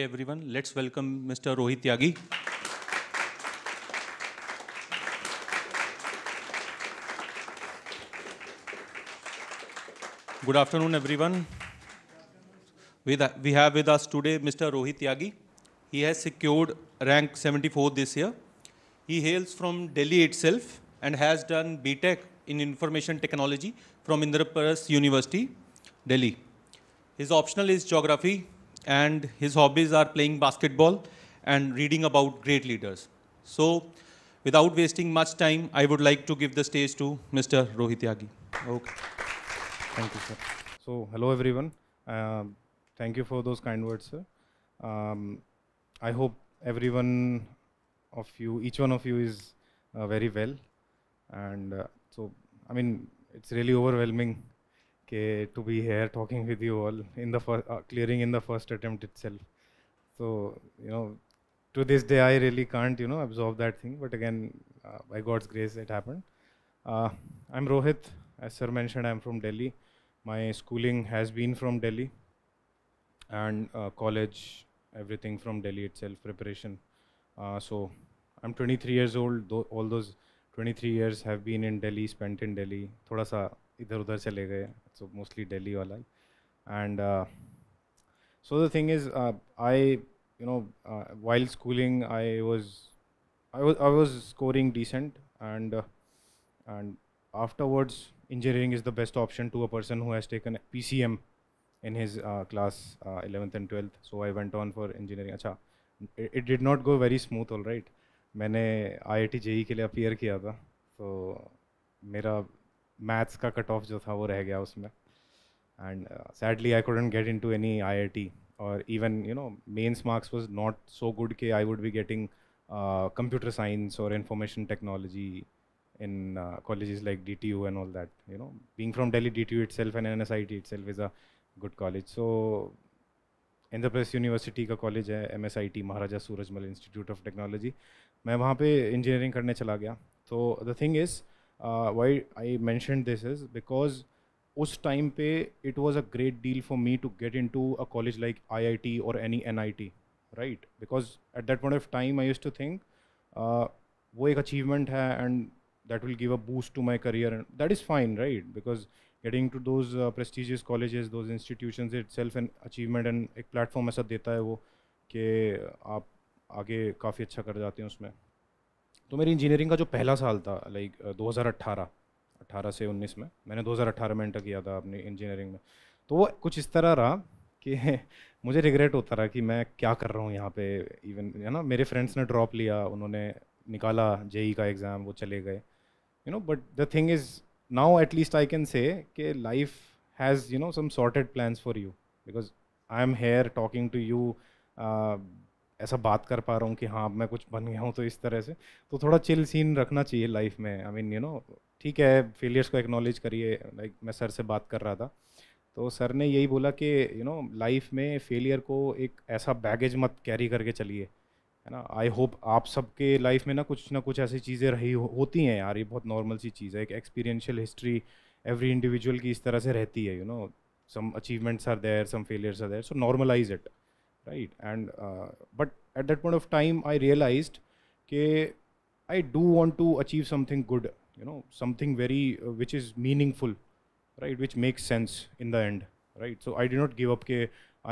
day, everyone. Let's welcome Mr. Rohit Yagi. Good afternoon, everyone. With, we have with us today Mr. Rohit Yagi. He has secured rank 74 this year. He hails from Delhi itself and has done B.Tech in Information Technology from Indraparas University, Delhi. His optional is Geography, and his hobbies are playing basketball and reading about great leaders. So, without wasting much time, I would like to give the stage to Mr. Rohit Yagi. Okay. Thank you, sir. So, hello everyone. Uh, thank you for those kind words, sir. Um, I hope everyone of you, each one of you is uh, very well. And uh, so, I mean, it's really overwhelming to be here talking with you all in the first, uh, clearing in the first attempt itself. So, you know, to this day, I really can't, you know, absorb that thing. But again, uh, by God's grace, it happened. Uh, I'm Rohit. As sir mentioned, I'm from Delhi. My schooling has been from Delhi and uh, college, everything from Delhi itself, preparation. Uh, so I'm 23 years old. Though all those 23 years have been in Delhi, spent in Delhi. थोड़ा सा इधर उधर चले गए सो mostly daily वाला and so the thing is I you know while schooling I was I was I was scoring decent and and afterwards engineering is the best option to a person who has taken P C M in his class eleventh and twelfth so I went on for engineering अच्छा it did not go very smooth all right मैंने I I T JEE के लिए appear किया था तो मेरा maths का cut off जो था वो रह गया उसमें and sadly I couldn't get in any I I I T और even you know mains marks was not so good कि I would be getting computer science और information technology in college like D T U and all that you know being DTU Delhi D T U itself and N S I T itself is a good college so Indraprastha university का college है M S I T Maharaja Surajmal institute of technology मैं वहाँ पर engineering करने चला गया तो the thing is why I mention this is because उस टाइम पे it was a great deal for me to get in into a college like I I T और any N I T right because at that point of time I use to think वो एक achievement है and that will give a boost to my career and that is fine right because getting to those prestigious colleges those institution itself an achievement and एक platform ऐसा देता है वो कि आप आगे काफ़ी अच्छा कर जाते हैं उसमें तो मेरी इंजीनियरिंग का जो पहला साल था लाइक 2018 18 से 19 में मैंने 2018 में इंटर किया था अपनी इंजीनियरिंग में तो वो कुछ इस तरह रहा कि मुझे रिग्रेट होता रहा कि मैं क्या कर रहा हूँ यहाँ पे इवन है ना मेरे फ्रेंड्स ने ड्रॉप लिया उन्होंने निकाला जेई का एग्ज़ाम वो चले गए you know but the thing is now at least I can say कि life has you know some sorted plans for you because I am here talking to you ऐसा बात कर पा रहा हूँ कि हाँ मैं कुछ बन गया हूँ तो इस तरह से तो थोड़ा चिल सीन रखना चाहिए लाइफ में आई मीन यू नो ठीक है फेलियर्स को एक्नॉलेज करिए लाइक मैं सर से बात कर रहा था तो सर ने यही बोला कि यू नो लाइफ में फेलियर को एक ऐसा बैगेज मत कैरी करके चलिए है ना आई होप आप सबके लाइफ में ना कुछ ना कुछ ऐसी चीज़ें रही हो, होती हैं यार ये बहुत नॉर्मल सी चीज़ है एक एक्सपीरियंशियल हिस्ट्री एवरी इंडिविजुअल की इस तरह से रहती है you know some achievements are there some failures are there so normalize it right and uh, but at that point of time i realized that i do want to achieve something good you know something very uh, which is meaningful right which makes sense in the end right so i did not give up ke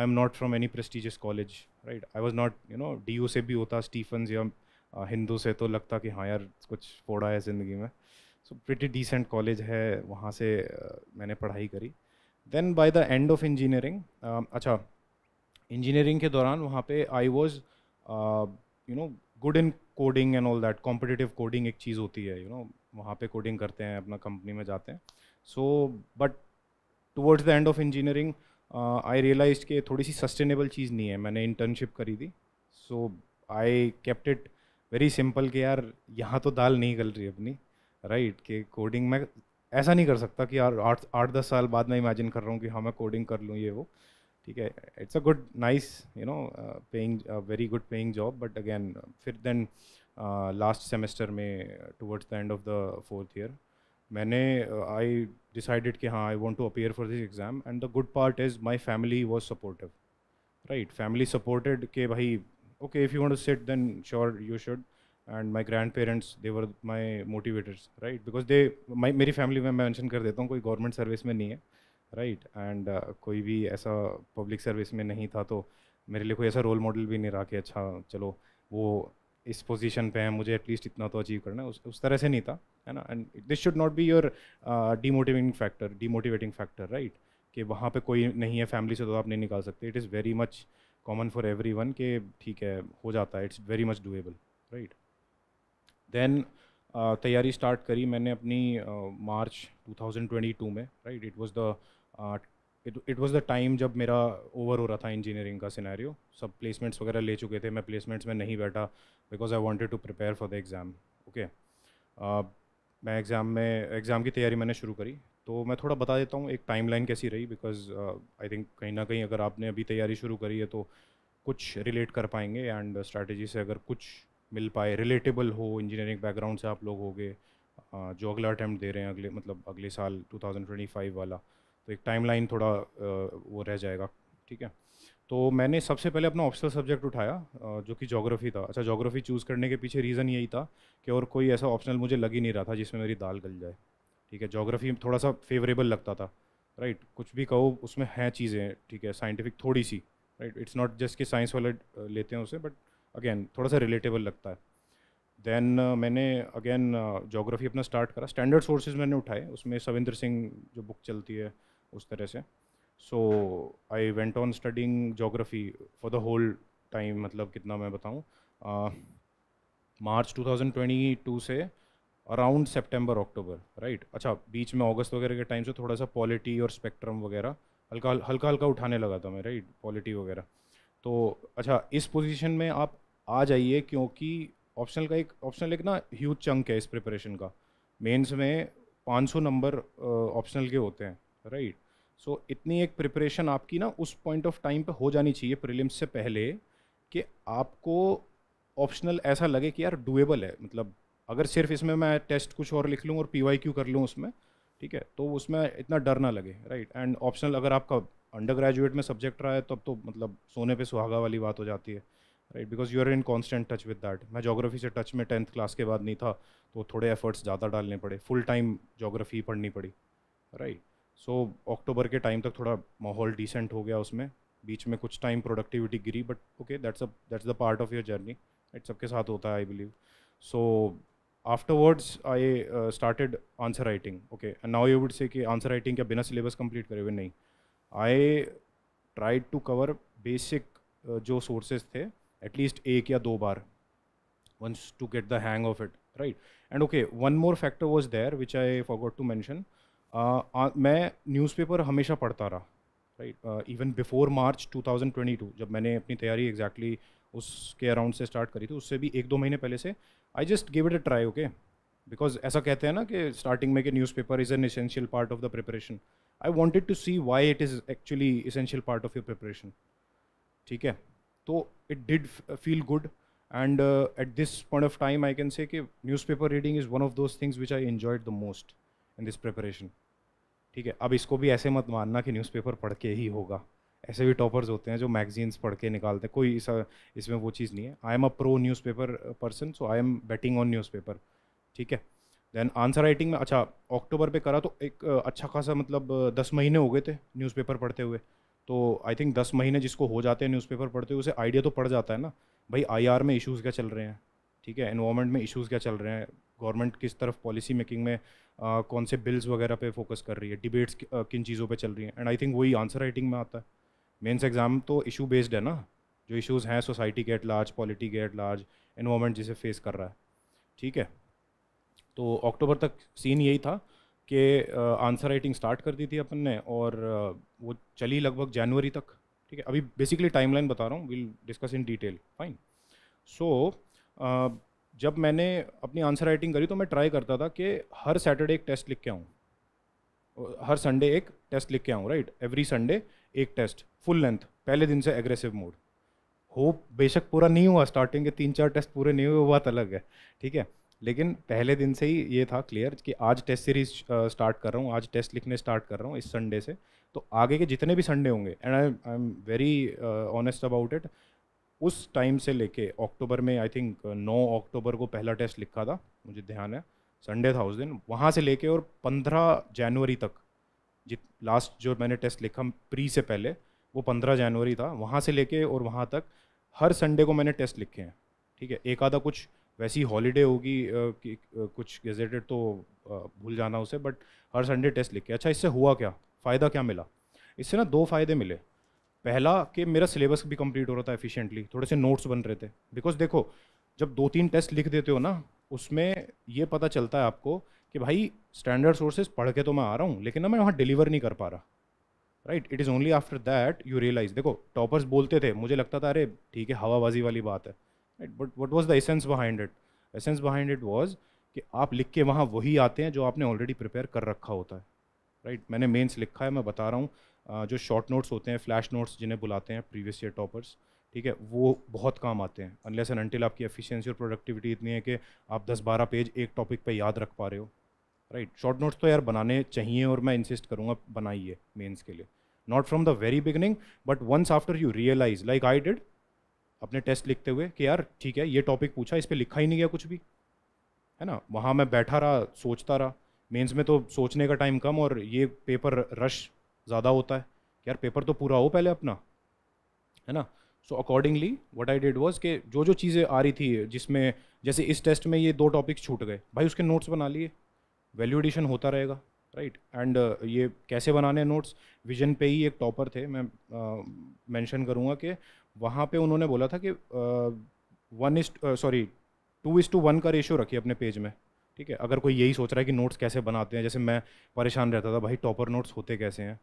i am not from any prestigious college right i was not you know du se bhi hota stephens ya Hindu से तो लगता कि हाँ यार कुछ फोड़ा है ज़िंदगी में सो प्रिटी डिसेंट कॉलेज है वहाँ से मैंने पढ़ाई करी then by the end of engineering अच्छा इंजीनियरिंग के दौरान वहाँ पे I was you know good in coding and all that competitive coding एक चीज़ होती है यू नो वहाँ पे कोडिंग करते हैं अपना कंपनी में जाते हैं so but towards the end of engineering I realize कि थोड़ी सी सस्टेनेबल चीज़ नहीं है मैंने इंटर्नशिप करी थी so I kept it very simple कि यार यहाँ तो दाल नहीं गल रही अपनी राइट right, कि कोडिंग में ऐसा नहीं कर सकता कि यार आठ आठ दस साल बाद मैं इमेजिन कर रहा हूँ कि हाँ मैं कोडिंग कर लूँ ये वो ठीक है it's a good nice you know paying very good paying job but again फिर देन लास्ट सेमेस्टर में towards the end of the fourth year मैंने आई uh, डिसाइडेड कि हाँ I want to appear for this exam and the good part is my family was supportive right family supported के भाई okay if you want to sit then sure you should and my grand parents they were my motivators right because they मेरी family में मैं mention कर देता हूँ कोई government service में नहीं है राइट एंड uh, कोई भी ऐसा पब्लिक सर्विस में नहीं था तो मेरे लिए कोई ऐसा रोल मॉडल भी नहीं रहा कि अच्छा चलो वो इस पोजीशन पे है मुझे एटलीस्ट इतना तो अचीव करना है उस उस तरह से नहीं था है ना and this should not be your demotivating factor demotivating factor right कि वहाँ पे कोई नहीं है फैमिली से तो आप नहीं निकाल सकते it is very much common for everyone के ठीक है हो जाता है it's very much doable right then तैयारी स्टार्ट करी मैंने अपनी uh, मार्च uh, 2022 में right it was the it was the time जब मेरा ओवर हो रहा था इंजीनियरिंग का सिनेरियो सब प्लेसमेंट्स वगैरह ले चुके थे मैं प्लेसमेंट्स में नहीं बैठा because I wanted to prepare for the exam okay मैं एग्ज़ाम में एग्ज़ाम की तैयारी मैंने शुरू करी तो मैं थोड़ा बता देता हूँ एक टाइमलाइन कैसी रही बिकॉज आई थिंक कहीं ना कहीं अगर आपने अभी तैयारी शुरू करी है तो कुछ रिलेट कर पाएंगे एंड स्ट्रैटेजी से अगर कुछ मिल पाए रिलेटेबल हो इंजीनियरिंग बैकग्राउंड से आप लोग हो गए uh, जो अगला अटैम्प्ट दे रहे हैं अगले मतलब अगले साल फाइव वाला तो एक लाइन थोड़ा वो रह जाएगा ठीक है तो मैंने सबसे पहले अपना ऑप्शनल सब्जेक्ट उठाया जो कि जोग्राफ़ी था अच्छा जोग्राफ़ी चूज़ करने के पीछे रीज़न यही था कि और कोई ऐसा ऑप्शनल मुझे लग ही नहीं रहा था जिसमें मेरी दाल गल जाए ठीक है जोग्राफ़ी थोड़ा सा फेवरेबल लगता था राइट कुछ भी कहो उसमें हैं चीज़ें ठीक है साइंटिफिक थोड़ी सी राइट इट्स नॉट जस्ट कि साइंस वाले लेते हैं उसे बट अगेन थोड़ा सा रिलेटेबल लगता है दैन uh, मैंने अगेन जोग्राफ़ी अपना स्टार्ट करा स्टैंडर्ड सोर्सेज मैंने उठाए उसमें सविंदर सिंह जो बुक चलती है उस तरह से so I went on studying geography for the whole time मतलब कितना मैं बताऊँ मार्च 2022 से अराउंड सेप्टेम्बर अक्टूबर राइट अच्छा बीच में अगस्त वगैरह के टाइम से थोड़ा सा पॉलिटी और स्पेक्ट्रम वगैरह हल्का हल्का हल्का उठाने लगा था मैं राइट पॉलिटी वगैरह तो अच्छा इस पोजीशन में आप आ जाइए क्योंकि ऑप्शनल का एक ऑप्शनल एक ना ह्यूज चंक है इस प्रिपरेशन का मेंस में 500 नंबर ऑप्शनल के होते हैं राइट सो इतनी एक प्रिपरेशन आपकी ना उस पॉइंट ऑफ टाइम पे हो जानी चाहिए प्रीलिम्स से पहले कि आपको ऑप्शनल ऐसा लगे कि यार डुएबल है मतलब अगर सिर्फ इसमें मैं टेस्ट कुछ और लिख लूँ और पी वाई क्यू कर लूँ उसमें ठीक है तो उसमें इतना डर ना लगे राइट एंड ऑप्शनल अगर आपका अंडर ग्रेजुएट में सब्जेक्ट रहा है तब तो, तो मतलब सोने पे सुहागा वाली बात हो जाती है right because you are in constant touch with that मैं जोग्राफी से टच में टेंथ क्लास के बाद नहीं था तो थोड़े एफर्ट्स ज़्यादा डालने पड़े फुल टाइम जोग्राफी पढ़नी पड़ी right right? So so, October के टाइम तक थोड़ा माहौल डिसेंट हो गया उसमें बीच में कुछ टाइम प्रोडक्टिविटी गिरी but okay that's that's the part of your journey it सबके साथ होता है I believe so afterwards I started answer writing okay and now you would say कि आंसर राइटिंग क्या बिना सिलेबस कंप्लीट करे हुए नहीं I tried to cover basic जो सोर्सेज थे एटलीस्ट एक या दो बार once to get the hang of it right and okay one more factor was there which I forgot to mention मैं न्यूज़पेपर हमेशा पढ़ता रहा राइट इवन बिफोर मार्च 2022 जब मैंने अपनी तैयारी एग्जैक्टली exactly उसके अराउंड से स्टार्ट करी थी उससे भी एक दो महीने पहले से I just give it a try okay because ऐसा कहते हैं ना कि स्टार्टिंग में कि newspaper is an essential part of the preparation I wanted to see why it is actually essential part of your preparation ठीक है तो it did feel good and at this point of time I can say कि newspaper reading is one of those things which I enjoyed the most in this preparation ठीक है अब इसको भी ऐसे मत मानना कि न्यूज़पेपर पढ़ के ही होगा ऐसे भी टॉपर्स होते हैं जो मैगजीन्स पढ़ के निकालते हैं कोई इसमें वो चीज़ नहीं है I am a pro newspaper person so I am betting on newspaper ठीक है देन आंसर राइटिंग में अच्छा अक्टूबर पे करा तो एक अच्छा खासा मतलब दस महीने हो गए थे न्यूज़पेपर पढ़ते हुए तो आई थिंक दस महीने जिसको हो जाते हैं न्यूज़पेपर पढ़ते हुए उसे आइडिया तो पड़ जाता है ना भाई आई में इशूज़ क्या चल रहे हैं ठीक है इन्वामेंट में इशूज़ क्या चल रहे हैं गवर्नमेंट किस तरफ पॉलिसी मेकिंग में कौन से बिल्स वगैरह पे फोकस कर रही है डिबेट्स किन चीज़ों पे चल रही हैं एंड आई थिंक वही आंसर राइटिंग में आता है मेंस एग्ज़ाम तो इशू बेस्ड है ना जो इशूज़ हैं सोसाइटी के एट लार्ज पॉलिटी के एट लार्ज इन्वामेंट जिसे फेस कर रहा है ठीक है तो अक्टूबर तक सीन यही था कि आंसर राइटिंग स्टार्ट कर दी थी अपन ने और uh, वो चली लगभग जनवरी तक ठीक है अभी बेसिकली टाइमलाइन बता रहा हूँ will discuss in detail fine so जब मैंने अपनी आंसर राइटिंग करी तो मैं ट्राई करता था कि हर सैटरडे एक टेस्ट लिख के आऊँ हर संडे एक टेस्ट लिख के आऊँ राइट एवरी संडे एक टेस्ट फुल लेंथ पहले दिन से एग्रेसिव मोड होप बेशक पूरा नहीं हुआ स्टार्टिंग के तीन चार टेस्ट पूरे नहीं हुए वो बात अलग है ठीक है लेकिन पहले दिन से ही ये था क्लियर कि आज टेस्ट सीरीज स्टार्ट कर रहा हूँ आज टेस्ट लिखने स्टार्ट कर रहा हूँ इस संडे से तो आगे के जितने भी संडे होंगे and I I am very honest about it उस टाइम से लेके अक्टूबर में आई थिंक नौ अक्टूबर को पहला टेस्ट लिखा था मुझे ध्यान है संडे था उस दिन वहाँ से लेके और पंद्रह जनवरी तक जित लास्ट जो मैंने टेस्ट लिखा प्री से पहले वो पंद्रह जनवरी था वहाँ से लेके और वहाँ तक हर संडे को मैंने टेस्ट लिखे हैं ठीक है एक आधा कुछ वैसी हॉलीडे होगी कि कुछ गेजेटेड तो भूल जाना उसे बट हर संडे टेस्ट लिखे अच्छा इससे हुआ क्या फ़ायदा क्या मिला इससे ना दो फ़ायदे मिले पहला कि मेरा सिलेबस भी कंप्लीट हो रहा था एफिशिएंटली थोड़े से नोट्स बन रहे थे बिकॉज देखो जब दो तीन टेस्ट लिख देते हो ना उसमें ये पता चलता है आपको कि भाई स्टैंडर्ड सोर्सेज पढ़ के तो मैं आ रहा हूँ लेकिन ना मैं वहाँ डिलीवर नहीं कर पा रहा right it is only after that you realise देखो टॉपर्स बोलते थे मुझे लगता था अरे ठीक है हवाबाजी वाली बात है right but what was the essence behind it essence behind it was कि आप लिख के वहाँ वही आते हैं जो आपने ऑलरेडी प्रिपेयर कर रखा होता है राइट right? मैंने मेंस लिखा है मैं बता रहा हूँ जो शॉर्ट नोट्स होते हैं फ्लैश नोट्स जिन्हें बुलाते हैं प्रीवियस ईयर टॉपर्स ठीक है वो बहुत काम आते हैं अनलेस एंड अनटिल आपकी एफिशिएंसी और प्रोडक्टिविटी इतनी है कि आप 10-12 पेज एक टॉपिक पे याद रख पा रहे हो राइट शॉर्ट नोट्स तो यार बनाने चाहिए और मैं इंसिस्ट करूँगा बनाइए मेन्स के लिए not from the very beginning but once after you realise like I did अपने टेस्ट लिखते हुए कि यार ठीक है ये टॉपिक पूछा इस पर लिखा ही नहीं गया कुछ भी है ना वहाँ मैं बैठा रहा सोचता रहा मेंस में तो सोचने का टाइम कम और ये पेपर रश ज़्यादा होता है यार पेपर तो पूरा हो पहले अपना है ना so accordingly what I did was के जो जो चीज़ें आ रही थी जिसमें जैसे इस टेस्ट में ये दो टॉपिक्स छूट गए भाई उसके नोट्स बना लिए वैल्यू एडिशन होता रहेगा राइट एंड uh, ये कैसे बनाने नोट्स विजन पे ही एक टॉपर थे मैं मेंशन uh, करूँगा कि वहाँ पे उन्होंने बोला था कि one is sorry two is two one का रेशियो रखिए अपने पेज में ठीक है अगर कोई यही सोच रहा है कि नोट्स कैसे बनाते हैं जैसे मैं परेशान रहता था भाई टॉपर नोट्स होते कैसे हैं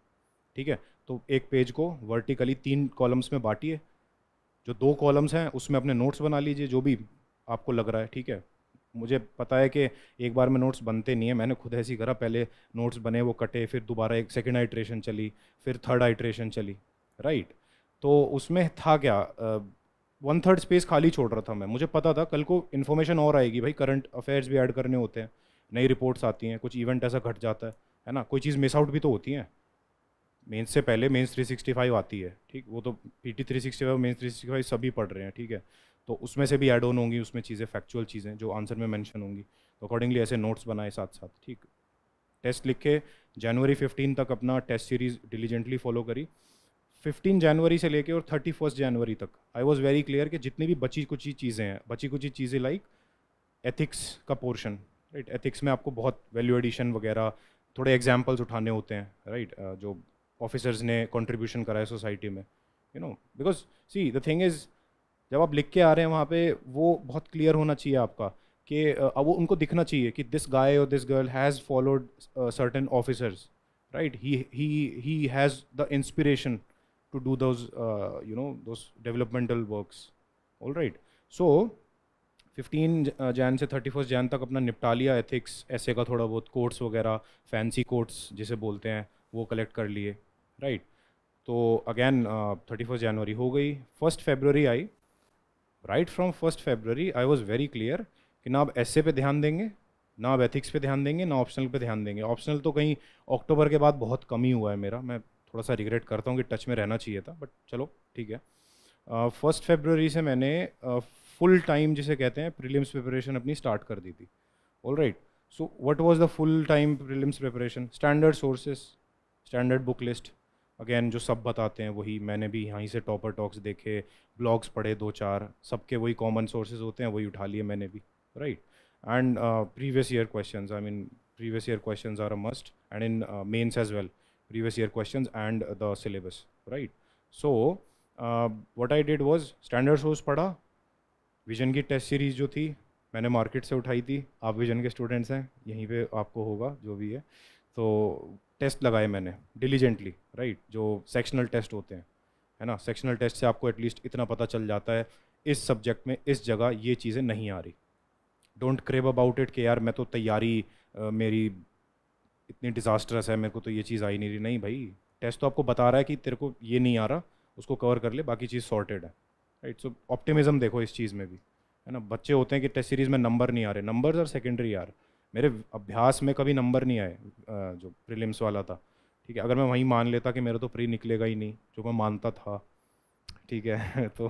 ठीक है तो एक पेज को वर्टिकली तीन कॉलम्स में बांटिए जो दो कॉलम्स हैं उसमें अपने नोट्स बना लीजिए जो भी आपको लग रहा है ठीक है मुझे पता है कि एक बार में नोट्स बनते नहीं है मैंने खुद ऐसी ही करा पहले नोट्स बने वो कटे फिर दोबारा एक सेकेंड आइट्रेशन चली फिर थर्ड आइट्रेशन चली राइट तो उसमें था क्या वन थर्ड स्पेस खाली छोड़ रहा था मैं मुझे पता था कल को इन्फॉर्मेशन और आएगी भाई करंट अफेयर्स भी ऐड करने होते हैं नई रिपोर्ट्स आती हैं कुछ इवेंट ऐसा घट जाता है है ना कोई चीज़ मिस आउट भी तो होती हैं मेंस से पहले मेंस 365 आती है ठीक वो तो P T three sixty five mains three सभी पढ़ रहे हैं ठीक है तो उसमें से भी एड ऑन होंगी उसमें चीज़ें फैक्चुअल चीज़ें जो आंसर में मैंशन होंगी तो अकॉर्डिंगली ऐसे नोट्स बनाए साथ साथ ठीक टेस्ट लिखे जनवरी फिफ्टीन तक अपना टेस्ट सीरीज़ डिलीजेंटली फॉलो करी फिफ्टीन जनवरी से लेके और थर्टी फर्स्ट जनवरी तक आई वॉज वेरी क्लियर कि जितनी भी बची कुछ ही चीज़ें हैं बची कुछ ही चीज़ें लाइक एथिक्स का पोर्शन राइट एथिक्स में आपको बहुत वैल्यू एडिशन वगैरह थोड़े एग्जाम्पल्स उठाने होते हैं राइट right? जो ऑफिसर्स ने कंट्रीब्यूशन करा है सोसाइटी में you know because see the thing is जब आप लिख के आ रहे हैं वहाँ पे वो बहुत क्लियर होना चाहिए आपका कि अब वो उनको दिखना चाहिए कि दिस गाय और this girl has followed certain officers right he has the inspiration to do those you know though developmental works all right so fifteen Jan से थर्टी फर्स्ट जैन तक अपना निपटा लिया एथिक्स ऐसे का थोड़ा बहुत कोर्ट्स वगैरह फैंसी कोर्ट्स जिसे बोलते हैं वो कलेक्ट कर लिए राइट तो अगेन थर्टी फर्स्ट जनवरी हो गई फर्स्ट फेबररी आई right from first February I was very clear कि ना आप एस पे ध्यान देंगे ना आप एथिक्स पे ध्यान देंगे ना ऑप्शनल पे ध्यान देंगे ऑप्शनल तो कहीं अक्टूबर के बाद बहुत कम ही हुआ है मेरा मैं थोड़ा सा रिग्रेट करता हूँ कि टच में रहना चाहिए था बट चलो ठीक है फर्स्ट uh, फेबररी से मैंने फुल uh, टाइम जिसे कहते हैं प्रीलिम्स प्रिपरेशन अपनी स्टार्ट कर दी थी all right so what was the full time prelims preparation standard sources standard book list again जो सब बताते हैं वही मैंने भी यहीं से टॉपर टॉक्स देखे ब्लॉग्स पढ़े दो चार सबके वही कॉमन सोर्सेज होते हैं वही उठा लिए मैंने भी right and previous year question I mean previous year questions are a must and in mains as well previous year year and the syllabus right so what I did was standard source पढ़ा Vision की test series जो थी मैंने market से उठाई थी आप vision के स्टूडेंट्स हैं यहीं पे आपको होगा जो भी है तो टेस्ट लगाए मैंने डिलीजेंटली राइट जो सेक्शनल टेस्ट होते हैं है ना सेक्शनल टेस्ट से आपको एटलीस्ट इतना पता चल जाता है इस सब्जेक्ट में इस जगह ये चीज़ें नहीं आ रही डोंट क्रेव अबाउट इट कि यार मैं तो तैयारी मेरी इतनी डिज़ास्टरस है मेरे को तो ये चीज़ आई नहीं रही नहीं भाई टेस्ट तो आपको बता रहा है कि तेरे को ये नहीं आ रहा उसको कवर कर ले बाकी चीज़ सॉर्टेड है राइट सो ऑप्टिमिज्म देखो इस चीज़ में भी है ना बच्चे होते हैं कि टेस्ट सीरीज़ में नंबर नहीं आ रहे नंबर्स आर सेकेंडरी यार मेरे अभ्यास में कभी नंबर नहीं आए जो प्रिलिम्स वाला था ठीक है अगर मैं वहीं मान लेता कि मेरा तो प्री निकलेगा ही नहीं जो मैं मानता था ठीक है तो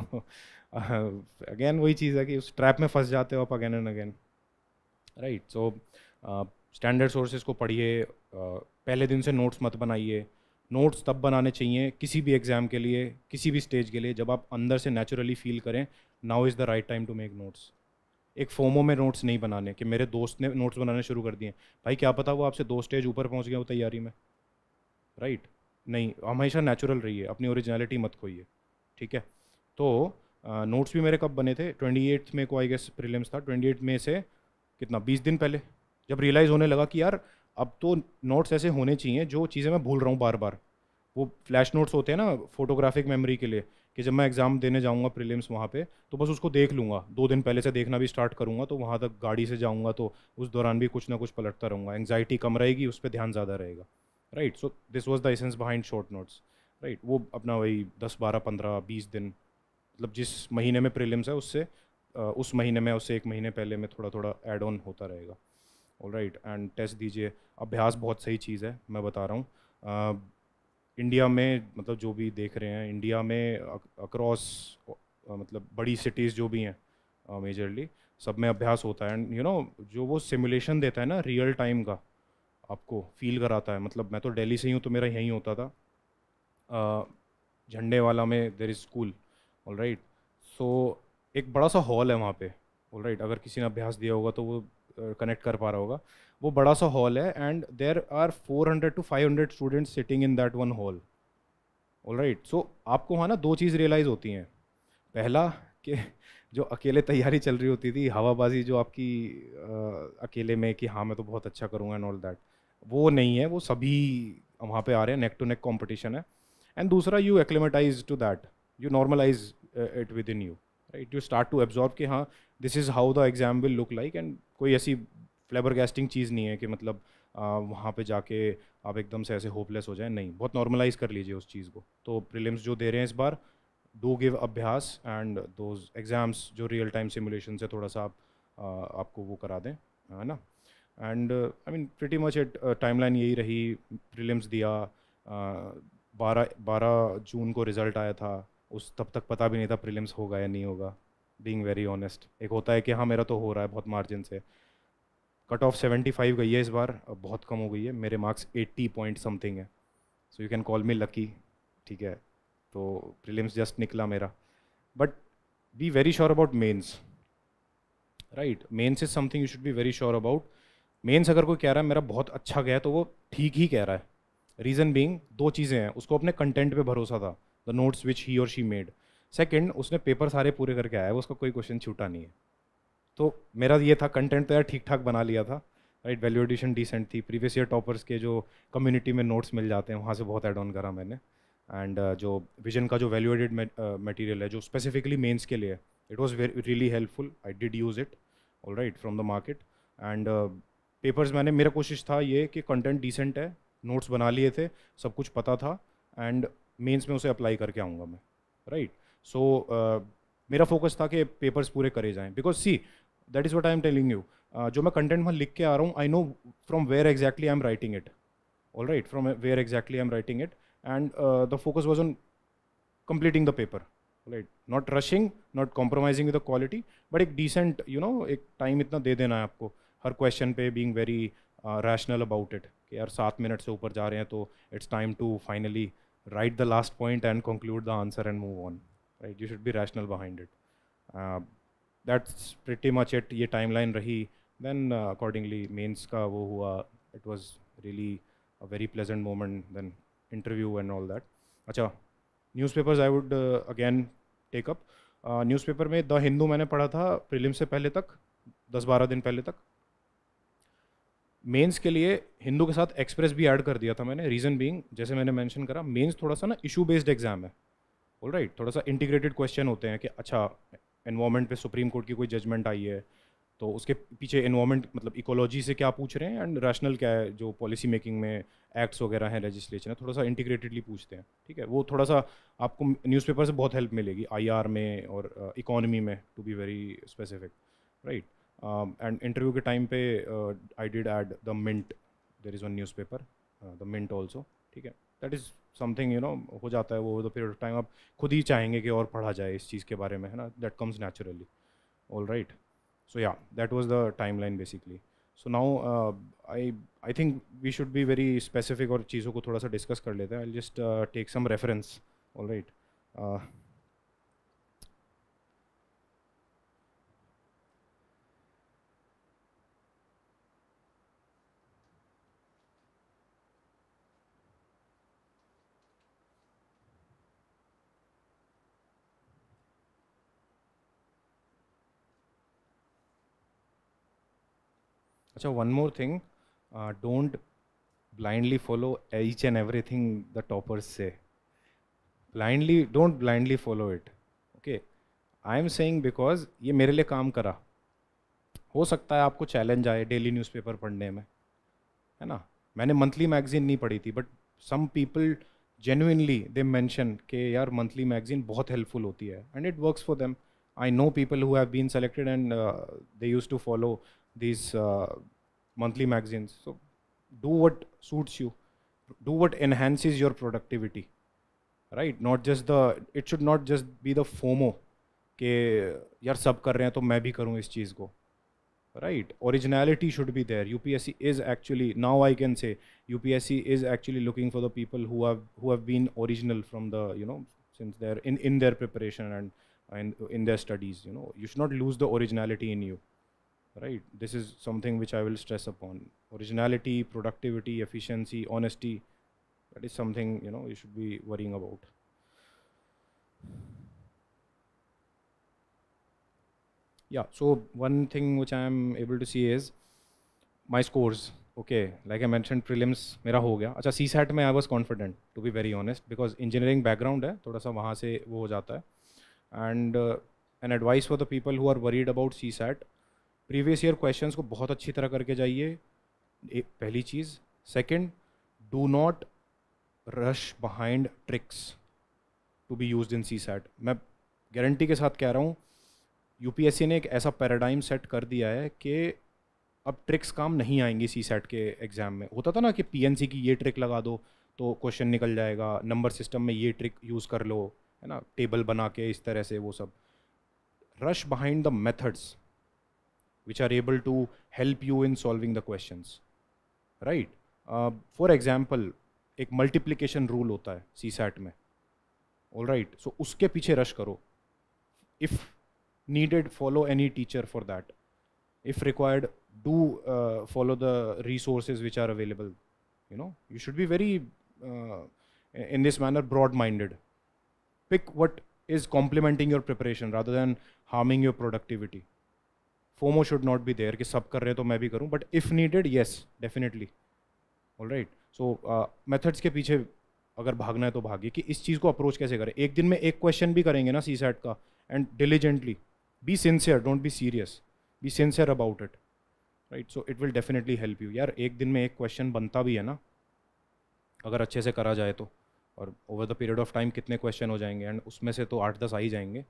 अगेन वही चीज़ है कि उस ट्रैप में फंस जाते हो आप again and again right so standard sources को पढ़िए पहले दिन से नोट्स मत बनाइए नोट्स तब बनाने चाहिए किसी भी एग्ज़ाम के लिए किसी भी स्टेज के लिए जब आप अंदर से नेचुरली फील करें now is the right time to make notes एक फोमो में नोट्स नहीं बनाने कि मेरे दोस्त ने नोट्स बनाने शुरू कर दिए भाई क्या पता वो आपसे दो स्टेज ऊपर पहुंच गया हो तैयारी में राइट नहीं हमेशा नेचुरल रहिए अपनी ओरिजिनलिटी मत खोइए ठीक है तो नोट्स भी मेरे कब बने थे ट्वेंटी एट्थ में को आई गेस प्रीलिम्स था ट्वेंटी एट में से कितना बीस दिन पहले जब रियलाइज़ होने लगा कि यार अब तो नोट्स ऐसे होने चाहिए जो चीज़ें मैं भूल रहा हूँ बार बार वो फ्लैश नोट्स होते हैं ना फोटोग्राफिक मेमोरी के लिए कि जब मैं एग्ज़ाम देने जाऊँगा प्रीलिम्स वहाँ पे तो बस उसको देख लूँगा दो दिन पहले से देखना भी स्टार्ट करूँगा तो वहाँ तक गाड़ी से जाऊँगा तो उस दौरान भी कुछ ना कुछ पलटता रहूँगा एंगजाइटी कम रहेगी उस पर ध्यान ज़्यादा रहेगा right so this was the essence behind short notes right वो अपना वही दस बारह पंद्रह बीस दिन मतलब जिस महीने में प्रीलिम्स है उससे उस महीने में उससे एक महीने पहले में थोड़ा थोड़ा एड ऑन होता रहेगा ऑल राइट एंड टेस्ट दीजिए अभ्यास बहुत सही चीज़ है मैं बता रहा हूँ इंडिया में मतलब जो भी देख रहे हैं इंडिया में अक्रॉस मतलब बड़ी सिटीज़ जो भी हैं मेजरली सब में अभ्यास होता है एंड यू नो जो वो सिमुलेशन देता है ना रियल टाइम का आपको फील कराता है मतलब मैं तो दिल्ली से ही हूँ तो मेरा यहीं होता था झंडे वाला में there is school all right so एक बड़ा सा हॉल है वहाँ पे ऑल राइट अगर किसी ने अभ्यास दिया होगा तो वो कनेक्ट कर पा रहा होगा वो बड़ा सा हॉल है and there are 400 to 500 students sitting in that one hall all right so आपको वहाँ ना दो चीज़ रियलाइज़ होती हैं पहला कि जो अकेले तैयारी चल रही होती थी हवाबाजी जो आपकी आ, अकेले में कि हाँ मैं तो बहुत अच्छा करूँगा एंड ऑल दैट वो नहीं है वो सभी वहाँ पे आ रहे हैं नेक टू नेक कॉम्पिटिशन है एंड दूसरा you acclimatise to that you normalise it within you right you start to absorb कि हाँ this is how the exam will look like and कोई ऐसी फ्लेबर गैस्टिंग चीज़ नहीं है कि मतलब आ, uh, वहाँ पे जाके आप एकदम से ऐसे होपलेस हो जाए नहीं बहुत नॉर्मलाइज कर लीजिए उस चीज़ को तो प्रिलिम्स जो दे रहे हैं इस बार डू गिव अभ्यास एंड दो एग्ज़ाम्स जो रियल टाइम सिमुलेशन से थोड़ा सा आप आ, uh, आपको वो करा दें है ना and I mean pretty much it timeline यही रही प्रिलिम्स दिया uh, बारह बारह जून को रिज़ल्ट आया था उस तब तक पता भी नहीं था प्रिलिम्स होगा या नहीं होगा बींग वेरी ऑनेस्ट एक होता है कि हाँ मेरा तो हो रहा है बहुत मार्जिन से कट ऑफ सेवेंटी फाइव गई है इस बार अब बहुत कम हो गई है मेरे मार्क्स एट्टी पॉइंट समथिंग है so you can call me lucky ठीक है तो प्रिलिम्स जस्ट निकला मेरा but be very sure about mains right mains is something you should be very sure about mains अगर कोई कह रहा है मेरा बहुत अच्छा गया तो वो ठीक ही कह रहा है रीज़न बींग दो चीज़ें हैं उसको अपने कंटेंट पे भरोसा था द नोट्स विच ही और शी मेड सेकेंड उसने पेपर सारे पूरे करके आया है उसका कोई क्वेश्चन छूटा नहीं है तो मेरा ये था कंटेंट तो यार ठीक ठाक बना लिया था राइट वैल्यू एडिशन डिसेंट थी प्रीवियस ईयर टॉपर्स के जो कम्युनिटी में नोट्स मिल जाते हैं वहाँ से बहुत एड ऑन करा मैंने एंड uh, जो विजन का जो वैल्यू एडेड मटेरियल है जो स्पेसिफिकली मेन्स के लिए it was very really helpful I did use it all right from the market and papers मैंने मेरा कोशिश था ये कि कंटेंट डिसेंट है नोट्स बना लिए थे सब कुछ पता था एंड मेंस में उसे अप्लाई करके आऊँगा मैं राइट सो uh, मेरा फोकस था कि पेपर्स पूरे करे जाएँ because see that is what I am telling you जो मैं कंटेंट वहाँ लिख के आ रहा हूँ I know from where exactly I am writing it all right from where exactly I am writing it and the focus was on completing the paper right not rushing not compromising with the quality but एक decent you know एक time इतना दे देना है आपको हर question पे being very rational about it कि यार सात मिनट से ऊपर जा रहे हैं तो it's time to finally write the last point and conclude the answer and move on right you should be rational behind it that's pretty much it ये लाइन रही देन अकॉर्डिंगली मेन्स का वो हुआ it was really a very pleasant moment then interview and all that अच्छा newspapers I would again take up newspaper में the Hindu मैंने पढ़ा था प्रिलिम से पहले तक दस बारह दिन पहले तक मेंस के लिए हिंदू के साथ एक्सप्रेस भी ऐड कर दिया था मैंने रीज़न बीइंग जैसे मैंने मेंशन करा मेंस थोड़ा सा ना इशू बेस्ड एग्जाम है ऑल राइट right, थोड़ा सा इंटीग्रेटेड क्वेश्चन होते हैं कि अच्छा इन्वामेंट पे सुप्रीम कोर्ट की कोई जजमेंट आई है तो उसके पीछे इन्वामेंट मतलब इकोलॉजी से क्या पूछ रहे हैं एंड रैशनल क्या है जो पॉलिसी मेकिंग में एक्ट्स वगैरह हैं लेजिस्लेशन है थोड़ा सा इंटीग्रेटेडली पूछते हैं ठीक है वो थोड़ा सा आपको न्यूज़पेपर से बहुत हेल्प मिलेगी आईआर में और इकोनॉमी uh, में to be very specific right and um, interview के टाइम पे I did add the Mint there is one newspaper the Mint also ठीक है that is something you know हो जाता है वो द पीरियड ऑफ टाइम आप खुद ही चाहेंगे कि और पढ़ा जाए इस चीज़ के बारे में है ना that comes naturally all right so yeah that was the timeline basically so now I I think we should be very specific और चीज़ों को थोड़ा सा डिस्कस कर लेते हैं I just take some reference all right अच्छा one more thing don't blindly follow each and every thing the toppers से blindly don't blindly follow it okay I am saying because ये मेरे लिए काम करा हो सकता है आपको चैलेंज आए डेली न्यूज़पेपर पढ़ने में है ना मैंने मंथली मैगजीन नहीं पढ़ी थी but some people genuinely they mention के यार मंथली मैगजीन बहुत हेल्पफुल होती है and it works for them I know people who have been selected and they use to follow this monthly magazines. So do what suits you, do what enhances your productivity, right? Not just the, it should not just be the FOMO कि यार सब कर रहे हैं तो मैं भी करूँ इस चीज़ को right originality should be there upsc is actually now i can say upsc is actually looking for the people who have who have been original from the you know since they're in in their preparation and and in their studies you know you should not lose the originality in you right this is something which i will stress upon originality productivity efficiency honesty that is something you know you should be worrying about yeah so one thing which i am able to see is my scores okay like i mentioned prelims mera ho gaya acha csat mein i was confident to be very honest because engineering background hai thoda sa wahan se wo ho jata hai and uh, an advice for the people who are worried about csat previous year question को बहुत अच्छी तरह करके जाइए एक पहली चीज़ second do not rush behind tricks to be use in CSAT मैं गारंटी के साथ कह रहा हूँ सी ने एक ऐसा पैराडाइम सेट कर दिया है कि अब ट्रिक्स काम नहीं आएंगी सी सेट के एग्ज़ाम में होता था ना कि सी की ये ट्रिक लगा दो तो क्वेश्चन निकल जाएगा नंबर सिस्टम में ये ट्रिक यूज़ कर लो है ना टेबल बना के इस तरह से वो सब rush behind the methods which are able to help you in solving the questions right for uh, example एक मल्टीप्लीकेशन रूल होता है सी सैट में ऑल राइट सो उसके पीछे रश करो if needed follow any teacher for that if required do follow the resources which are available you know you should be very in this manner broad minded pick what is complementing your preparation rather than harming your productivity FOMO should not be there कि सब कर रहे हैं तो मैं भी करूँ but if needed yes definitely all right so methods के पीछे अगर भागना है तो भागिए कि इस चीज़ को अप्रोच कैसे करें एक दिन में एक क्वेश्चन भी करेंगे ना सी सैट का and diligently be sincere don't be serious be sincere about it right so it will definitely help you यार एक दिन में एक क्वेश्चन बनता भी है ना अगर अच्छे से करा जाए तो और over the period of time कितने क्वेश्चन हो जाएंगे एंड उसमें से तो आठ दस आ ही जाएंगे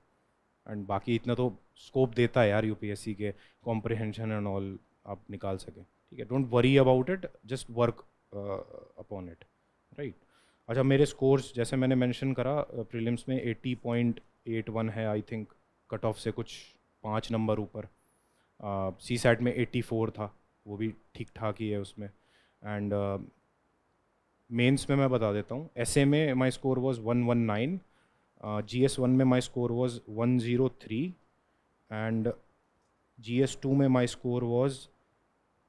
एंड बाकी इतना तो स्कोप देता है यार यूपीएससी के कॉम्प्रिहेंशन एंड ऑल आप निकाल सकें ठीक है don't worry about it just work upon it right अच्छा मेरे स्कोर्स जैसे मैंने मेंशन करा प्रीलिम्स uh, में एट्टी पॉइंट एट वन है आई थिंक कट ऑफ से कुछ पाँच नंबर ऊपर सी uh, सेट में एट्टी फोर था वो भी ठीक ठाक ही है उसमें एंड मेंस uh, में मैं बता देता हूँ एस में my score was one one nine G S one में my score was one zero three and G S two में my score was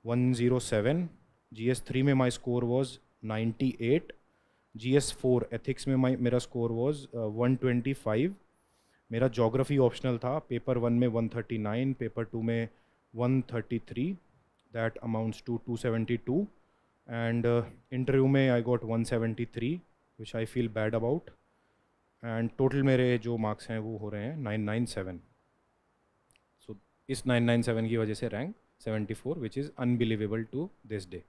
one zero seven G S three में my score was ninety eight G S four ethics में my मेरा score was one twenty five मेरा geography optional था paper one में one thirty nine paper two में one thirty three that amounts to two seventy two and interview में I got one seventy three which I feel bad about and total मेरे जो marks हैं वो हो रहे हैं नाइन नाइन सेवन सो इस नाइन नाइन सेवन की वजह से rank seventy four which is unbelievable to this day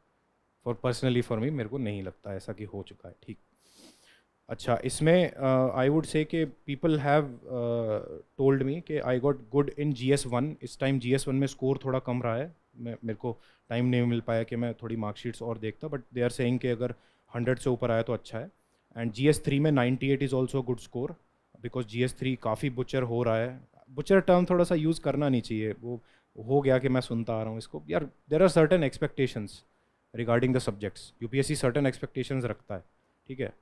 for personally for me मेरे को नहीं लगता ऐसा कि हो चुका है ठीक अच्छा इसमें आई वुड से कि पीपल हैव टोल्ड मी कि I got good in G S one इस टाइम जी एस वन में स्कोर थोड़ा कम रहा है मैं मेरे को टाइम नहीं मिल पाया कि मैं थोड़ी मार्कशीट्स और देखता बट दे आर सेइंग कि अगर हंड्रेड से ऊपर आया तो अच्छा है एंड जी एस थ्री में ninety eight is also good score because G S three काफ़ी बुचर हो रहा है बुचर टर्म थोड़ा सा यूज़ करना नहीं चाहिए वो हो गया कि मैं सुनता आ रहा हूँ इसको यार there are certain expectations regarding the subjects U P S C certain expectations रखता है ठीक है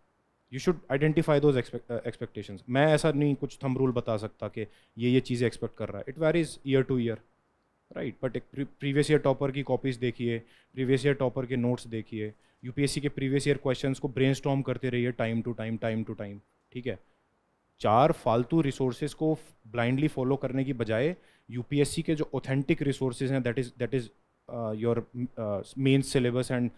you should identify those expectations मैं ऐसा नहीं कुछ थम रूल बता सकता कि ये ये चीज़ें एक्सपेक्ट कर रहा है it varies year to year right but एक प्रीवियस ईयर टॉपर की कॉपीज़ देखिए प्रीवियस ईयर टॉपर के नोट्स देखिए यूपीएससी के प्रीवियस ईयर क्वेश्चन को ब्रेन करते रहिए time to time time to time ठीक है चार फालतू रिसोर्सेज को ब्लाइंडली फॉलो करने की बजाय यूपीएससी के जो ऑथेंटिक रिसोर्सेज हैं that is that is your main syllabus and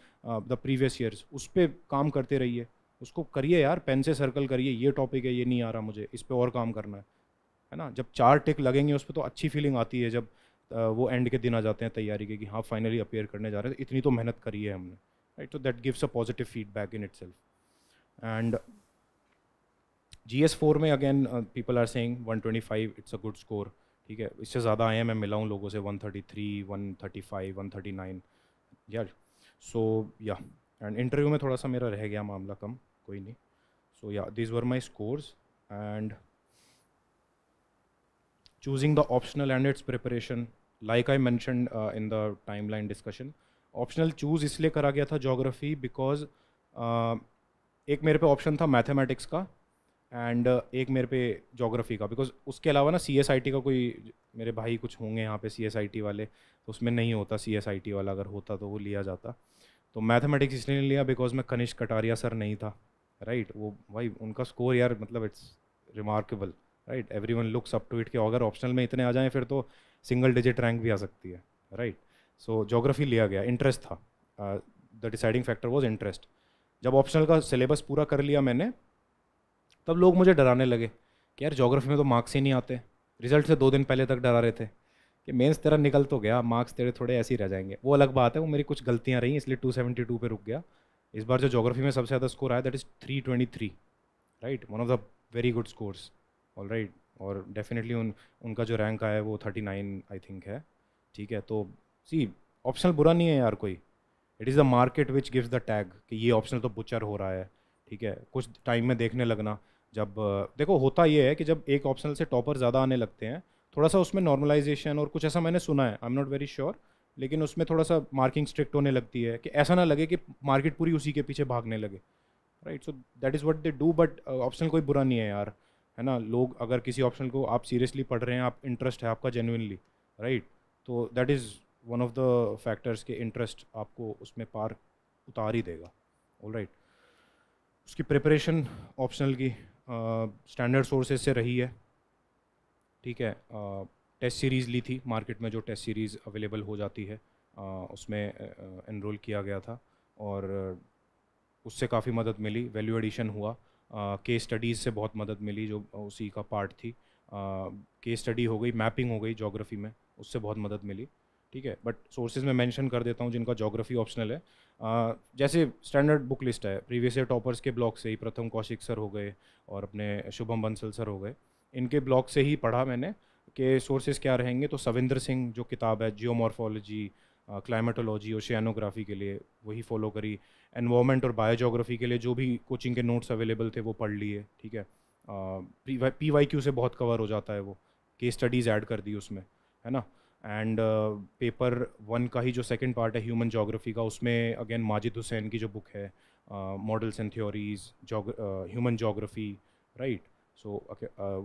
the previous years उस पर काम करते रहिए उसको करिए यार पेन से सर्कल करिए ये टॉपिक है ये नहीं आ रहा मुझे इस पर और काम करना है है ना जब चार टिक लगेंगे उस पर तो अच्छी फीलिंग आती है जब वो एंड के दिन आ जाते हैं तैयारी के कि हाँ फाइनली अपेयर करने जा रहे हैं तो इतनी तो मेहनत करी है हमने राइट तो that gives a positive feedback in itself and G S four में again people are saying one twenty five it's a good score ठीक है इससे ज़्यादा आए हैं मैं मिला हूँ लोगों से one one thirty thirty three five one thirty nine यार सो या एंड इंटरव्यू में थोड़ा सा मेरा रह गया मामला कम कोई नहीं so yeah this were my scores and choosing the optional and its preparation like I mention in the timeline discussion optional choose इसलिए करा गया था जोग्राफ़ी बिकॉज uh, एक मेरे पे ऑप्शन था मैथमेटिक्स का एंड uh, एक मेरे पे जोग्राफ़ी का बिकॉज उसके अलावा ना सी एस आई टी का कोई मेरे भाई कुछ होंगे यहाँ पे सी एस आई टी वाले तो उसमें नहीं होता सी एस आई टी वाला अगर होता तो वो लिया जाता तो मैथमेटिक्स इसलिए नहीं लिया बिकॉज मैं कनिष्क कटारिया सर नहीं था राइट right? वो भाई उनका स्कोर यार मतलब it's remarkable right everyone looks up to it के अगर ऑप्शनल में इतने आ जाएँ फिर तो सिंगल डिजिट रैंक भी आ सकती है राइट सो जोग्राफी लिया गया इंटरेस्ट था the deciding factor was interest जब ऑप्शनल का सिलेबस पूरा कर लिया मैंने तब लोग मुझे डराने लगे कि यार जोग्राफी में तो मार्क्स ही नहीं आते रिजल्ट से दो दिन पहले तक डरा रहे थे कि मेंस तेरा निकल तो गया मार्क्स तेरे थोड़े ऐसे ही रह जाएंगे वो अलग बात है वो मेरी कुछ गलतियाँ रहीं इसलिए टू सेवेंटी टू पर रुक गया इस बार जो जोग्राफी में सबसे ज़्यादा स्कोर आया that is three twenty three right one of the very good scores all right और डेफिनेटली उन उनका जो रैंक आया है वो थर्टी नाइन आई थिंक है ठीक है तो सी ऑप्शनल बुरा नहीं है यार कोई it is the market which gives the tag कि ये ऑप्शनल तो बुचर हो रहा है ठीक है कुछ टाइम में देखने लगना जब देखो होता ये है कि जब एक ऑप्शनल से टॉपर ज़्यादा आने लगते हैं थोड़ा सा उसमें नॉर्मलाइजेशन और कुछ ऐसा मैंने सुना है I am not very sure लेकिन उसमें थोड़ा सा मार्किंग स्ट्रिक्ट होने लगती है कि ऐसा ना लगे कि मार्केट पूरी उसी के पीछे भागने लगे right so that is what they do but optional कोई बुरा नहीं है यार है ना लोग अगर किसी ऑप्शन को आप सीरियसली पढ़ रहे हैं आप इंटरेस्ट है आपका जेनुनली राइट तो that is one of the factors के इंटरेस्ट आपको उसमें पार उतार ही देगा ऑल राइट उसकी प्रिपरेशन ऑप्शनल की स्टैंडर्ड uh, सोर्सेज से रही है ठीक है टेस्ट uh, सीरीज़ ली थी मार्केट में जो टेस्ट सीरीज़ अवेलेबल हो जाती है uh, उसमें एनरोल uh, किया गया था और उससे काफ़ी मदद मिली वैल्यू एडिशन हुआ केस स्टडीज़ से बहुत मदद मिली जो उसी का पार्ट थी केस स्टडी हो गई मैपिंग हो गई जोग्राफ़ी में उससे बहुत मदद मिली ठीक है बट सोर्सेज में मेंशन कर देता हूँ जिनका जोग्राफी ऑप्शनल है जैसे स्टैंडर्ड बुक लिस्ट है प्रीवियस ईयर टॉपर्स के ब्लॉग से ही प्रथम कौशिक सर हो गए और अपने शुभम बंसल सर हो गए इनके ब्लॉग से ही पढ़ा मैंने कि सोर्सेज क्या रहेंगे तो सविंदर सिंह जो किताब है जियोमॉर्फोलॉजी क्लाइमेटोलॉजी ओशियानोग्राफी के लिए वही फॉलो करी एनवायरमेंट और बायोजोग्राफी के लिए जो भी कोचिंग के नोट्स अवेलेबल थे वो पढ़ लिए ठीक है पी वाई क्यू से बहुत कवर हो जाता है वो केस स्टडीज़ ऐड कर दी उसमें है ना एंड पेपर वन का ही जो सेकेंड पार्ट है ह्यूमन जोग्राफी का उसमें अगेन माजिद हुसैन की जो बुक है models and theories human geography right so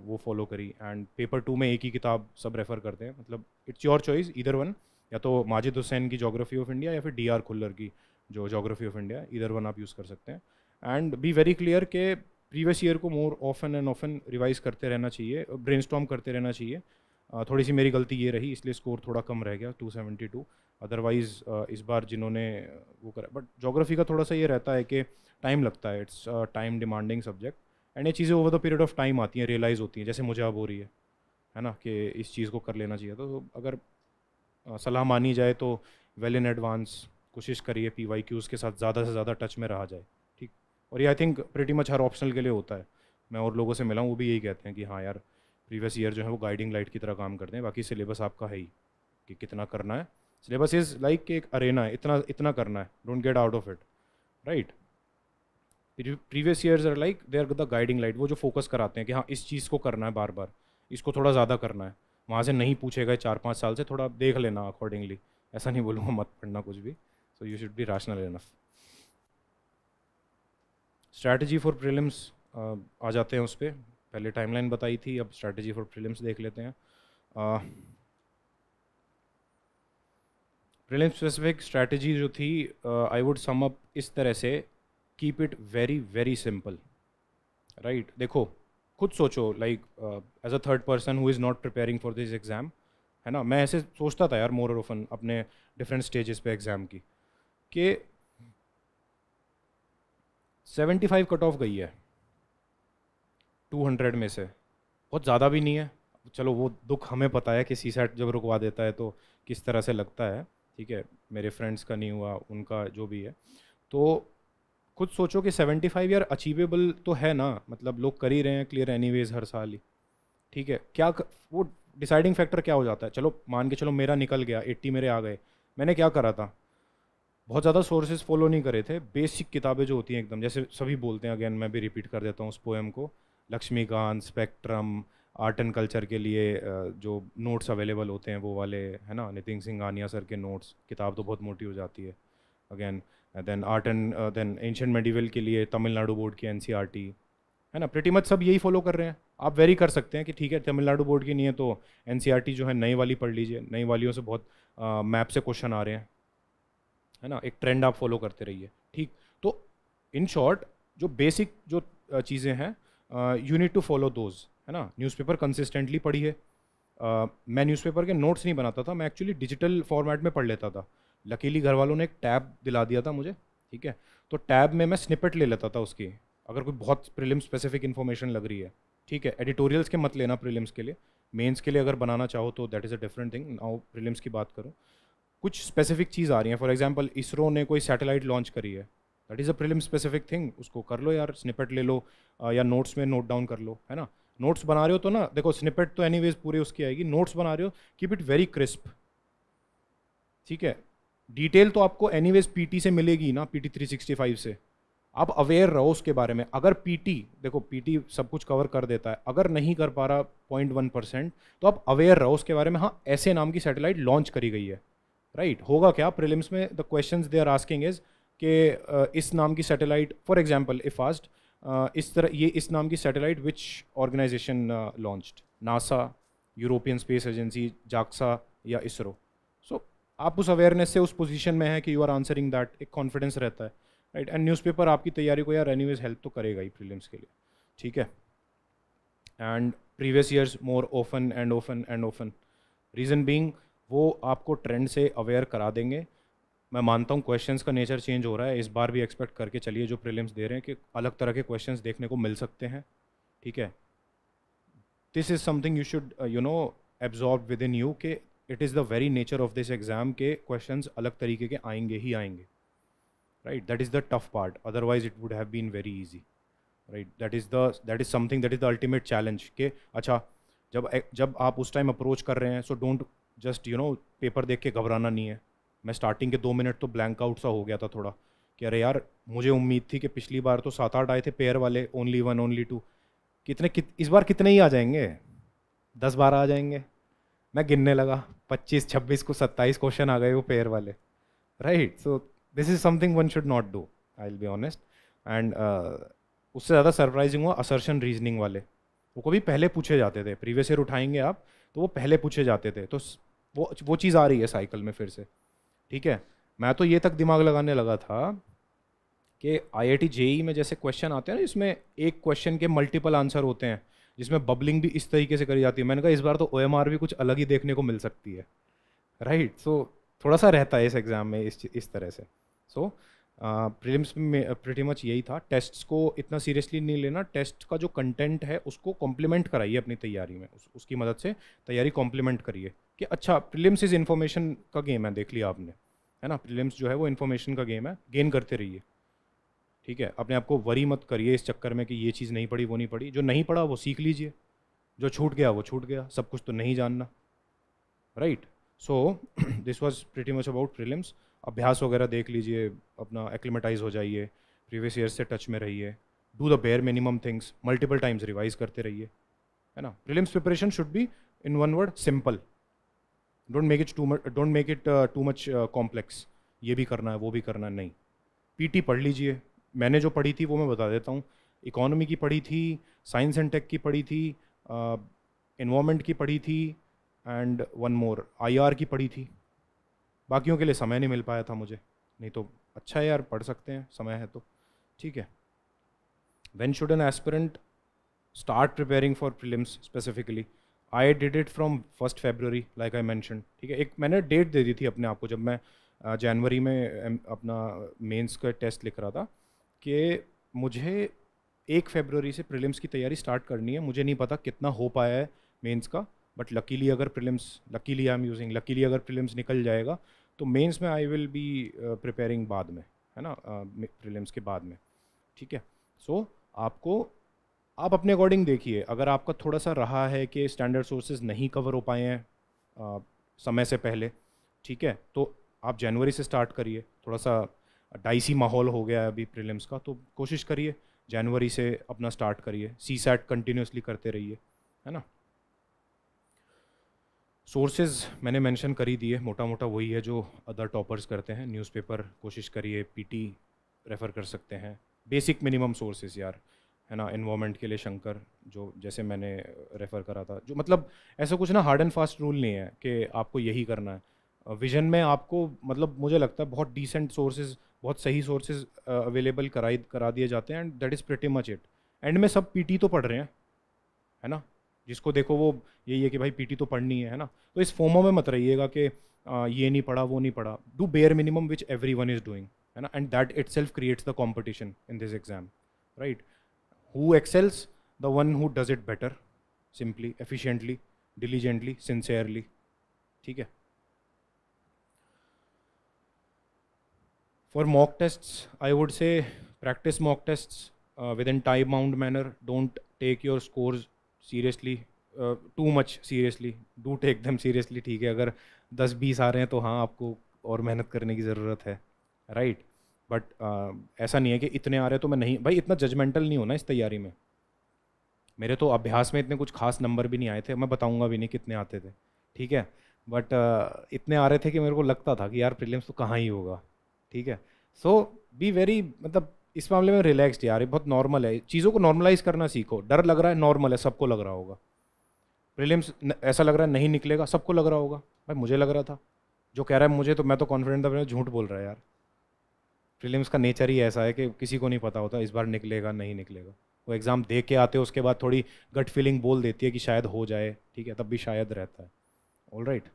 वो फॉलो करी एंड पेपर टू में एक ही किताब सब रेफ़र करते हैं मतलब इट्स योर चॉइस इधर वन या तो माजिद हुसैन की जोग्राफी ऑफ इंडिया या फिर डी आर खुल्लर की जो जोग्राफी ऑफ इंडिया इधर वन आप यूज़ कर सकते हैं एंड बी वेरी क्लियर के प्रीवियस ईयर को more often and often revise करते रहना चाहिए ब्रेन करते रहना चाहिए थोड़ी सी मेरी गलती ये रही इसलिए स्कोर थोड़ा कम रह गया 272 अदरवाइज़ इस बार जिन्होंने वो करा बट जोग्राफी का थोड़ा सा ये रहता है कि टाइम लगता है it's time demanding subject and ये चीज़ें over the period of time आती हैं रियलाइज़ होती हैं जैसे मुझे अब हो रही है है ना कि इस चीज़ को कर लेना चाहिए तो अगर सलाह मानी जाए तो वेल इन एडवांस कोशिश करिए पी वाई क्यूज़ के साथ ज़्यादा से ज़्यादा टच में रहा जाए ठीक और ये आई थिंक प्रेटी मच हर ऑप्शनल के लिए होता है मैं और लोगों से मिला हूँ वो भी यही कहते हैं कि हाँ यार प्रीवियस ईयर जो है वो गाइडिंग लाइट की तरह काम करते हैं बाकी सिलेबस आपका है ही कि कितना करना है सिलेबस इज़ लाइक एक अरेना है इतना इतना करना है don't get out of it right previous years are like they are the guiding light वो जो फोकस कराते हैं कि हाँ इस चीज़ को करना है बार बार इसको थोड़ा ज़्यादा करना है वहाँ से नहीं पूछेगा चार पाँच साल से थोड़ा देख लेना अकॉर्डिंगली ऐसा नहीं बोलूँगा मत पढ़ना कुछ भी so you should be rational enough strategy for prelims आ जाते हैं उस पर पहले टाइमलाइन बताई थी अब स्ट्रैटेजी फॉर प्रीलिम्स देख लेते हैं प्रीलिम्स स्पेसिफिक स्ट्रैटेजी जो थी आई वुड सम अप इस तरह से keep it very very simple right देखो खुद सोचो like as a third person who is not preparing for this exam है ना मैं ऐसे सोचता था यार मोर ओफन अपने डिफरेंट स्टेजेस पे एग्ज़ाम की कि 75 कट ऑफ गई है 200 में से बहुत ज़्यादा भी नहीं है चलो वो दुख हमें पता है कि सी सेट जब रुकवा देता है तो किस तरह से लगता है ठीक है मेरे फ्रेंड्स का नहीं हुआ उनका जो भी है तो खुद सोचो कि सेवेंटी फाइव ईयर अचीवेबल तो है ना मतलब लोग कर ही रहे हैं क्लियर वेज हर साल ही ठीक है क्या कर, वो डिसाइडिंग फैक्टर क्या हो जाता है चलो मान के चलो मेरा निकल गया एट्टी मेरे आ गए मैंने क्या करा था बहुत ज़्यादा सोर्सेज फॉलो नहीं करे थे बेसिक किताबें जो होती हैं एकदम जैसे सभी बोलते हैं अगेन मैं भी रिपीट कर देता हूँ उस पोएम को Laxmikanth spectrum art and culture के लिए जो नोट्स अवेलेबल होते हैं वो वाले है ना नितिन सिंह आनिया सर के नोट्स किताब तो बहुत मोटी हो जाती है again then art and then ancient medieval के लिए तमिलनाडु बोर्ड की एन e है ना प्रिटी मत सब यही फॉलो कर रहे हैं आप वेरी कर सकते हैं कि ठीक है तमिलनाडु बोर्ड की नहीं है तो एन e जो है नई वाली पढ़ लीजिए नई वालियों से बहुत मैप uh, से क्वेश्चन आ रहे हैं है ना एक ट्रेंड आप फॉलो करते रहिए ठीक तो इन शॉर्ट जो बेसिक जो uh, चीज़ें हैं you need to follow those है ना न्यूज़पेपर कंसिस्टेंटली पढ़िए uh, मैं न्यूज़पेपर के नोट्स नहीं बनाता था मैं एक्चुअली डिजिटल फॉर्मेट में पढ़ लेता था लकीली घर वालों ने एक टैब दिला दिया था मुझे ठीक है तो टैब में मैं स्निपेट ले लेता था उसकी अगर कोई बहुत प्रिलिम स्पेसिफिक इन्फॉर्मेशन लग रही है ठीक है एडिटोरियल्स के मत लेना प्रिलिम्स के लिए मेंस के लिए अगर बनाना चाहो तो that is a different thing now prelims की बात करूँ कुछ स्पेसिफिक चीज़ आ रही है फॉर एग्जाम्पल इसरो ने कोई सैटेलाइट लॉन्च करी है that is a prelim specific thing उसको कर लो यार स्निपेट ले लो या नोट्स में नोट डाउन कर लो है ना नोट्स बना रहे हो तो ना देखो स्निपेट तो एनी पूरी उसकी आएगी नोट्स बना रहे हो कीप इट वेरी क्रिस्प ठीक है डिटेल तो आपको एनी वेज से मिलेगी ना पी टी से आप अवेयर रहो उसके बारे में अगर पीटी देखो पीटी सब कुछ कवर कर देता है अगर नहीं कर पा रहा पॉइंट वन परसेंट तो आप अवेयर रहो उसके बारे में हाँ ऐसे नाम की सैटेलाइट लॉन्च करी गई है राइट right? होगा क्या प्रिलिम्स में the question they are asking is के इस नाम की satellite for example if fast इस तरह ये इस नाम की satellite which organisation launch NASA European space agency JAXA या इसरो सो so, आप उस अवेयरनेस से उस पोजीशन में है कि यू आर आंसरिंग दैट एक कॉन्फिडेंस रहता है राइट एंड न्यूज़पेपर आपकी तैयारी को यार वेज हेल्प तो करेगा ही प्रीलिम्स के लिए ठीक है and previous years more often and often and often reason being वो आपको ट्रेंड से अवेयर करा देंगे मैं मानता हूँ क्वेश्चंस का नेचर चेंज हो रहा है इस बार भी एक्सपेक्ट करके चलिए जो प्रीलिम्स दे रहे हैं कि अलग तरह के क्वेश्चंस देखने को मिल सकते हैं ठीक है this is something you should you know absorb within you के it is the very nature of this exam के क्वेश्चन अलग तरीके के आएंगे ही आएंगे right that is the tough part otherwise it would have been very easy right that is the that is something that is the ultimate challenge के अच्छा जब जब आप उस टाइम अप्रोच कर रहे हैं so don't just you know paper देख के घबराना नहीं है मैं स्टार्टिंग के दो मिनट तो ब्लैंक आउट सा हो गया था थोड़ा कि अरे यार मुझे उम्मीद थी कि पिछली बार तो सात आठ आए थे पेयर वाले ओनली वन ओनली टू कितने कित, इस बार कितने ही आ जाएंगे दस बारह आ जाएंगे मैं गिनने लगा पच्चीस छब्बीस को सत्ताईस क्वेश्चन आ गए वो पेयर वाले right so this is something one should not do I will be honest and उससे ज़्यादा सरप्राइजिंग हुआ असर्शन रीजनिंग वाले वो कभी पहले पूछे जाते थे प्रीवियस ईयर उठाएंगे आप तो वो पहले पूछे जाते थे तो वो वो चीज़ आ रही है साइकिल में फिर से ठीक है मैं तो ये तक दिमाग लगाने लगा था कि आई आई e में जैसे क्वेश्चन आते हैं ना इसमें एक क्वेश्चन के मल्टीपल आंसर होते हैं जिसमें बबलिंग भी इस तरीके से करी जाती है मैंने कहा इस बार तो ओ भी कुछ अलग ही देखने को मिल सकती है राइट right? सो so, थोड़ा सा रहता है इस एग्ज़ाम में इस इस तरह से सो प्रीलिम्स में प्रिटी मच यही था टेस्ट्स को इतना सीरियसली नहीं लेना टेस्ट का जो कंटेंट है उसको कॉम्प्लीमेंट कराइए अपनी तैयारी में उस, उसकी मदद से तैयारी कॉम्प्लीमेंट करिए कि अच्छा प्रीलिम्स इज इन्फॉर्मेशन का गेम है देख लिया आपने है ना प्रीलिम्स जो है वो इन्फॉर्मेशन का गेम है गेन करते रहिए ठीक है अपने आप को वरी मत करिए इस चक्कर में कि ये चीज़ नहीं पढ़ी वो नहीं पढ़ी जो नहीं पढ़ा वो सीख लीजिए जो छूट गया वो छूट गया सब कुछ तो नहीं जानना right so this was pretty much about prelims अभ्यास वगैरह देख लीजिए अपना एक्लिमेटाइज हो जाइए प्रीवियस ईयर से टच में रहिए do the bare minimum things multiple times revise करते रहिए है ना prelims preparation should be in one word simple don't make it too much don't make it too much complex ये भी करना है वो भी करना है नहीं पीटी पढ़ लीजिए मैंने जो पढ़ी थी वो मैं बता देता हूँ इकोनॉमी की पढ़ी थी साइंस एंड टेक की पढ़ी थी इन्वामेंट की पढ़ी थी एंड वन मोर आई की पढ़ी थी बाकियों के लिए समय नहीं मिल पाया था मुझे नहीं तो अच्छा है यार पढ़ सकते हैं समय है तो ठीक है when should an aspirant start preparing for film specifically I did it from first February like I mention ठीक है एक मैंने डेट दे दी थी अपने आप को जब मैं जनवरी में अपना मेन्स का टेस्ट लिख रहा था कि मुझे एक फेबररी से प्रीलिम्स की तैयारी स्टार्ट करनी है मुझे नहीं पता कितना हो पाया है मेंस का बट लकीली अगर prelims luckily I am using luckily अगर प्रीलिम्स निकल जाएगा तो मेंस में आई विल बी प्रिपेयरिंग बाद में है ना प्रीलिम्स uh, के बाद में ठीक है सो so, आपको आप अपने अकॉर्डिंग देखिए अगर आपका थोड़ा सा रहा है कि स्टैंडर्ड सोर्सेज नहीं कवर हो पाए हैं uh, समय से पहले ठीक है तो आप जनवरी से स्टार्ट करिए थोड़ा सा डाइसी माहौल हो गया है अभी प्रीलिम्स का तो कोशिश करिए जनवरी से अपना स्टार्ट करिए सी सैट कंटिन्यूसली करते रहिए है ना सोर्सेज मैंने मेंशन कर ही दिए मोटा मोटा वही है जो अदर टॉपर्स करते हैं न्यूज़पेपर कोशिश करिए पीटी रेफ़र कर सकते हैं बेसिक मिनिमम सोर्सेज यार है ना इन्वामेंट के लिए शंकर जो जैसे मैंने रेफ़र करा था जो मतलब ऐसा कुछ ना हार्ड एंड फास्ट रूल नहीं है कि आपको यही करना है विजन में आपको मतलब मुझे लगता है बहुत डिसेंट सोर्सेज बहुत सही सोर्सेज अवेलेबल कराई करा दिए जाते हैं and that is pretty much it end में सब पीटी तो पढ़ रहे हैं है ना जिसको देखो वो यही है कि भाई पीटी तो पढ़नी है है ना तो इस फोमो में मत रहिएगा कि ये नहीं पढ़ा वो नहीं पढ़ा do bare minimum which everyone is doing है ना and that itself creates the competition in this exam right who excels the one who does it better simply efficiently diligently sincerely ठीक है for mock test I would say practice mock test within time bound manner don't take your score seriously too much seriously do take them seriously ठीक है अगर दस बीस आ रहे हैं तो हाँ आपको और मेहनत करने की ज़रूरत है राइट right? बट uh, ऐसा नहीं है कि इतने आ रहे तो मैं नहीं भाई इतना जजमेंटल नहीं होना इस तैयारी में मेरे तो अभ्यास में इतने कुछ खास नंबर भी नहीं आए थे मैं बताऊंगा भी नहीं कितने आते थे ठीक है बट uh, इतने आ रहे थे कि मेरे को लगता था कि यार प्रीलिम्स तो कहाँ ही होगा ठीक है सो बी वेरी मतलब इस मामले में रिलैक्सड यार ये बहुत नॉर्मल है चीज़ों को नॉर्मलाइज करना सीखो डर लग रहा है नॉर्मल है सबको लग रहा होगा प्रीलिम्स ऐसा लग रहा है नहीं निकलेगा सबको लग रहा होगा भाई मुझे लग रहा था जो कह रहा है मुझे तो मैं तो कॉन्फिडेंट था झूठ बोल रहा है यार प्रीलिम्स का नेचर ही ऐसा है कि किसी को नहीं पता होता इस बार निकलेगा नहीं निकलेगा वो एग्ज़ाम दे के आते उसके बाद थोड़ी गट फीलिंग बोल देती है कि शायद हो जाए ठीक है तब भी शायद रहता है ऑल राइट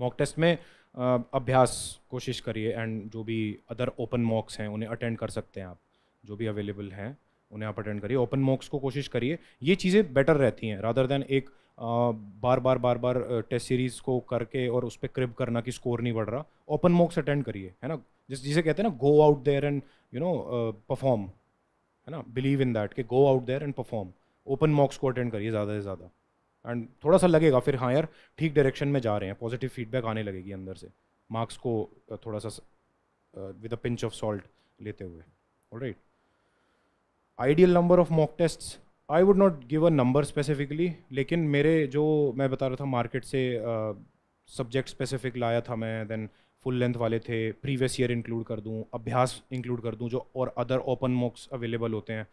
मॉक टेस्ट में अभ्यास कोशिश करिए एंड जो भी अदर ओपन मॉक्स हैं उन्हें अटेंड कर सकते हैं आप जो भी अवेलेबल हैं उन्हें आप अटेंड करिए ओपन मॉक्स को कोशिश करिए ये चीज़ें बेटर रहती हैं रादर देन एक बार बार बार बार टेस्ट सीरीज़ को करके और उस पर क्रिप करना कि स्कोर नहीं बढ़ रहा ओपन मॉक्स अटेंड करिए है ना जिस जिसे कहते हैं ना go out there and you know perform है ना बिलीव इन दैट कि go out there and perform open mocks को अटेंड करिए ज़्यादा से ज़्यादा एंड थोड़ा सा लगेगा फिर हाँ यार ठीक डायरेक्शन में जा रहे हैं पॉजिटिव फीडबैक आने लगेगी अंदर से मार्क्स को थोड़ा सा with a pinch of salt लेते हुए right ideal number of mock test I would not give a number specifically लेकिन मेरे जो मैं बता रहा था मार्केट से सब्जेक्ट uh, स्पेसिफिक लाया था मैं देन फुल लेंथ वाले थे प्रीवियस ईयर इंक्लूड कर दूँ अभ्यास इंक्लूड कर दूँ जो और अदर ओपन मॉक्स अवेलेबल होते हैं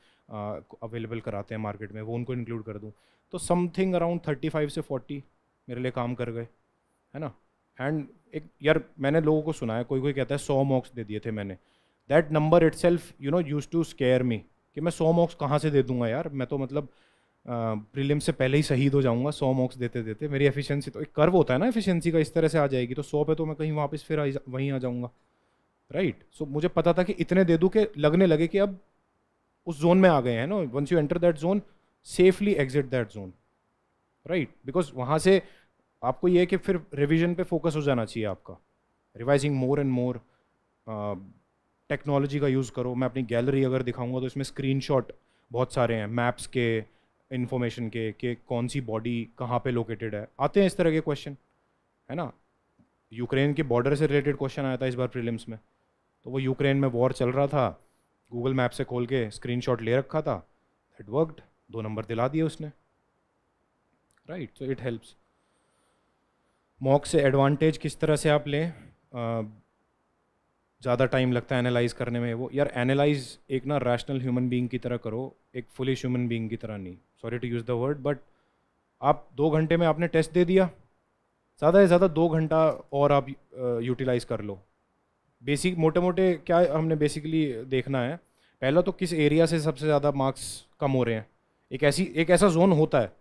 अवेलेबल कराते हैं मार्केट में वो उनको इंक्लूड कर दूँ तो समथिंग अराउंड थर्टी फाइव से फोर्टी मेरे लिए काम कर गए है ना एंड एक यार मैंने लोगों को सुना है कोई कोई कहता है सौ मॉक्स दे दिए थे मैंने that number itself you know use to scare me कि मैं सौ मॉक्स कहाँ से दे दूंगा यार मैं तो मतलब प्रीलिम्स से पहले ही शहीद हो जाऊंगा सौ मॉक्स देते देते मेरी एफिशिएंसी तो एक कर्व होता है ना एफिशिएंसी का इस तरह से आ जाएगी तो सौ पे तो मैं कहीं वापस फिर आ वहीं आ जाऊंगा राइट right. सो so, मुझे पता था कि इतने दे दूँ कि लगने लगे कि अब उस जोन में आ गए हैं ना once you enter that zone safely exit that zone right because वहाँ से आपको ये है कि फिर रिविजन पे फोकस हो जाना चाहिए आपका revising more and more technology का यूज़ करो मैं अपनी गैलरी अगर दिखाऊंगा तो इसमें स्क्रीनशॉट बहुत सारे हैं मैप्स के इन्फॉर्मेशन के कि कौन सी बॉडी कहाँ पे लोकेटेड है आते हैं इस तरह के क्वेश्चन है ना यूक्रेन के बॉर्डर से रिलेटेड क्वेश्चन आया था इस बार प्रीलिम्स में तो वो यूक्रेन में वॉर चल रहा था गूगल मैप से खोल के स्क्रीन ले रखा था दैट वर्कड दो नंबर दिला दिए उसने right so it helps mock से एडवांटेज किस तरह से आप लें ज़्यादा टाइम लगता है एनालाइज करने में वो यार एनालाइज एक ना रैशनल ह्यूमन बीइंग की तरह करो एक फुलिश ह्यूमन बीइंग की तरह नहीं sorry to use the word but आप दो घंटे में आपने टेस्ट दे दिया ज़्यादा से ज़्यादा दो घंटा और आप यूटिलाइज कर लो बेसिक मोटे मोटे क्या हमने बेसिकली देखना है पहला तो किस एरिया से सबसे ज़्यादा मार्क्स कम हो रहे हैं एक ऐसी एक ऐसा जोन होता है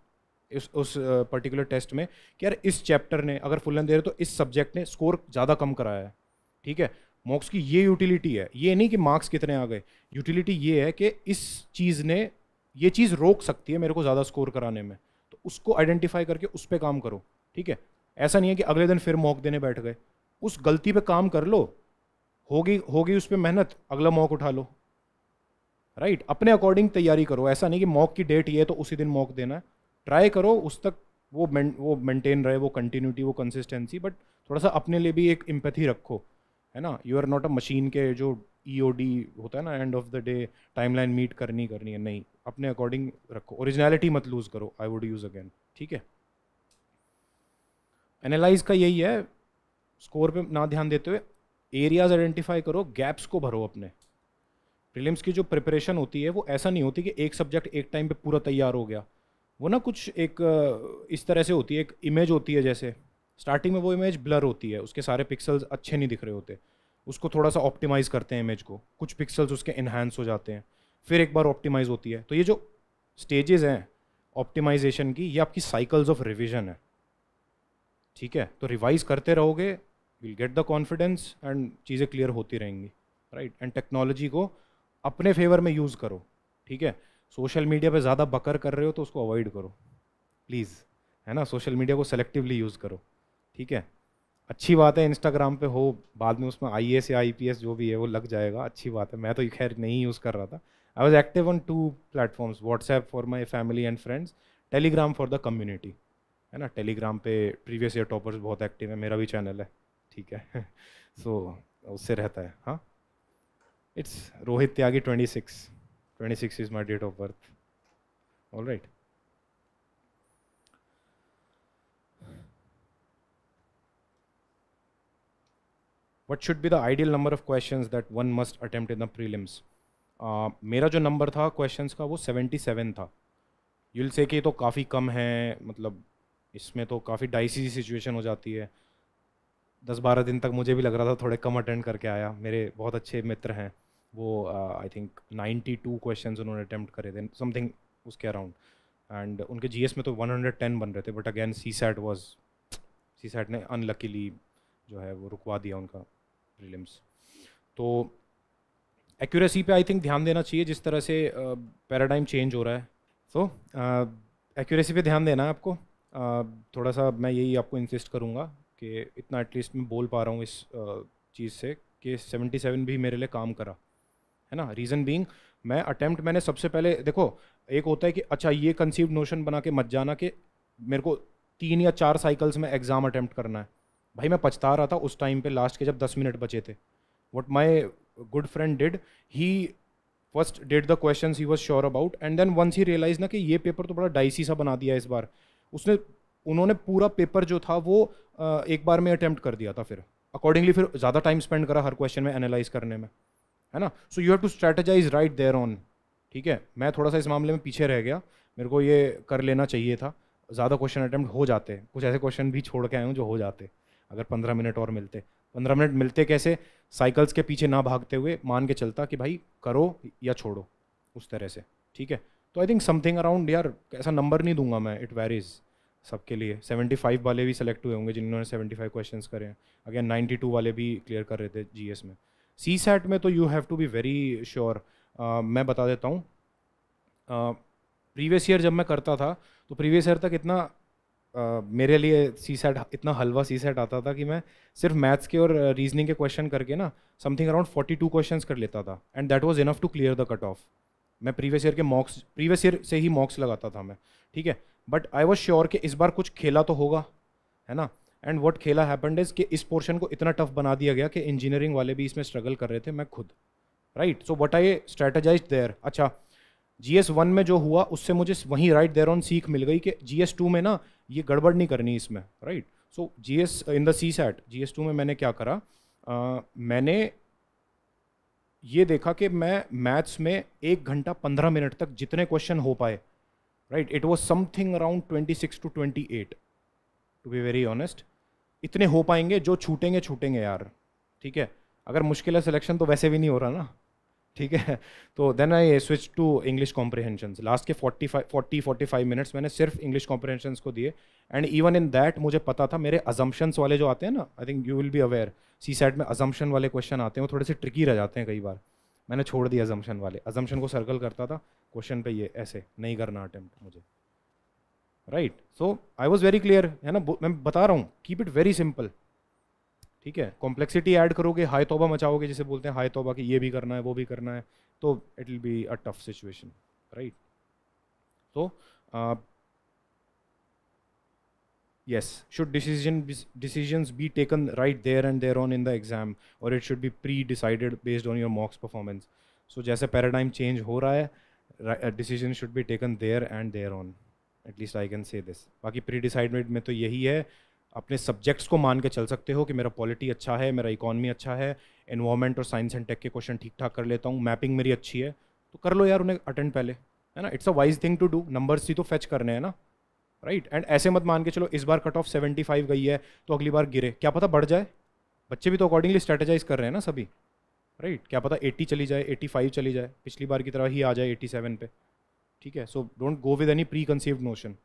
इस उस पर्टिकुलर टेस्ट में कि यार इस चैप्टर ने अगर फुल लेंथ दे रहे तो इस सब्जेक्ट ने स्कोर ज़्यादा कम कराया है ठीक है मॉक्स की ये यूटिलिटी है ये नहीं कि मार्क्स कितने आ गए यूटिलिटी ये है कि इस चीज़ ने ये चीज़ रोक सकती है मेरे को ज़्यादा स्कोर कराने में तो उसको आइडेंटिफाई करके उस पर काम करो ठीक है ऐसा नहीं है कि अगले दिन फिर मॉक देने बैठ गए उस गलती पे काम कर लो होगी होगी उस पर मेहनत अगला मॉक उठा लो राइट right? अपने अकॉर्डिंग तैयारी करो ऐसा नहीं कि मॉक की डेट ये है तो उसी दिन मॉक देना है ट्राई करो उस तक वो मेंट, वो मेंटेन रहे वो कंटिन्यूटी वो कंसिस्टेंसी बट थोड़ा सा अपने लिए भी एक इम्पथी रखो है ना you are not a machine के जो ई e होता है ना end of the day timeline meet करनी करनी है नहीं अपने अकॉर्डिंग रखो ओरिजिनलिटी मत लूज़ करो आई वुड यूज़ अगेन ठीक है एनालाइज का यही है स्कोर पे ना ध्यान देते हुए एरियाज आइडेंटिफाई करो गैप्स को भरो अपने प्रीलिम्स की जो प्रिपरेशन होती है वो ऐसा नहीं होती कि एक सब्जेक्ट एक टाइम पे पूरा तैयार हो गया वो ना कुछ एक इस तरह से होती है एक इमेज होती है जैसे स्टार्टिंग में वो इमेज ब्लर होती है उसके सारे पिक्सल्स अच्छे नहीं दिख रहे होते उसको थोड़ा सा ऑप्टिमाइज़ करते हैं इमेज को कुछ पिक्सल्स उसके इन्हांस हो जाते हैं फिर एक बार ऑप्टिमाइज़ होती है तो ये जो स्टेजेस हैं ऑप्टिमाइजेशन की ये आपकी साइकिल्स ऑफ रिविजन है ठीक है तो रिवाइज करते रहोगे will get the confidence and चीज़ें क्लियर होती रहेंगी राइट एंड टेक्नोलॉजी को अपने फेवर में यूज़ करो ठीक है सोशल मीडिया पे ज़्यादा बकर कर रहे हो तो उसको अवॉइड करो प्लीज़ है ना सोशल मीडिया को सेलेक्टिवली यूज़ करो ठीक है अच्छी बात है इंस्टाग्राम पे हो बाद में उसमें आई या आई जो भी है वो लग जाएगा अच्छी बात है मैं तो खैर नहीं यूज़ कर रहा था I was active on two platforms WhatsApp for my family and friends Telegram for the community है ना टेलीग्राम पे प्रीवियस ईयर टॉपर्स बहुत एक्टिव है मेरा भी चैनल है ठीक है सो so, उससे रहता है हाँ it's Rohit Tyagi twenty six twenty six is my date of birth all right what should be the ideal number of question that one must attempt in the prelims मेरा जो नंबर था क्वेश्चन का वो सेवेंटी सेवन था you'll से कि तो काफ़ी कम है मतलब इसमें तो काफ़ी डाइसी सिचुएशन हो जाती है दस बारह दिन तक मुझे भी लग रहा था थोड़े कम अटेंड करके आया मेरे बहुत अच्छे मित्र हैं वो I think ninety two question उन्होंने अटैम्प्ट करे थे समथिंग उसके अराउंड एंड उनके जी में तो वन हंड्रेड टेन बन रहे थे but again CSAT was CSAT ने अनलकीली जो है वो रुकवा दिया उनका प्रीलिम्स तो एक्यूरेसी पे आई थिंक ध्यान देना चाहिए जिस तरह से पैराडाइम uh, चेंज हो रहा है सो एक्यूरेसी पे ध्यान देना है आपको uh, थोड़ा सा मैं यही आपको इंसिस्ट करूँगा कि इतना एटलीस्ट मैं बोल पा रहा हूँ इस uh, चीज़ से कि 77 भी मेरे लिए काम करा है ना रीज़न बींग मैं अटैम्प्ट मैंने सबसे पहले देखो एक होता है कि अच्छा ये कंसीव्ड नोशन बना के मत जाना कि मेरे को तीन या चार साइकिल्स में एग्ज़ाम अटैम्प्ट करना है भाई मैं पछता रहा था उस टाइम पे लास्ट के जब दस मिनट बचे थे what my good friend did he first did the question he was sure about and then once he realise ना कि ये पेपर तो बड़ा डाइसी सा बना दिया इस बार उसने उन्होंने पूरा पेपर जो था वो एक बार में अटैम्प्ट कर दिया था फिर अकॉर्डिंगली फिर ज़्यादा टाइम स्पेंड करा हर क्वेश्चन में एनालाइज करने में है ना so you have to strategize right there on ठीक है मैं थोड़ा सा इस मामले में पीछे रह गया मेरे को ये कर लेना चाहिए था ज़्यादा क्वेश्चन अटैम्प्ट हो जाते कुछ ऐसे क्वेश्चन भी छोड़ के आए हूँ जो हो जाते हैं अगर पंद्रह मिनट और मिलते पंद्रह मिनट मिलते कैसे साइकिल्स के पीछे ना भागते हुए मान के चलता कि भाई करो या छोड़ो उस तरह से ठीक है तो आई थिंक समथिंग अराउंड यार ऐसा नंबर नहीं दूंगा मैं इट वेरीज सबके लिए सेवेंटी फाइव वाले भी सेलेक्ट हुए होंगे जिन्होंने फाइव क्वेश्चन करे हैं अगेन नाइन्टी टू वाले भी क्लियर कर रहे थे जी एस में सी सैट में तो you have to be very sure मैं बता देता हूँ प्रीवियस ईयर जब मैं करता था तो प्रीवियस ईयर तक इतना मेरे लिए सी सेट इतना हलवा सी सेट आता था कि मैं सिर्फ मैथ्स के और रीजनिंग के क्वेश्चन करके ना something around forty two question कर लेता था and that was enough to clear the cut off मैं प्रीवियस ईयर के मॉक्स प्रीवियस ईयर से ही मॉक्स लगाता था मैं ठीक है बट आई वॉज श्योर कि इस बार कुछ खेला तो होगा है ना एंड वट खेला हैपन्ड इज़ कि इस पोर्शन को इतना टफ बना दिया गया कि इंजीनियरिंग वाले भी इसमें स्ट्रगल कर रहे थे मैं खुद right so what I strategize there अच्छा जी एस वन में जो हुआ उससे मुझे वहीं राइट देर ऑन सीख मिल गई कि जी एस टू में ना ये गड़बड़ नहीं करनी इसमें right so G S in the CSAT G S two में मैंने क्या करा uh, मैंने ये देखा कि मैं मैथ्स में एक घंटा पंद्रह मिनट तक जितने क्वेश्चन हो पाए right it was something around twenty six to twenty eight to be very honest इतने हो पाएंगे जो छूटेंगे छूटेंगे यार ठीक है अगर मुश्किल है सिलेक्शन तो वैसे भी नहीं हो रहा ना ठीक है तो then I switch to English comprehension last के forty five forty forty five minutes मैंने सिर्फ इंग्लिश कॉम्प्रिहेंशन को दिए एंड इवन इन दैट मुझे पता था मेरे अजम्पन्स वाले जो आते हैं ना I think you will be aware CSAT में अजम्पन वाले क्वेश्चन आते हैं वो थोड़े से ट्रिकी रह जाते हैं कई बार मैंने छोड़ दिया अजम्पन वाले अजम्पन को सर्कल करता था क्वेश्चन पे ये ऐसे नहीं करना अटैम्प्ट मुझे right so I was very clear है ना मैं बता रहा हूँ कीप इट वेरी सिंपल ठीक है कॉम्प्लेक्सिटी ऐड करोगे हाई तोबा मचाओगे जिसे बोलते हैं हाई तोबा कि ये भी करना है वो भी करना है तो it will be a tough situation right तो yes should decision decision be taken right there and there on in the exam और it should be pre decided based on your mocks performance so जैसे paradigm change हो रहा है decision should be taken there and there on at least I can say this बाकी pre डिसाइडमेंट में तो यही है अपने सब्जेक्ट्स को मान के चल सकते हो कि मेरा पॉलिटी अच्छा है मेरा इकोनॉमी अच्छा है इन्वायरमेंट और साइंस एंड टेक के क्वेश्चन ठीक ठाक कर लेता हूँ मैपिंग मेरी अच्छी है तो कर लो यार उन्हें अटेंड पहले है ना it's a wise thing to do numbers ही तो फैच करने हैं ना राइट एंड ऐसे मत मान के चलो इस बार कट ऑफ सेवेंटी फाइव गई है तो अगली बार गिरे क्या पता बढ़ जाए बच्चे भी तो अकॉर्डिंगली स्ट्रेटेजाइज कर रहे हैं ना सभी राइट क्या पता एट्टी चली जाए एट्टी फाइव चली जाए पिछली बार की तरह ही आ जाए एट्टी सेवन पे ठीक है so don't go with any pre conceived notion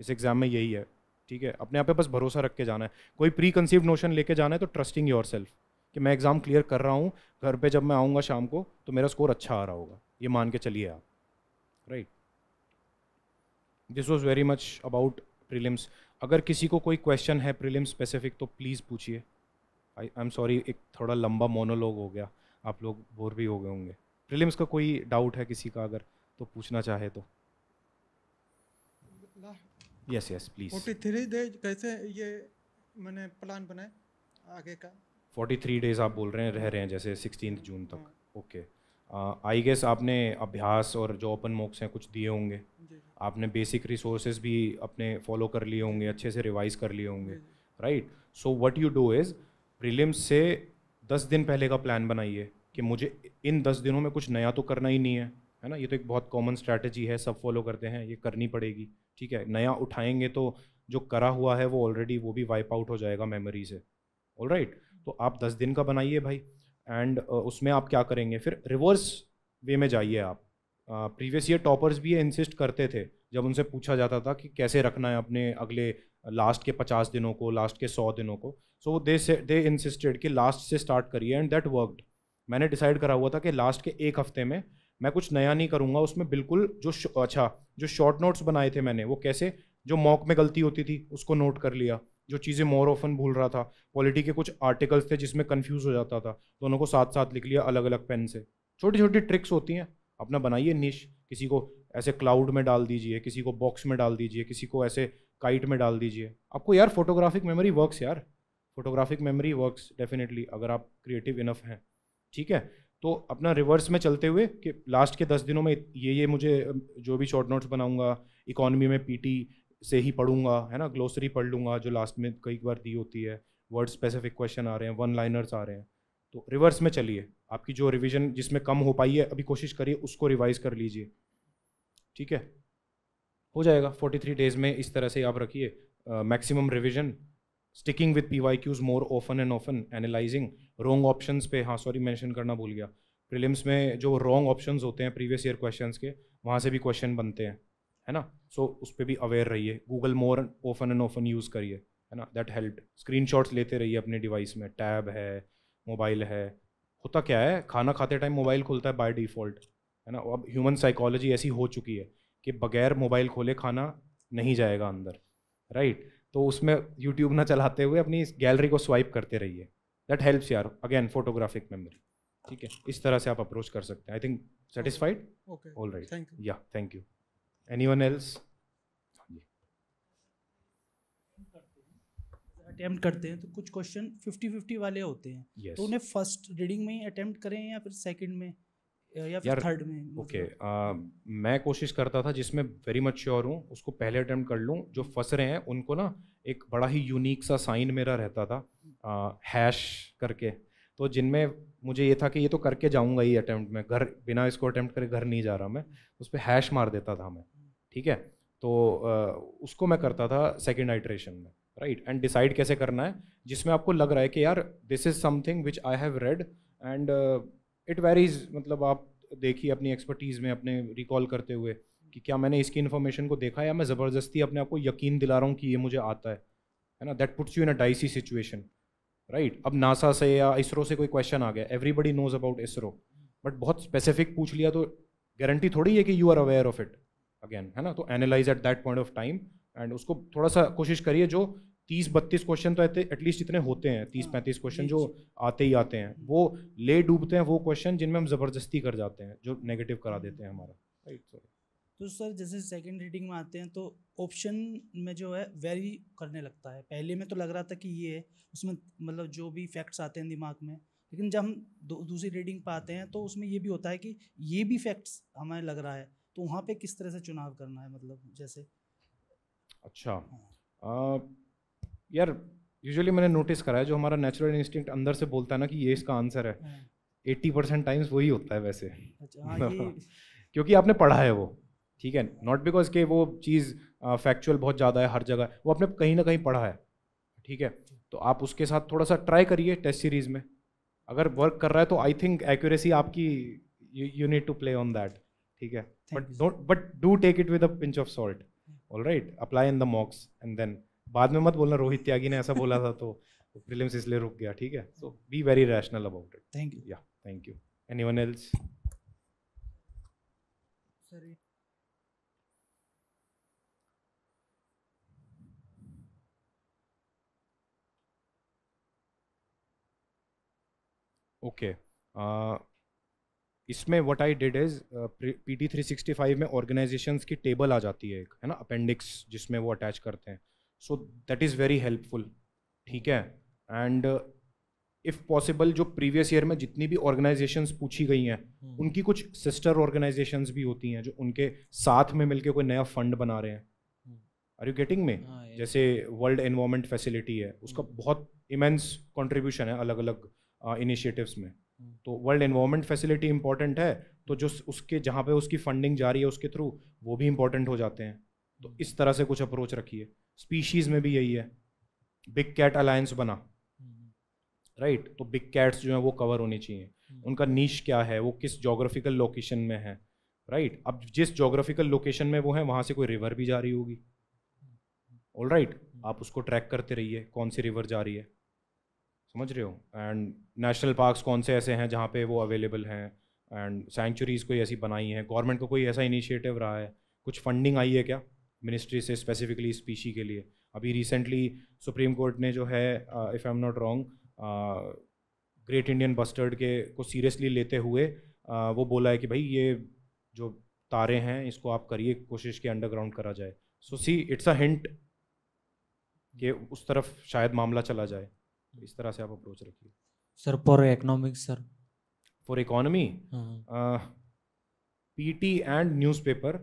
इस एग्ज़ाम में यही है ठीक है अपने आप पे बस भरोसा रख के जाना है कोई प्री कंसीव नोशन लेके जाना है तो ट्रस्टिंग योर सेल्फ कि मैं एग्ज़ाम क्लियर कर रहा हूँ घर पे जब मैं आऊँगा शाम को तो मेरा स्कोर अच्छा आ रहा होगा ये मान के चलिए आप right this was very much about prelims अगर किसी को कोई क्वेश्चन है प्रिलिम्स स्पेसिफिक तो प्लीज़ पूछिए आई आई एम सॉरी एक थोड़ा लंबा मोनोलॉग हो गया आप लोग बोर भी हो गए होंगे प्रिलिम्स का कोई डाउट है किसी का अगर तो पूछना चाहे तो yes yes please forty three days कैसे ये मैंने प्लान बनाया आगे का फोर्टी थ्री डेज आप बोल रहे हैं रह रहे हैं जैसे सिक्सटीन जून तक ओके आई गेस आपने अभ्यास और जो ओपन मॉक्स हैं कुछ दिए होंगे आपने बेसिक रिसोर्सेज भी अपने फॉलो कर लिए होंगे अच्छे से रिवाइज कर लिए होंगे right so what you do is prelims से दस दिन पहले का प्लान बनाइए कि मुझे इन दस दिनों में कुछ नया तो करना ही नहीं है है ना ये तो एक बहुत कॉमन स्ट्रैटेजी है सब फॉलो करते हैं ये करनी पड़ेगी ठीक है नया उठाएंगे तो जो करा हुआ है वो ऑलरेडी वो भी वाइप आउट हो जाएगा मेमोरी से ऑल राइट right? तो आप दस दिन का बनाइए भाई एंड उसमें आप क्या करेंगे फिर रिवर्स वे में जाइए आप प्रीवियस ईयर टॉपर्स भी ये इंसिस्ट करते थे जब उनसे पूछा जाता था कि कैसे रखना है अपने अगले लास्ट के पचास दिनों को लास्ट के सौ दिनों को सो दे दे इंसिस्टेड कि लास्ट से स्टार्ट करिए एंड दैट वर्कड मैंने डिसाइड करा हुआ था कि लास्ट के एक हफ्ते में मैं कुछ नया नहीं करूँगा उसमें बिल्कुल जो अच्छा जो शॉर्ट नोट्स बनाए थे मैंने वो कैसे जो मॉक में गलती होती थी उसको नोट कर लिया जो चीज़ें मोर ऑफन भूल रहा था पॉलिटी के कुछ आर्टिकल्स थे जिसमें कन्फ्यूज हो जाता था दोनों को साथ साथ लिख लिया अलग अलग पेन से छोटी छोटी ट्रिक्स होती हैं अपना बनाइए निश किसी को ऐसे क्लाउड में डाल दीजिए किसी को बॉक्स में डाल दीजिए किसी को ऐसे काइट में डाल दीजिए आपको यार फोटोग्राफिक मेमोरी वर्क्स यार फोटोग्राफिक मेमोरी वर्क्स डेफिनेटली अगर आप क्रिएटिव इनफ हैं ठीक है तो अपना रिवर्स में चलते हुए कि लास्ट के दस दिनों में ये ये मुझे जो भी शॉर्ट नोट्स बनाऊंगा इकोनॉमी में पीटी से ही पढ़ूंगा है ना ग्लोसरी पढ़ लूंगा जो लास्ट में कई बार दी होती है वर्ड स्पेसिफिक क्वेश्चन आ रहे हैं वन लाइनर्स आ रहे हैं तो रिवर्स में चलिए आपकी जो रिविजन जिसमें कम हो पाई है अभी कोशिश करिए उसको रिवाइज कर लीजिए ठीक है हो जाएगा थ्री डेज में इस तरह से आप रखिए maximum revision sticking with P Y Qs more often and often analysing wrong option पे हाँ सॉरी मैंशन करना भूल गया प्रिलिम्स में जो रॉन्ग ऑप्शन होते हैं प्रीवियस ईयर क्वेश्चन के वहाँ से भी क्वेश्चन बनते हैं है ना सो so, उस पर भी अवेयर रहिए Google more often and often use करिए है ना दैट हेल्प स्क्रीन शॉट्स लेते रहिए अपने डिवाइस में टैब है मोबाइल है होता क्या है खाना खाते टाइम मोबाइल खुलता है बाय डिफ़ॉल्ट है ना अब ह्यूमन साइकोलॉजी ऐसी हो चुकी है कि बगैर मोबाइल खोले खाना नहीं जाएगा अंदर राइट right? तो उसमें यूट्यूब ना चलाते हुए अपनी इस गैलरी को स्वाइप करते रहिए दैट हेल्प्स यार अगेन फोटोग्राफिक मेमोरी ठीक है इस तरह से आप अप्रोच कर सकते हैं I think satisfied all right thank you या thank you anyone else attempt करते हैं तो कुछ क्वेश्चन फिफ्टी फिफ्टी वाले होते हैं yes. तो उन्हें फर्स्ट रीडिंग में ही अटेम्प्ट करें या फिर सेकंड में या यार थर्ड में ओके okay, मतलब। मैं कोशिश करता था जिसमें वेरी मच श्योर हूँ उसको पहले अटैम्प्ट कर लूँ जो फंस रहे हैं उनको ना एक बड़ा ही यूनिक सा साइन मेरा रहता था आ, हैश करके तो जिनमें मुझे ये था कि ये तो करके जाऊँगा ही अटैम्प्ट में घर बिना इसको अटैम्प्ट करे घर नहीं जा रहा मैं उस पर हैश मार देता था मैं ठीक है तो आ, उसको मैं करता था सेकेंड आइट्रेशन में राइट एंड डिसाइड कैसे करना है जिसमें आपको लग रहा है कि यार this is something which I have read and it varies मतलब आप देखिए अपनी एक्सपर्टीज़ में अपने रिकॉल करते हुए कि क्या मैंने इसकी इन्फॉर्मेशन को देखा या मैं ज़बरदस्ती अपने आप को यकीन दिला रहा हूँ कि ये मुझे आता है है ना that puts you in a dicey situation right अब नासा से या इसरो से कोई क्वेश्चन आ गया everybody knows about ISRO but बहुत स्पेसिफिक पूछ लिया तो गारंटी थोड़ी है कि you are aware of it again है ना तो analyse at that point of time and उसको थोड़ा सा कोशिश करिए जो तीस बत्तीस क्वेश्चन तो एटलीस्ट इतने होते हैं तीस पैंतीस क्वेश्चन हाँ, जो आते ही आते हैं वो ले डूबते हैं वो क्वेश्चन जिनमें हम ज़बरदस्ती कर जाते हैं जो नेगेटिव करा देते हैं हमारा राइट सर तो सर जैसे सेकंड रीडिंग में आते हैं तो ऑप्शन में जो है वेरी करने लगता है पहले में तो लग रहा था कि ये है उसमें मतलब जो भी फैक्ट्स आते हैं दिमाग में लेकिन जब हम दूसरी रीडिंग पाते हैं तो उसमें ये भी होता है कि ये भी फैक्ट्स हमें लग रहा है तो वहाँ पे किस तरह से चुनाव करना है मतलब जैसे अच्छा हाँ। आ, यार यूजुअली मैंने नोटिस करा है जो हमारा नेचुरल इंस्टिंक्ट अंदर से बोलता है ना कि ये इसका आंसर है एट्टी परसेंट टाइम्स वही होता है वैसे अच्छा, हाँ, क्योंकि आपने पढ़ा है वो ठीक है नॉट बिकॉज के वो चीज़ फैक्चुअल बहुत ज़्यादा है हर जगह वो आपने कहीं ना कहीं पढ़ा है ठीक है तो आप उसके साथ थोड़ा सा ट्राई करिए टेस्ट सीरीज़ में अगर वर्क कर रहा है तो आई थिंक एक्यूरेसी आपकी you need to play on that ठीक है but don't but do take it with a pinch of salt all right apply in the mocks and then बाद में मत बोलना रोहित त्यागी ने ऐसा बोला था तो प्रीलिम्स इसलिए रुक गया ठीक है so be very rational about it thank you या thank you anyone else sorry okay इसमें what I did is P T three sixty five में ऑर्गेनाइजेशंस की टेबल आ जाती है एक है ना अपेंडिक्स जिसमें वो अटैच करते हैं so that is very helpful ठीक है एंड इफ़ पॉसिबल जो प्रीवियस ईयर में जितनी भी ऑर्गेनाइजेशंस पूछी गई हैं hmm. उनकी कुछ सिस्टर ऑर्गेनाइजेशंस भी होती हैं जो उनके साथ में मिलकर कोई नया फंड बना रहे हैं आर यू गेटिंग में जैसे वर्ल्ड एनवायरमेंट फैसिलिटी है उसका hmm. बहुत इमेंस कॉन्ट्रीब्यूशन है अलग अलग इनिशिएटिव्स uh, में hmm. तो वर्ल्ड एनवायरमेंट फैसिलिटी इंपॉर्टेंट है तो जो उसके जहाँ पे उसकी फंडिंग जा रही है उसके थ्रू वो भी इम्पोर्टेंट हो जाते हैं तो इस तरह से कुछ अप्रोच रखिए स्पीशीज में भी यही है बिग कैट अलायंस बना राइट हम्म। right? तो बिग कैट्स जो हैं वो कवर होने चाहिए हम्म। उनका नीच क्या है वो किस जोग्राफिकल लोकेशन में है राइट right? अब जिस जोग्राफिकल लोकेशन में वो है वहाँ से कोई रिवर भी जा रही होगी ऑल हम्म। Right right? आप उसको ट्रैक करते रहिए कौन सी रिवर जा रही है समझ रहे हो एंड नेशनल पार्क्स कौन से ऐसे हैं जहाँ पे वो अवेलेबल हैं एंड सेंचुरीज़ कोई ऐसी बनाई हैं गवर्नमेंट को कोई ऐसा इनिशिएटिव रहा है कुछ फंडिंग आई है क्या मिनिस्ट्री से स्पेसिफिकली स्पीशी के लिए अभी रिसेंटली सुप्रीम कोर्ट ने जो है if I am not wrong great Indian bustard के को सीरियसली लेते हुए आ, uh, वो बोला है कि भाई ये जो तारे हैं इसको आप करिए कोशिश के अंडरग्राउंड करा जाए सो सी इट्स अ हिंट कि उस तरफ शायद मामला चला जाए इस तरह से आप अप्रोच रखिए sir for economics sir for economy PT and newspaper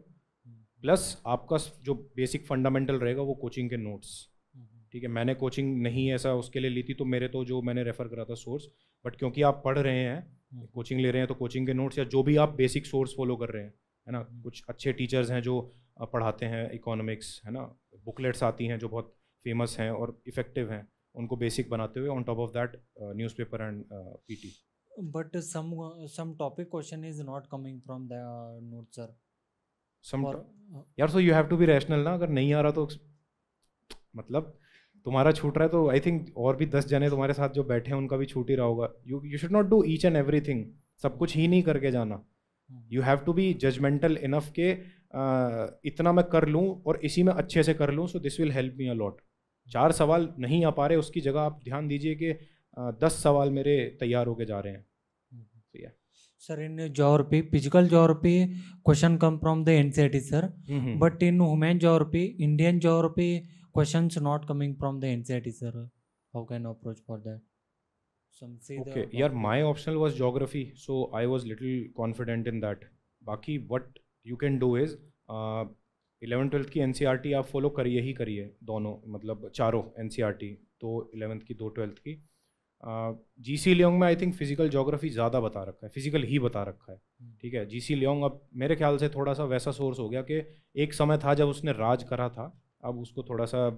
plus आपका जो बेसिक फंडामेंटल रहेगा वो कोचिंग के नोट्स हम्म। ठीक है मैंने कोचिंग नहीं ऐसा उसके लिए ली थी तो मेरे तो जो मैंने रेफ़र करा था सोर्स बट क्योंकि आप पढ़ रहे हैं कोचिंग हम्म। ले रहे हैं तो कोचिंग के नोट्स या जो भी आप बेसिक सोर्स फॉलो कर रहे हैं है ना हम्म। कुछ अच्छे टीचर्स हैं जो पढ़ाते हैं इकोनॉमिक्स है ना बुकलेट्स आती हैं जो बहुत फेमस हैं और इफ़ेक्टिव हैं उनको बेसिक बनाते हुए on top of that newspaper and PT but some some topic question is not coming from the notes sir some यार so you have to be rational ना अगर नहीं आ रहा तो मतलब तुम्हारा छूट रहा है तो आई थिंक और भी दस जने तुम्हारे साथ जो बैठे हैं उनका भी छूट ही रहा होगा you you should not do each and thing सब कुछ ही नहीं करके जाना you have to be judgemental enough के uh, इतना मैं कर लूँ और इसी में अच्छे से कर लूँ so this will help me allot चार सवाल नहीं आ पा रहे उसकी जगह आप ध्यान दीजिए कि uh, दस सवाल मेरे तैयार होके जा रहे हैं sir in geography physical geography question come from the N C sir but in women geography Indian geography question not coming from the N C I T sir how can approach for that okay यार my optional was geography so I was little confident in that बाकी what you can do is eleventh twelfth की NCERT आप follow करिए ही करिए दोनों मतलब चारों एनसीईआरटी तो इलेवेंथ की दो ट्वेल्थ की जी सी लियोंग में आई थिंक फिजिकल जोग्राफी ज़्यादा बता रखा है फिजिकल ही बता रखा है हम्म। ठीक है जी सी लियोंग अब मेरे ख्याल से थोड़ा सा वैसा सोर्स हो गया कि एक समय था जब उसने राज करा था अब उसको थोड़ा सा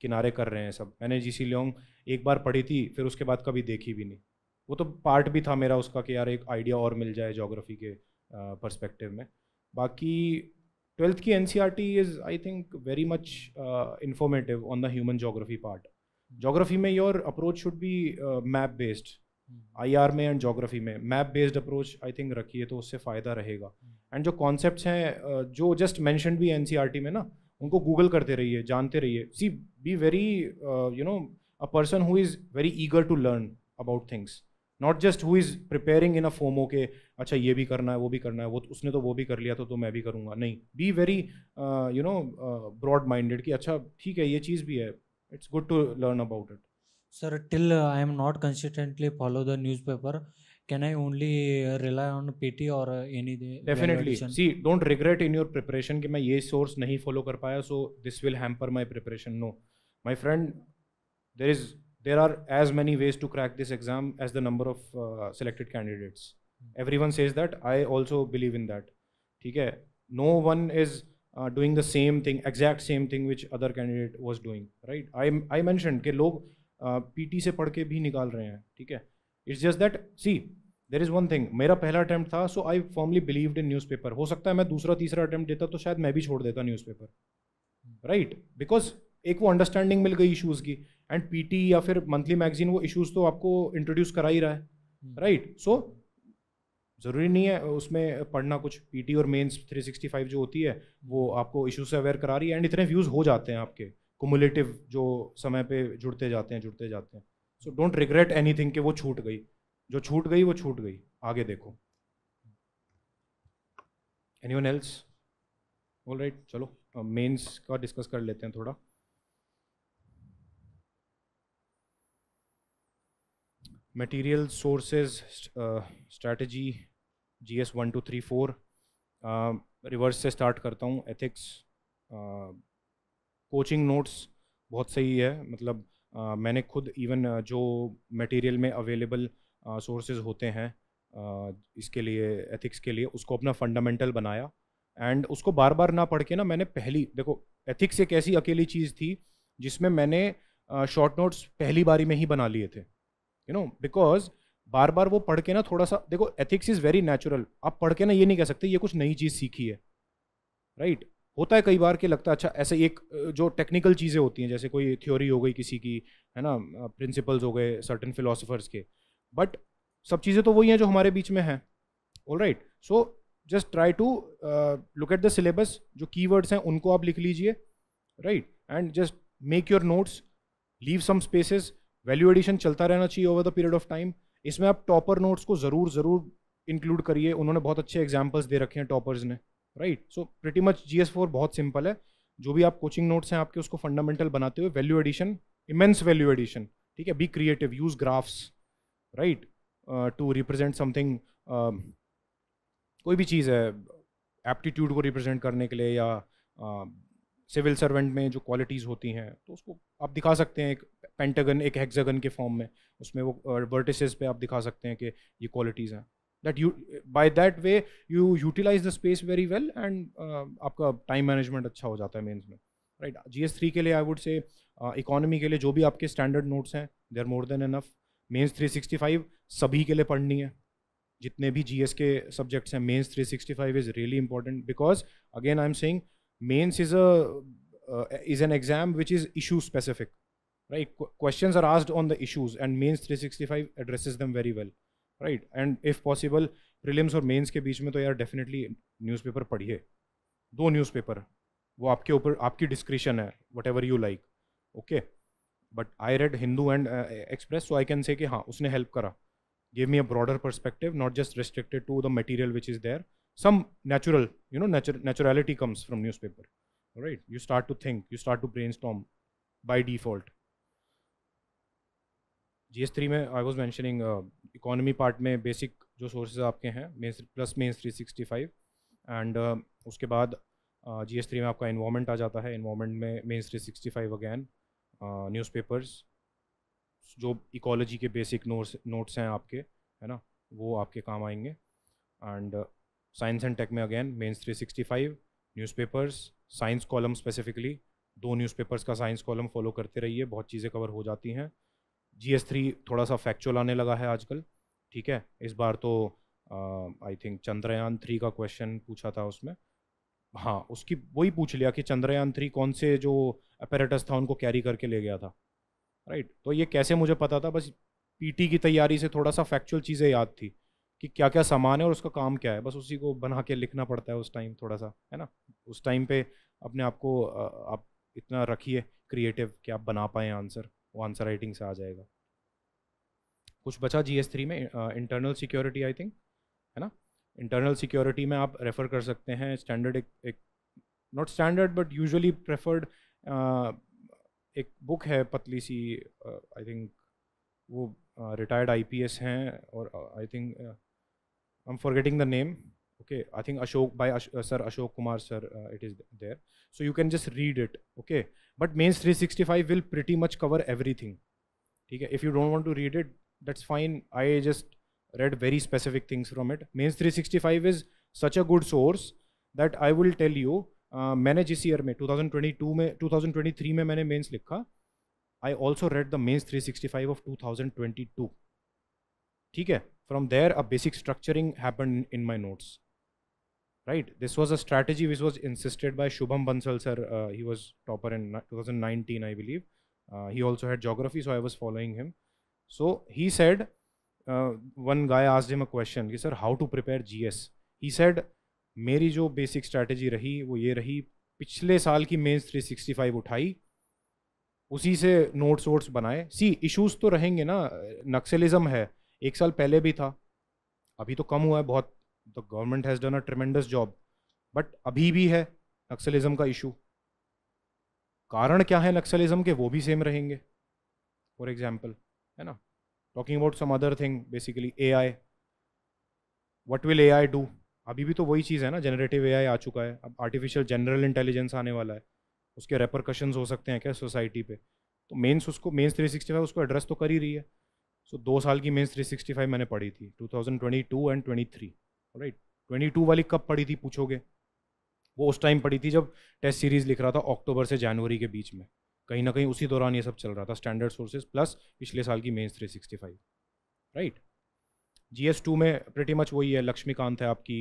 किनारे कर रहे हैं सब मैंने जी सी लियोंग एक बार पढ़ी थी फिर उसके बाद कभी देखी भी नहीं वो तो पार्ट भी था मेरा उसका कि यार एक आइडिया और मिल जाए जोग्राफी के परस्पेक्टिव में बाकी ट्वेल्थ की N C R T is I think very much informative on the human geography part geography में your approach should be map based I R में एंड जोग्राफी में map based approach I think रखिए तो उससे फ़ायदा रहेगा and hmm. जो concept हैं uh, जो जस्ट मैंशन भी एन सी आर टी में ना उनको गूगल करते रहिए जानते रहिए see be very you no a person who is very eager to learn about things not just who is preparing in a FOMO के अच्छा ये भी करना है वो भी करना है वो उसने तो वो भी कर लिया तो तो मैं भी करूँगा नहीं be very you know broad minded कि अच्छा ठीक है ये चीज़ भी है it's good to learn about it sir till uh, i am not consistently follow the newspaper can i only uh, rely on pt or uh, any definitely see don't regret in your preparation कि मैं ये source नहीं follow कर so this will hamper my preparation no my friend there is there are as many ways to crack this exam as the number of uh, selected candidates hmm. everyone says that i also believe in that ठीक है no one is doing the same thing exact same thing which other candidate was doing right I I mention के लोग P uh, से पढ़ के भी निकाल रहे हैं ठीक है it's just that see there is one thing मेरा पहला अटैम्प्ट था so I formally believed in newspaper हो सकता है मैं दूसरा तीसरा अटैम्प्ट देता तो शायद मैं भी छोड़ देता न्यूज़ पेपर राइट बिकॉज एक वो अंडरस्टैंडिंग मिल गई इशूज़ की एंड पी टी या फिर मंथली मैगजीन वो इशूज़ तो आपको इंट्रोड्यूस करा ही रहा है राइट हम्म। सो ज़रूरी नहीं है उसमें पढ़ना कुछ पीटी और मेंस 365 जो होती है वो आपको इशू से अवेयर करा रही है एंड इतने व्यूज़ हो जाते हैं आपके कोमुलेटिव जो समय पे जुड़ते जाते हैं जुड़ते जाते हैं सो डोंट रिग्रेट एनी कि वो छूट गई जो छूट गई वो छूट गई आगे देखो anyone else all right चलो मेन्स uh, का डिस्कस कर लेते हैं थोड़ा material sources strategy G S one two three four reverse से स्टार्ट करता हूँ एथिक्स कोचिंग नोट्स बहुत सही है मतलब uh, मैंने खुद इवन uh, जो मटेरियल में अवेलेबल सोर्सेज uh, होते हैं uh, इसके लिए एथिक्स के लिए उसको अपना फंडामेंटल बनाया एंड उसको बार बार ना पढ़ के ना मैंने पहली देखो एथिक्स एक ऐसी अकेली चीज़ थी जिसमें मैंने शॉर्ट uh, नोट्स पहली बारी में ही बना लिए थे यू नो बिकॉज बार बार वो पढ़ के ना थोड़ा सा देखो एथिक्स इज़ वेरी नेचुरल आप पढ़ के ना ये नहीं कह सकते ये कुछ नई चीज़ सीखी है राइट right? होता है कई बार कि लगता है अच्छा ऐसे एक जो टेक्निकल चीज़ें होती हैं जैसे कोई थ्योरी हो गई किसी की है ना प्रिंसिपल्स हो गए सर्टन फिलोसफर्स के बट सब चीज़ें तो वही हैं जो हमारे बीच में हैं all right so just try to look at the syllabus जो की हैं उनको आप लिख लीजिए right and just make your notes leave some spaces value addition चलता रहना चाहिए over the period of time इसमें आप टॉपर नोट्स को ज़रूर ज़रूर इंक्लूड करिए उन्होंने बहुत अच्छे एग्जाम्पल्स दे रखे हैं टॉपर्स ने राइट सो प्रिटी मच जी बहुत सिंपल है जो भी आप कोचिंग नोट्स हैं आपके उसको फंडामेंटल बनाते हुए value addition immense value addition ठीक है be creative use graphs right to represent something कोई भी चीज़ है एप्टीट्यूड को रिप्रेजेंट करने के लिए या uh, सिविल सर्वेंट में जो क्वालिटीज़ होती हैं तो उसको आप दिखा सकते हैं एक पेंटागन एक हेक्सागन के फॉर्म में उसमें वो वर्टिसेस पे आप दिखा सकते हैं कि ये क्वालिटीज़ हैं that you by that way you utilise the space very well and आपका टाइम मैनेजमेंट अच्छा हो जाता है मेन्स में राइट जी एस थ्री के लिए आई वुड से इकोनॉमी के लिए जो भी आपके स्टैंडर्ड नोट्स हैं they are more than enough mains three sixty five सभी के लिए पढ़नी है जितने भी जी एस के सब्जेक्ट्स हैं mains three sixty five is really important because again I am saying Mains is a uh, is an exam which is issue specific, right? Qu questions are asked on the issues, and Mains 365 addresses them very well, right? And if possible, prelims और mains के बीच में तो यार definitely news paper पढ़िए दो news paper वो आपके ऊपर आपकी डिस्क्रिप्शन है whatever you like okay but I read Hindu and Express so I can say कि हाँ उसने हेल्प करा gave me a broader perspective not just restricted to the material which is there some natural you know natu- naturality comes from newspaper all right you start to think you start to brainstorm by default GS3 में I was mentioning economy part में basic जो sources आपके हैं mains plus mains 365 and uh, उसके बाद जी S three में आपका environment आ जाता है इन्वामेंट में mains three sixty five again newspapers जो इकोलॉजी के बेसिक नोट्स नोट्स हैं आपके है ना वो आपके काम आएंगे एंड साइंस एंड टेक में again mains three sixty news newspapers science column specifically दो न्यूज़पेपर्स का साइंस कॉलम फॉलो करते रहिए बहुत चीज़ें कवर हो जाती हैं जी एस थ्री थोड़ा सा फैक्चुअल आने लगा है आजकल ठीक है इस बार तो आई थिंक चंद्रयान थ्री का क्वेश्चन पूछा था उसमें हाँ उसकी वही पूछ लिया कि चंद्रयान थ्री कौन से जो अपेरेटस था उनको कैरी करके ले गया था राइट right? तो ये कैसे मुझे पता था बस पीटी की तैयारी से थोड़ा सा फैक्चुअल चीज़ें याद थी कि क्या क्या सामान है और उसका काम क्या है बस उसी को बना के लिखना पड़ता है उस टाइम थोड़ा सा है ना उस टाइम पे अपने आप को आप इतना रखिए क्रिएटिव कि आप बना पाएँ आंसर वो आंसर राइटिंग से आ जाएगा कुछ बचा जी एस थ्री में इंटरनल सिक्योरिटी आई थिंक है ना इंटरनल सिक्योरिटी में आप रेफ़र कर सकते हैं स्टैंडर्ड एक not standard but usually preferred एक बुक है पतली सी आई uh, थिंक वो रिटायर्ड आईपीएस हैं और I think I'm forgetting the name. Okay, I think Ashok by Ash, uh, Sir Ashok Kumar sir. Uh, it is there, so you can just read it. Okay, but Mains 365 will pretty much cover everything. Okay, if you don't want to read it, that's fine. I just read very specific things from it. Mains 365 is such a good source that I will tell you. Uh, मैंने जिस year में 2022 में 2023 में मैंने mains लिखा I also read the mains 365 of 2022 ठीक है From there, a basic structuring happened in my notes. Right? This was a strategy which was insisted by Shubham Bansal sir. Uh, he was topper in 2019, I believe. Uh, he also had geography, so I was following him. So he said, uh, one guy asked him a question, he sir how to prepare gs he said said मेरी जो basic strategy रही वो ये रही पिछले साल की mains 365 उठाई उसी से नोट्स वोट्स बनाए सी इश्यूज तो रहेंगे ना नक्सलिज्म है एक साल पहले भी था अभी तो कम हुआ है बहुत the government has done a tremendous job but अभी भी है नक्सलिज्म का इशू कारण क्या है नक्सलिज्म के वो भी सेम रहेंगे फॉर एग्जाम्पल है ना talking about some other thing basically A I what will A I do अभी भी तो वही चीज़ है ना जनरेटिव ए आई आ चुका है अब आर्टिफिशियल जनरल इंटेलिजेंस आने वाला है उसके रेपरकशंस हो सकते हैं क्या सोसाइटी पे तो मेन्स उसको मेन्स थ्री सिक्सटी फाइव उसको एड्रेस तो कर ही रही है सो दो साल की सिक्सटी 365 मैंने पढ़ी थी 2022 एंड 23 राइट टू वाली कब पढ़ी थी पूछोगे वो उस टाइम पढ़ी थी जब टेस्ट सीरीज़ लिख रहा था अक्टूबर से जनवरी के बीच में कहीं ना कहीं उसी दौरान ये सब चल रहा था स्टैंडर्ड सोर्सेज प्लस पिछले साल की mains 365 right G S two में प्रेटी मच वही है लक्ष्मीकांत है आपकी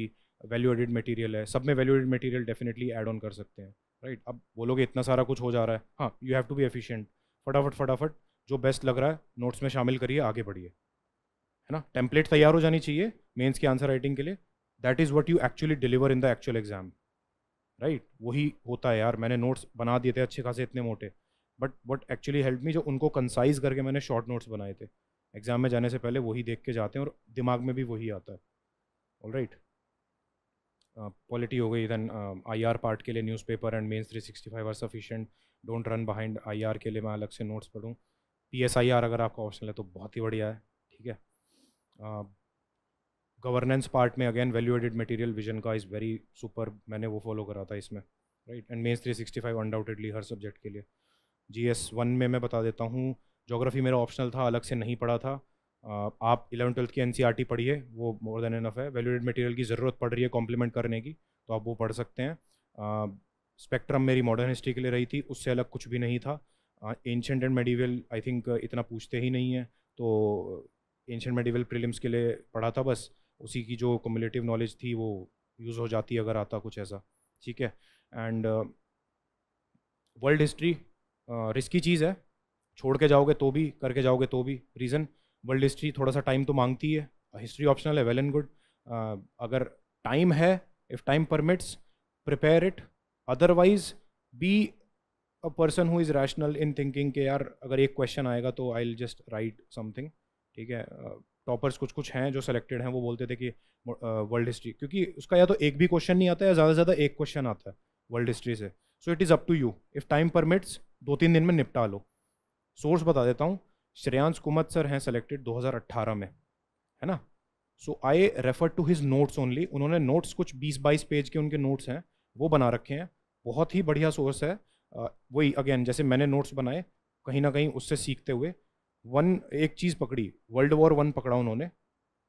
वैल्यू एडिड मटीरियल है सब में value added material definitely add on कर सकते हैं राइट right? अब बोलोगे इतना सारा कुछ हो जा रहा है हाँ you have to be efficient फटाफट फटाफट जो बेस्ट लग रहा है नोट्स में शामिल करिए आगे बढ़िए है ना टेम्पलेट तैयार हो जानी चाहिए मेंस की आंसर राइटिंग के लिए that is what you actually deliver in the actual exam right वही होता है यार मैंने नोट्स बना दिए थे अच्छे खासे इतने मोटे but what actually help me जो उनको कंसाइज करके मैंने शॉर्ट नोट्स बनाए थे एग्ज़ाम में जाने से पहले वही देख के जाते हैं और दिमाग में भी वही आता है ऑल राइट क्वालिटी हो गई देन आई आर पार्ट के लिए newspaper and mains three sixty five are sufficient don't run behind I R के लिए मैं अलग से नोट्स पढ़ूँ पी एस आई आर अगर आपका ऑप्शन है तो बहुत ही बढ़िया है ठीक है गवर्नेंस पार्ट में again value added material Vision का इज़ वेरी सुपर मैंने वो फॉलो करा था इसमें right and mains three sixty five undoubtedly हर सब्जेक्ट के लिए जी एस वन में मैं बता देता हूँ जोग्राफी मेरा ऑप्शनल था अलग से नहीं पढ़ा था uh, आप इलेवन ट्वेल्थ की एन सी आर टी पढ़िए वो मोर देन इनफ है वैल्यूडेड मटेरियल की ज़रूरत पड़ रही है कॉम्प्लीमेंट करने की तो आप वो पढ़ सकते हैं स्पेक्ट्रम uh, मेरी मॉडर्न हिस्ट्री के लिए रही थी उससे अलग कुछ भी नहीं था ancient and medieval I think इतना पूछते ही नहीं है तो एंशेंट मेडिवल प्रीलिम्स के लिए पढ़ा था बस उसी की जो कम्युलेटिव नॉलेज थी वो यूज़ हो जाती अगर आता कुछ ऐसा ठीक है एंड वर्ल्ड हिस्ट्री रिस्की चीज़ है छोड़ के जाओगे तो भी करके जाओगे तो भी रीज़न वर्ल्ड हिस्ट्री थोड़ा सा टाइम तो मांगती है हिस्ट्री ऑप्शनल है वेल एंड गुड अगर टाइम है if time permits prepare it otherwise be a person who is rational in thinking के यार अगर एक क्वेश्चन आएगा तो I will just write something ठीक है टॉपर्स कुछ कुछ हैं जो सेलेक्टेड हैं वो बोलते थे कि वर्ल्ड हिस्ट्री क्योंकि उसका या तो एक भी क्वेश्चन नहीं आता है या ज़्यादा से ज़्यादा एक क्वेश्चन आता है वर्ल्ड हिस्ट्री से so it is up to you if time permits दो तीन दिन में निपटा लो सोर्स बता देता हूँ श्रेयांश कुमत सर हैं सेलेक्टेड 2018 में है ना so I refer to his notes only उन्होंने नोट्स कुछ 20 बाईस पेज के उनके नोट्स हैं वो बना रखे हैं बहुत ही बढ़िया सोर्स है वही अगेन जैसे मैंने नोट्स बनाए कहीं ना कहीं उससे सीखते हुए वन एक चीज़ पकड़ी वर्ल्ड वॉर वन पकड़ा उन्होंने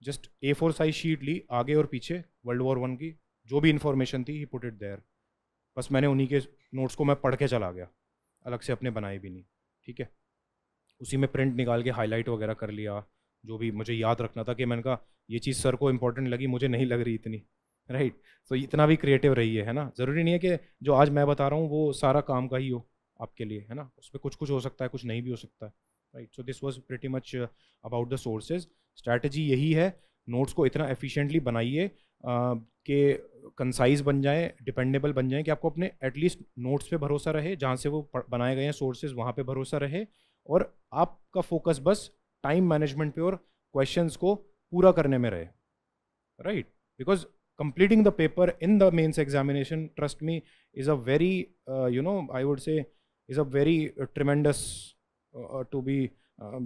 just A four size sheet ली आगे और पीछे वर्ल्ड वॉर वन की जो भी इन्फॉर्मेशन थी ही पुट इट देयर बस मैंने उन्हीं के नोट्स को मैं पढ़ के चला गया अलग से अपने बनाए भी नहीं ठीक है उसी में प्रिंट निकाल के हाईलाइट वगैरह कर लिया जो भी मुझे याद रखना था कि मैंने कहा ये चीज़ सर को इम्पोर्टेंट लगी मुझे नहीं लग रही इतनी राइट सो इतना भी क्रिएटिव रहिए है ना ज़रूरी नहीं है कि जो आज मैं बता रहा हूँ वो सारा काम का ही हो आपके लिए है ना उसमें कुछ कुछ हो सकता है कुछ नहीं भी हो सकता है right so this was pretty much about the sources strategy यही है नोट्स को इतना एफिशिएंटली बनाइए कि कंसाइज बन जाए डिपेंडेबल बन जाए कि आपको अपने एटलीस्ट नोट्स पे भरोसा रहे जहाँ से वो बनाए गए हैं सोर्सेज वहाँ पे भरोसा रहे और आपका फोकस बस टाइम मैनेजमेंट पे और क्वेश्चंस को पूरा करने में रहे right because completing the paper in the mains examination trust me is a very uh, you know i would say is a very uh, tremendous uh, to be um,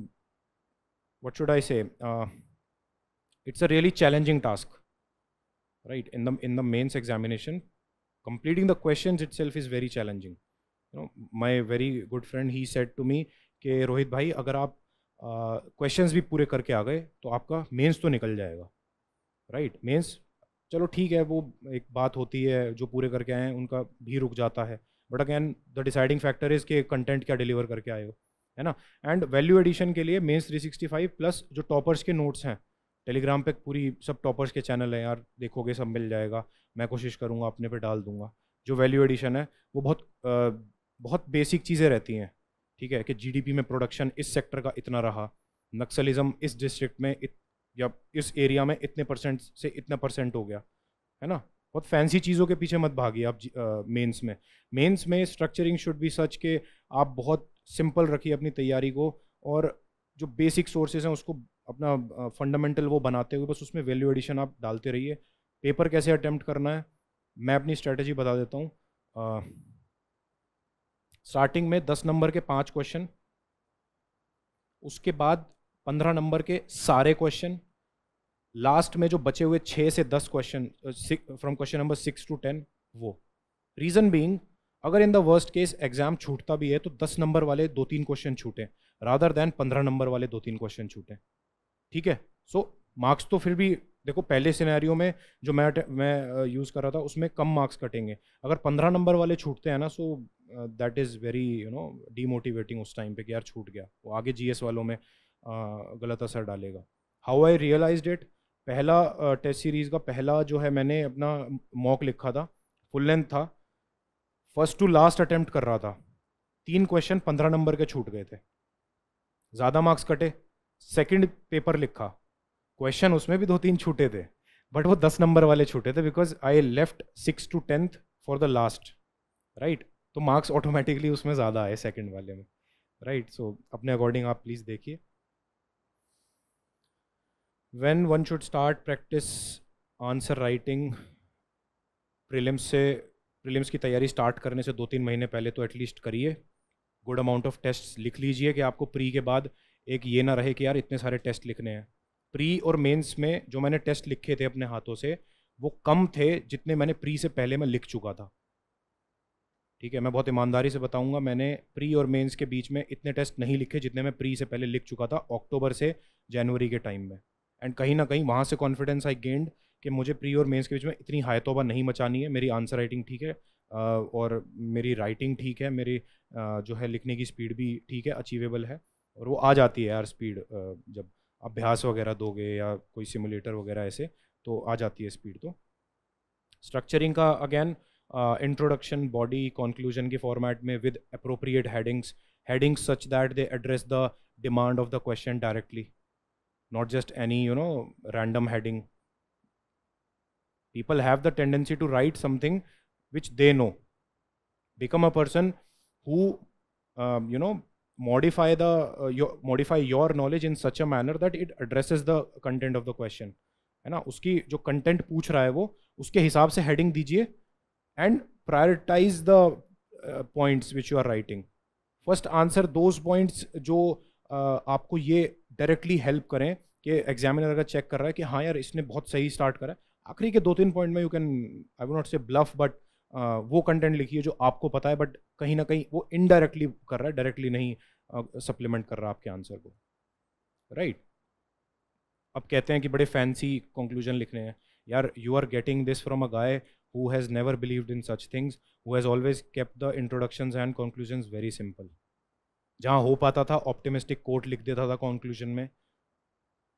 what should i say uh, it's a really challenging task right in the in the mains examination completing the questions itself is very challenging you know my very good friend he said to me ke rohit bhai agar aap questions uh, भी पूरे करके आ गए तो आपका mains तो निकल जाएगा right right? Mains चलो ठीक है वो एक बात होती है जो पूरे करके आए हैं उनका भी रुक जाता है but again the deciding factor is के कंटेंट क्या डिलीवर करके आए हो है ना एंड वैल्यू एडिशन के लिए मेन्स 365 प्लस जो टॉपर्स के नोट्स हैं टेलीग्राम पे पूरी सब टॉपर्स के चैनल हैं यार देखोगे सब मिल जाएगा मैं कोशिश करूँगा अपने पे डाल दूँगा जो वैल्यू एडिशन है वो बहुत आ, बहुत बेसिक चीज़ें रहती हैं ठीक है कि जीडीपी में प्रोडक्शन इस सेक्टर का इतना रहा नक्सलिज़म इस डिस्ट्रिक्ट में या इस एरिया में इतने परसेंट से इतना परसेंट हो गया है ना बहुत फैंसी चीज़ों के पीछे मत भागिए आप मेंस में मेंस में स्ट्रक्चरिंग शुड बी सच के आप बहुत सिंपल रखिए अपनी तैयारी को और जो बेसिक सोर्सेज हैं उसको अपना फंडामेंटल वो बनाते हुए बस उसमें वैल्यू एडिशन आप डालते रहिए पेपर कैसे अटैम्प्ट करना है मैं अपनी स्ट्रेटजी बता देता हूँ स्टार्टिंग में दस नंबर के पाँच क्वेश्चन उसके बाद पंद्रह नंबर के सारे क्वेश्चन लास्ट में जो बचे हुए छः से दस question from question number six to ten वो रीज़न बींग अगर in the worst case exam छूटता भी है तो दस नंबर वाले दो तीन क्वेश्चन छूटें रादर देन पंद्रह नंबर वाले दो तीन क्वेश्चन छूटें ठीक है सो so, मार्क्स तो फिर भी देखो पहले सिनेरियो में जो मैं मैं यूज़ कर रहा था उसमें कम मार्क्स कटेंगे अगर पंद्रह नंबर वाले छूटते हैं ना so that is very you know demotivating उस टाइम पे कि यार छूट गया वो आगे जीएस वालों में uh, गलत असर डालेगा हाउ आई रियलाइज इट पहला टेस्ट सीरीज़ का पहला जो है मैंने अपना मॉक लिखा था फुल लेंथ था फर्स्ट टू लास्ट अटेम्प्ट कर रहा था तीन क्वेश्चन पंद्रह नंबर के छूट गए थे ज़्यादा मार्क्स कटे सेकंड पेपर लिखा क्वेश्चन उसमें भी दो तीन छूटे थे बट वो दस नंबर वाले छूटे थे because I left six to tenth for the last right तो मार्क्स ऑटोमेटिकली उसमें ज़्यादा आए सेकेंड वाले में राइट right? सो so, अपने अकॉर्डिंग आप प्लीज़ देखिए when one should start practice answer writing prelims से प्रिलिम्स की तैयारी स्टार्ट करने से दो तीन महीने पहले तो एटलीस्ट करिए गुड अमाउंट ऑफ टेस्ट लिख लीजिए कि आपको प्री के बाद एक ये ना रहे कि यार इतने सारे टेस्ट लिखने हैं प्री और मेंस में जो मैंने टेस्ट लिखे थे अपने हाथों से वो कम थे जितने मैंने प्री से पहले मैं लिख चुका था ठीक है मैं बहुत ईमानदारी से बताऊंगा मैंने प्री और मेंस के बीच में इतने टेस्ट नहीं लिखे जितने मैं प्री से पहले लिख चुका था अक्टूबर से जनवरी के टाइम में एंड कहीं ना कहीं वहाँ से कॉन्फिडेंस आई गेंड कि मुझे प्री और मेंस के बीच में इतनी हाय तोबा नहीं मचानी है मेरी आंसर राइटिंग ठीक है और मेरी राइटिंग ठीक है मेरी जो है लिखने की स्पीड भी ठीक है अचीवेबल है और वो आ जाती है यार स्पीड जब अभ्यास वगैरह दोगे या कोई सिमुलेटर वगैरह ऐसे तो आ जाती है स्पीड तो स्ट्रक्चरिंग का अगेन इंट्रोडक्शन बॉडी कॉन्क्लूजन के फॉर्मेट में with appropriate headings headings such that they address the demand of the question directly not just any you know random heading people have the tendency to write something which they know become a person who um, you know modify the uh, your, modify your knowledge in such a manner that it addresses the content of the question है ना उसकी जो content पूछ रहा है वो उसके हिसाब से हेडिंग दीजिए and prioritise the points which you are writing first answer those points जो uh, आपको ये डायरेक्टली हेल्प करें कि एग्जामिनर अगर चेक कर रहा है कि हाँ यार इसने बहुत सही स्टार्ट करा है आखिरी के दो तीन पॉइंट में you can I not say bluff but वो कंटेंट लिखिए जो आपको पता है बट कहीं ना कहीं वो इनडायरेक्टली कर रहा है डायरेक्टली नहीं सप्लीमेंट uh, कर रहा है आपके आंसर को राइट right? अब कहते हैं कि बड़े फैंसी कंक्लूजन लिखने हैं यार you are getting this from a guy who has never believed in such things who has always kept the introductions and conclusions very simple जहां हो पाता था ऑप्टिमिस्टिक कोर्ट लिख देता था कॉन्क्लूजन में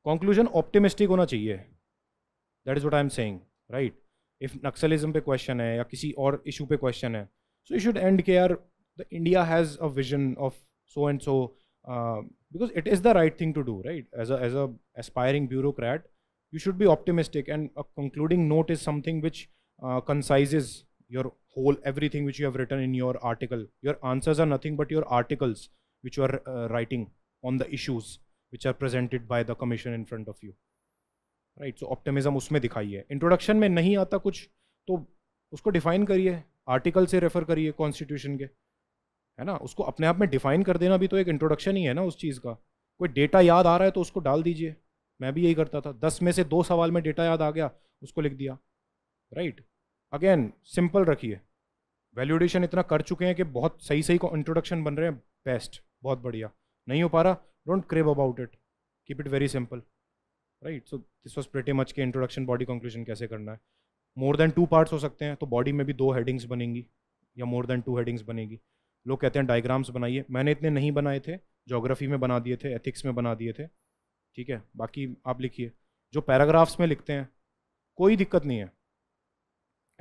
कॉन्क्लूजन ऑप्टिमिस्टिक होना चाहिए that is what I am saying right if naxalism पे क्वेश्चन है या किसी और इशू पे क्वेश्चन है so you should and care the India has a vision of so and so because it is the right thing to do right as as a aspiring bureaucrat you should भी optimistic and a concluding note is something which concise your whole everything which you have written in your article your answers are nothing but your articles which you are uh, writing on the issues which are presented by the commission in front of you right so optimism उसमें दिखाइए introduction में नहीं आता कुछ तो उसको define करिए article से रेफर करिए कॉन्स्टिट्यूशन के है ना उसको अपने आप में डिफाइन कर देना भी तो एक इंट्रोडक्शन ही है ना उस चीज़ का कोई डेटा याद आ रहा है तो उसको डाल दीजिए मैं भी यही करता था दस में से दो सवाल में डेटा याद आ गया उसको लिख दिया राइट अगेन सिंपल रखिए वैल्यूडेशन इतना कर चुके हैं कि बहुत सही सही इंट्रोडक्शन बन रहे हैं बेस्ट बहुत बढ़िया नहीं हो पा रहा don't crave about it keep it very simple right so this was pretty much के इंट्रोडक्शन बॉडी कंक्लूजन कैसे करना है मोर देन टू पार्ट्स हो सकते हैं तो बॉडी में भी दो हेडिंग्स बनेंगी या मोर देन टू हेडिंग्स बनेगी लोग कहते हैं डायग्राम्स बनाइए मैंने इतने नहीं बनाए थे जोग्राफी में बना दिए थे एथिक्स में बना दिए थे ठीक है बाकी आप लिखिए जो पैराग्राफ्स में लिखते हैं कोई दिक्कत नहीं है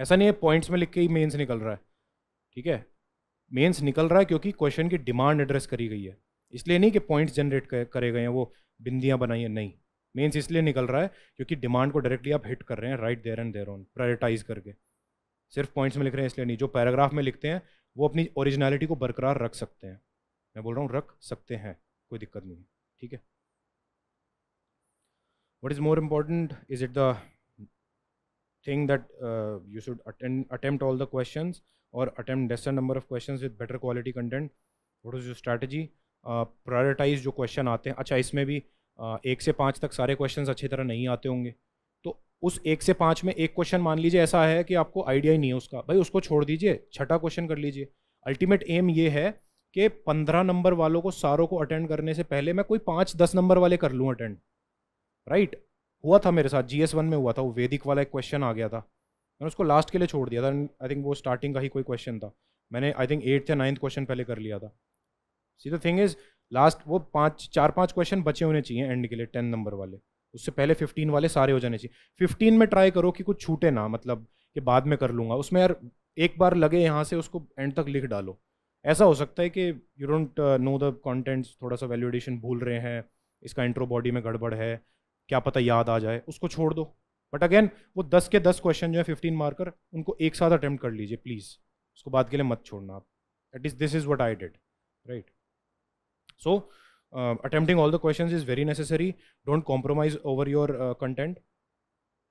ऐसा नहीं है पॉइंट्स में लिख के ही मेन्स निकल रहा है ठीक है मेंस निकल रहा है क्योंकि क्वेश्चन की डिमांड एड्रेस करी गई है इसलिए नहीं कि पॉइंट्स जनरेट करे गए हैं वो बिंदियाँ बनाई हैं नहीं मेंस इसलिए निकल रहा है क्योंकि डिमांड को डायरेक्टली आप हिट कर रहे हैं right there and there on prioritize करके सिर्फ पॉइंट्स में लिख रहे हैं इसलिए नहीं जो पैराग्राफ में लिखते हैं वो अपनी ओरिजिनलिटी को बरकरार रख सकते हैं मैं बोल रहा हूँ रख सकते हैं कोई दिक्कत नहीं ठीक है what is more important is it the think that you should should all the question और questions or attempt lesser number of questions with better quality content what is prioritize uh, जो क्वेश्चन आते हैं अच्छा इसमें भी uh, एक से पाँच तक सारे क्वेश्चन अच्छी तरह नहीं आते होंगे तो उस एक से पाँच में एक क्वेश्चन मान लीजिए ऐसा है कि आपको आइडिया ही नहीं है उसका भाई उसको छोड़ दीजिए छठा क्वेश्चन कर लीजिए अल्टीमेट एम ये है कि पंद्रह नंबर वालों को सारों को अटेंड करने से पहले मैं कोई पाँच दस नंबर वाले कर लूँ अटेंड राइट हुआ था मेरे साथ जी एस वन में हुआ था वो वैदिक वाला एक क्वेश्चन आ गया था मैंने उसको लास्ट के लिए छोड़ दिया था आई थिंक वो स्टार्टिंग का ही कोई क्वेश्चन था मैंने आई थिंक एट्थ या नाइन्थ क्वेश्चन पहले कर लिया था see the thing is last वो पाँच चार पाँच क्वेश्चन बचे होने चाहिए एंड के लिए टेन नंबर वाले उससे पहले फिफ्टीन वाले सारे हो जाने चाहिए फिफ्टीन में ट्राई करो कि कुछ छूटे ना मतलब कि बाद में कर लूँगा उसमें यार एक बार लगे यहाँ से उसको एंड तक लिख डालो ऐसा हो सकता है कि you don't know the contents थोड़ा सा वैल्यूडेशन भूल रहे हैं इसका इंट्रो बॉडी में गड़बड़ है क्या पता याद आ जाए उसको छोड़ दो बट अगेन वो दस के दस क्वेश्चन जो है फिफ्टीन मार्कर उनको एक साथ अटैम्प्ट कर लीजिए प्लीज़ उसको बाद के लिए मत छोड़ना आप that is this is what I did right so attempting all the question is very necessary don't compromise over your content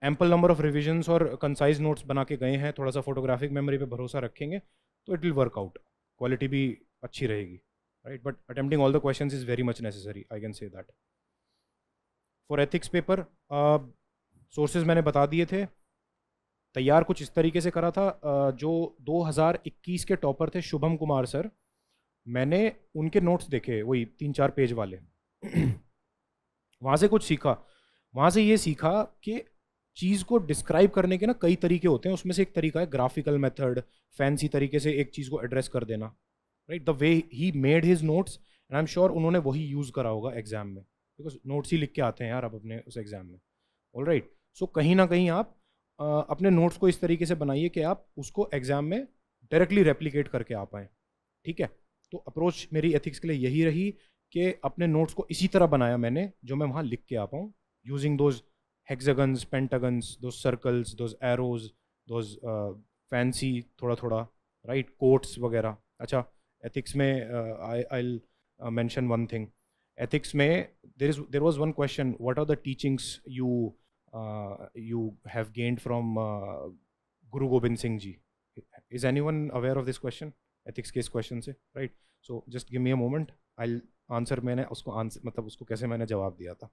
ample number of revisions और कंसाइज नोट्स बना के गए हैं थोड़ा सा फोटोग्राफिक मेमोरी पे भरोसा रखेंगे तो it will work out quality भी अच्छी रहेगी right but attempting all the question is very much necessary I can say that for ethics paper sources मैंने बता दिए थे तैयार कुछ इस तरीके से करा था uh, जो 2021 के टॉपर थे शुभम कुमार सर मैंने उनके नोट्स देखे वही तीन चार पेज वाले वहाँ से कुछ सीखा वहाँ से ये सीखा कि चीज़ को डिस्क्राइब करने के ना कई तरीके होते हैं उसमें से एक तरीका है ग्राफिकल मेथड फैंसी तरीके से एक चीज़ को एड्रेस कर देना right the way he made his notes and I am sure उन्होंने वही यूज़ करा होगा एग्जाम में बिकॉज नोट्स ही लिख के आते हैं यार आप अपने उस एग्ज़ाम में ऑल राइट सो कहीं ना कहीं आप आ, अपने नोट्स को इस तरीके से बनाइए कि आप उसको एग्ज़ाम में डायरेक्टली रेप्लीकेट करके आ पाएँ ठीक है तो अप्रोच मेरी एथिक्स के लिए यही रही कि अपने नोट्स को इसी तरह बनाया मैंने जो मैं वहाँ लिख के आ पाऊँ यूजिंग दोज हेक्सागन्स पेंटागन्स दो circles those arrows those fancy थोड़ा थोड़ा राइट कोट्स वगैरह अच्छा एथिक्स में I I mention one thing ethics में there is there was one question what are the teachings you you have gained from Guru Gobind Singh ji is anyone aware of this question ethics के इस क्वेश्चन से right so just give me a moment I answer मैंने उसको answer मतलब उसको कैसे मैंने जवाब दिया था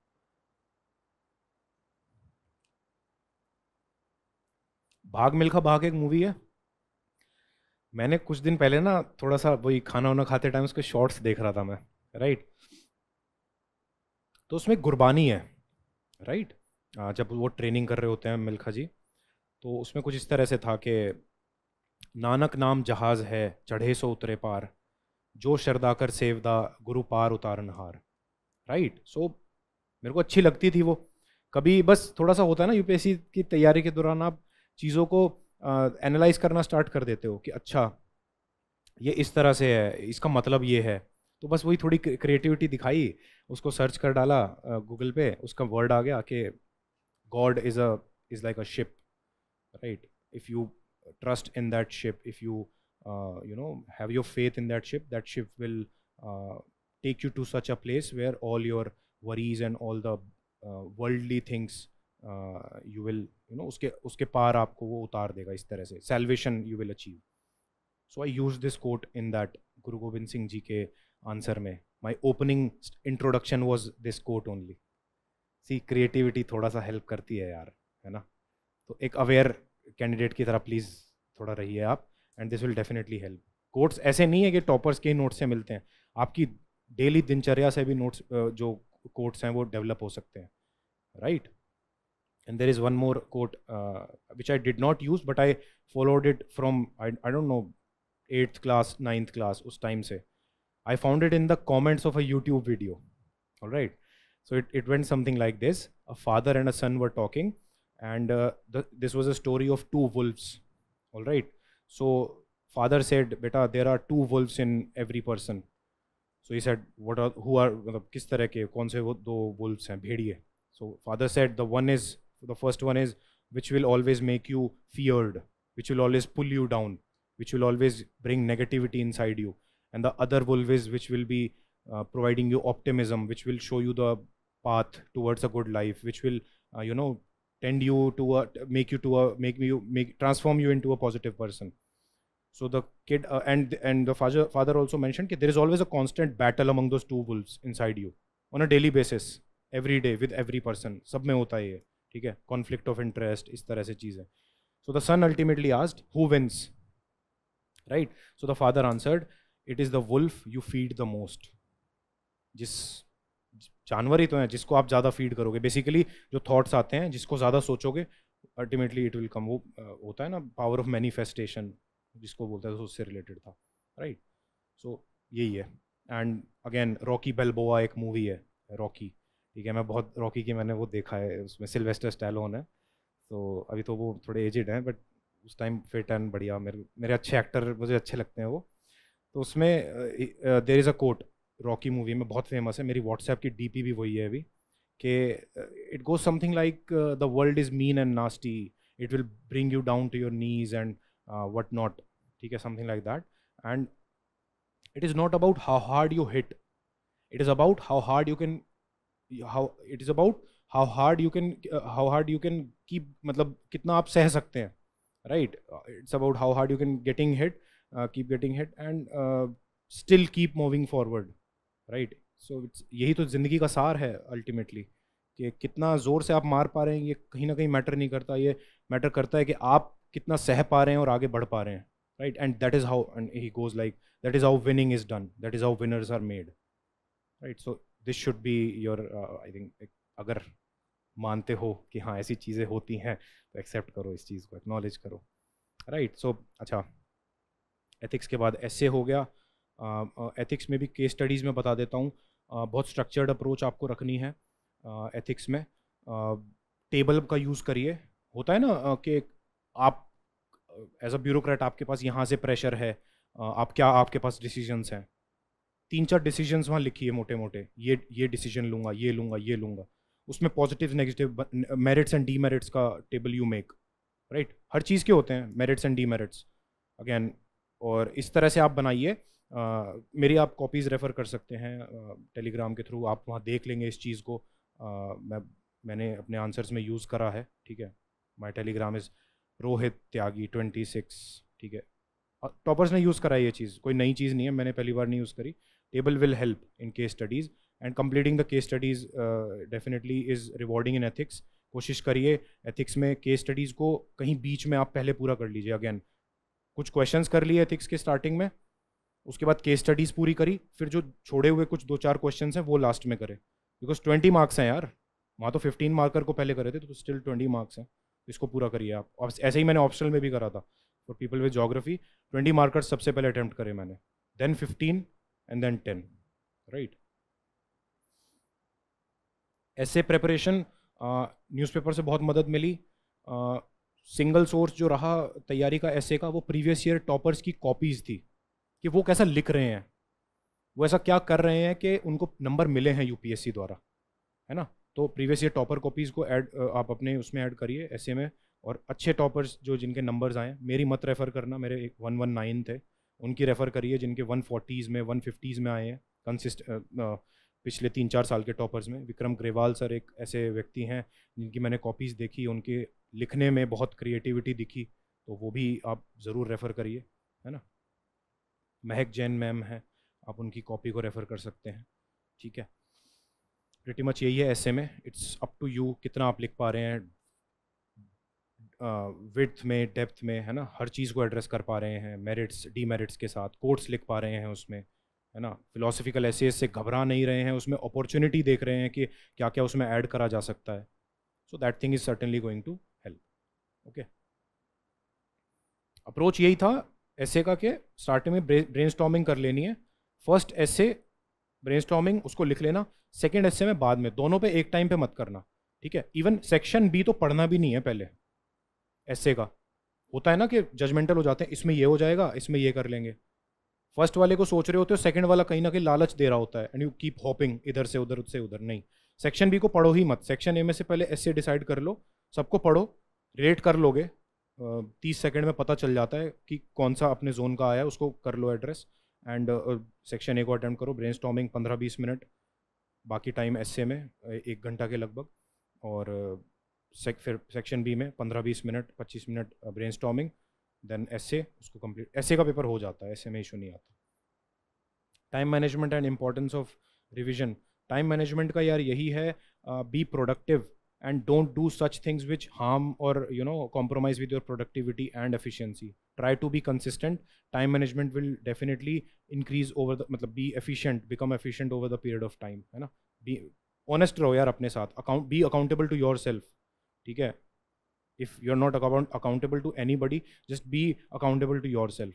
भाग मिल्खा भाग एक मूवी है मैंने कुछ दिन पहले ना थोड़ा सा वही खाना वाना खाते टाइम उसके शॉर्ट्स देख रहा था मैं राइट right? तो उसमें गुरबानी है राइट जब वो ट्रेनिंग कर रहे होते हैं मिल्खा जी तो उसमें कुछ इस तरह से था कि नानक नाम जहाज है चढ़े सो उतरे पार जो शरदा कर सेवदा गुरु पार उतारन हार राइट सो मेरे को अच्छी लगती थी वो कभी बस थोड़ा सा होता है ना यूपीएससी की तैयारी के दौरान आप चीज़ों को एनालाइज करना स्टार्ट कर देते हो कि अच्छा ये इस तरह से है इसका मतलब ये है तो बस वही थोड़ी क्रिएटिविटी दिखाई उसको सर्च कर डाला गूगल पे उसका वर्ड आ गया कि God is a is like a ship right if you trust in that ship if you you know have your faith in that ship that ship will take you to such a place where all your worries and all the worldly things you will you know उसके उसके पार आपको वो उतार देगा इस तरह से salvation you will achieve so I use this quote in that Guru Gobind Singh ji के uh, आंसर में my opening introduction was this quote only see creativity थोड़ा सा हेल्प करती है यार है ना तो एक अवेयर कैंडिडेट की तरह प्लीज़ थोड़ा रहिए आप and this will definitely help quotes ऐसे नहीं है कि टॉपर्स के ही नोट्स से मिलते हैं आपकी डेली दिनचर्या से भी नोट्स जो कोट्स हैं वो डेवलप हो सकते हैं right and there is one more quote which I did not use but I followed it from I don't know eighth class ninth class उस टाइम से I found it in the comments of a YouTube video. All right. So it, it went something like this a father and a son were talking, and uh, the, this was a story of two wolves. All right. So father said, Beta, there are two wolves in every person. So he said, What are, who are, kis tarah ke, kaun se wo, do wolves hain, hai." So father said, The one is, the first one is, which will always make you feared, which will always pull you down, which will always bring negativity inside you and the other wolves which will be uh, providing you optimism which will show you the path towards a good life which will uh, you know tend you to a, make you to a make you make transform you into a positive person so the kid uh, and and the father father also mentioned that there is always a constant battle among those two wolves inside you on a daily basis every day with every person सब में होता है ये ठीक है conflict of interest इस तरह से चीज़ें So the son ultimately asked, who wins? Right? So the father answered. It is the wolf you feed the most जिस जानवर ही तो हैं जिसको आप ज़्यादा फीड करोगे बेसिकली जो थाट्स आते हैं जिसको ज़्यादा सोचोगे अल्टीमेटली इट विल कम वो होता है ना पावर ऑफ मैनिफेस्टेशन जिसको बोलते हैं तो उससे रिलेटेड था राइट सो so, यही है एंड अगेन रॉकी बेलबोआ एक मूवी है रॉकी ठीक है मैं बहुत रॉकी की मैंने वो देखा है उसमें सिल्वेस्टर स्टैलोन है तो अभी तो वो थोड़े एजड हैं बट उस टाइम फिट एंड बढ़िया मेरे मेरे अच्छे एक्टर मुझे अच्छे लगते हैं वो तो उसमें there is a quote Rocky movie में बहुत फेमस है मेरी व्हाट्सएप की डी भी वही है अभी कि it goes something like the world is mean and nasty it will bring you down to your knees and what not ठीक है something like that and it is not about how hard you hit it is about how hard you can how it is about how hard you can how hard you can keep मतलब कितना आप सह सकते हैं right it's about how hard you can getting hit keep getting hit and still keep moving forward right so it's यही तो ज़िंदगी का सार है अल्टीमेटली कि कितना ज़ोर से आप मार पा रहे हैं ये कहीं ना कहीं मैटर नहीं करता ये मैटर करता है कि आप कितना सह पा रहे हैं और आगे बढ़ पा रहे हैं right and that is how and he goes like that is how winning is done that is how winners are made right so this should be your I think अगर मानते हो कि हाँ ऐसी चीज़ें होती हैं तो एक्सेप्ट करो इस चीज़ को एक्नॉलेज करो राइट right, सो so, अच्छा एथिक्स के बाद एस हो गया एथिक्स में भी केस स्टडीज़ में बता देता हूँ बहुत स्ट्रक्चर्ड अप्रोच आपको रखनी है एथिक्स में टेबल का यूज़ करिए होता है ना कि आप एज अ ब्यूरोक्रेट आपके पास यहाँ से प्रेशर है आप क्या आपके पास डिसीजंस हैं तीन चार डिसीजंस वहाँ लिखिए मोटे मोटे ये ये डिसीजन लूँगा ये लूँगा ये लूँगा उसमें positive negative merits and demerits का टेबल यू मेक राइट हर चीज़ के होते हैं merits and demerits again और इस तरह से आप बनाइए मेरी आप कॉपीज़ रेफ़र कर सकते हैं टेलीग्राम के थ्रू आप वहाँ देख लेंगे इस चीज़ को आ, मैं मैंने अपने आंसर्स में यूज़ करा है ठीक है my Telegram is Rohit Tyagi twenty six ठीक है टॉपर्स ने यूज़ करा ये चीज़ कोई नई चीज़ नहीं है मैंने पहली बार नहीं यूज़ करी table will help in case studies and completing the case studies definitely is rewarding in ethics कोशिश करिए एथिक्स में केस स्टडीज़ को कहीं बीच में आप पहले पूरा कर लीजिए अगेन कुछ क्वेश्चंस कर लिए एथिक्स के स्टार्टिंग में उसके बाद केस स्टडीज़ पूरी करी फिर जो छोड़े हुए कुछ दो चार क्वेश्चन हैं वो लास्ट में करें बिकॉज ट्वेंटी मार्क्स हैं यार वहाँ तो फिफ्टीन मार्कर को पहले करे थे तो स्टिल ट्वेंटी मार्क्स हैं इसको पूरा करिए आप और ऐसे ही मैंने ऑप्शनल में भी करा था for people with geography twenty marker सबसे पहले अटैम्प्ट करे मैंने then fifteen and then ten right ऐसे प्रेपरेशन न्यूज़पेपर से बहुत मदद मिली uh, सिंगल सोर्स जो रहा तैयारी का ऐसे का वो प्रीवियस ईयर टॉपर्स की कॉपीज़ थी कि वो कैसा लिख रहे हैं वो ऐसा क्या कर रहे हैं कि उनको नंबर मिले हैं यूपीएससी द्वारा है ना तो प्रीवियस ईयर टॉपर कॉपीज़ को ऐड आप अपने उसमें ऐड करिए ऐसे में और अच्छे टॉपर्स जो जिनके नंबर्स आए मेरी मत रेफ़र करना मेरे एक वन वन नाइन थे उनकी रेफ़र करिए जिनके वन फोर्टीज़ में वन फिफ्टीज़ में आए हैं कंसिस्ट पिछले तीन चार साल के टॉपर्स में विक्रम ग्रेवाल सर एक ऐसे व्यक्ति हैं जिनकी मैंने कॉपीज़ देखी उनके लिखने में बहुत क्रिएटिविटी दिखी तो वो भी आप ज़रूर रेफ़र करिए है ना महक जैन मैम हैं आप उनकी कॉपी को रेफ़र कर सकते हैं ठीक है प्रिटी मच यही है ऐसे में इट्स अप टू यू कितना आप लिख पा रहे हैं विथ में डेप्थ में है ना हर चीज़ को एड्रेस कर पा रहे हैं मेरिट्स डीमेरिट्स के साथ कोर्ट्स लिख पा रहे हैं उसमें है ना फिलोसफिकल ऐसे से घबरा नहीं रहे हैं उसमें अपॉर्चुनिटी देख रहे हैं कि क्या क्या उसमें ऐड करा जा सकता है so that thing is certainly going to help okay approach यही था ऐसे का कि स्टार्टिंग में ब्रेन कर लेनी है फर्स्ट ऐसे ब्रेन उसको लिख लेना सेकेंड ऐसे में बाद में दोनों पे एक टाइम पे मत करना ठीक है इवन सेक्शन बी तो पढ़ना भी नहीं है पहले ऐसे का होता है ना कि जजमेंटल हो जाते हैं इसमें ये हो जाएगा इसमें ये कर लेंगे फर्स्ट वाले को सोच रहे होते हो सेकंड वाला कहीं ना कहीं लालच दे रहा होता है एंड यू कीप हॉपिंग इधर से उधर से उधर नहीं सेक्शन बी को पढ़ो ही मत सेक्शन ए में से पहले ऐसे डिसाइड कर लो सबको पढ़ो रेट कर लोगे तीस सेकेंड में पता चल जाता है कि कौन सा अपने जोन का आया है उसको कर लो एड्रेस एंड सेक्शन ए को अटैम्प्ट करो ब्रेन स्टॉमिंग पंद्रह बीस मिनट बाकी टाइम एस में एक घंटा के लगभग और फिर सेक्शन बी में पंद्रह बीस मिनट पच्चीस मिनट ब्रेन स्टॉमिंग देन ऐसे उसको कंप्लीट ऐसे का पेपर हो जाता है ऐसे में इशू नहीं आता time management and importance of revision time management का यार यही है be productive and don't do such things which harm और you know compromise with your productivity and efficiency try to be consistent time management will definitely increase over the मतलब be efficient become efficient over the period of time है ना be honest रहो यार अपने साथ account be accountable to yourself ठीक है if you're not account- accountable to anybody just be accountable to yourself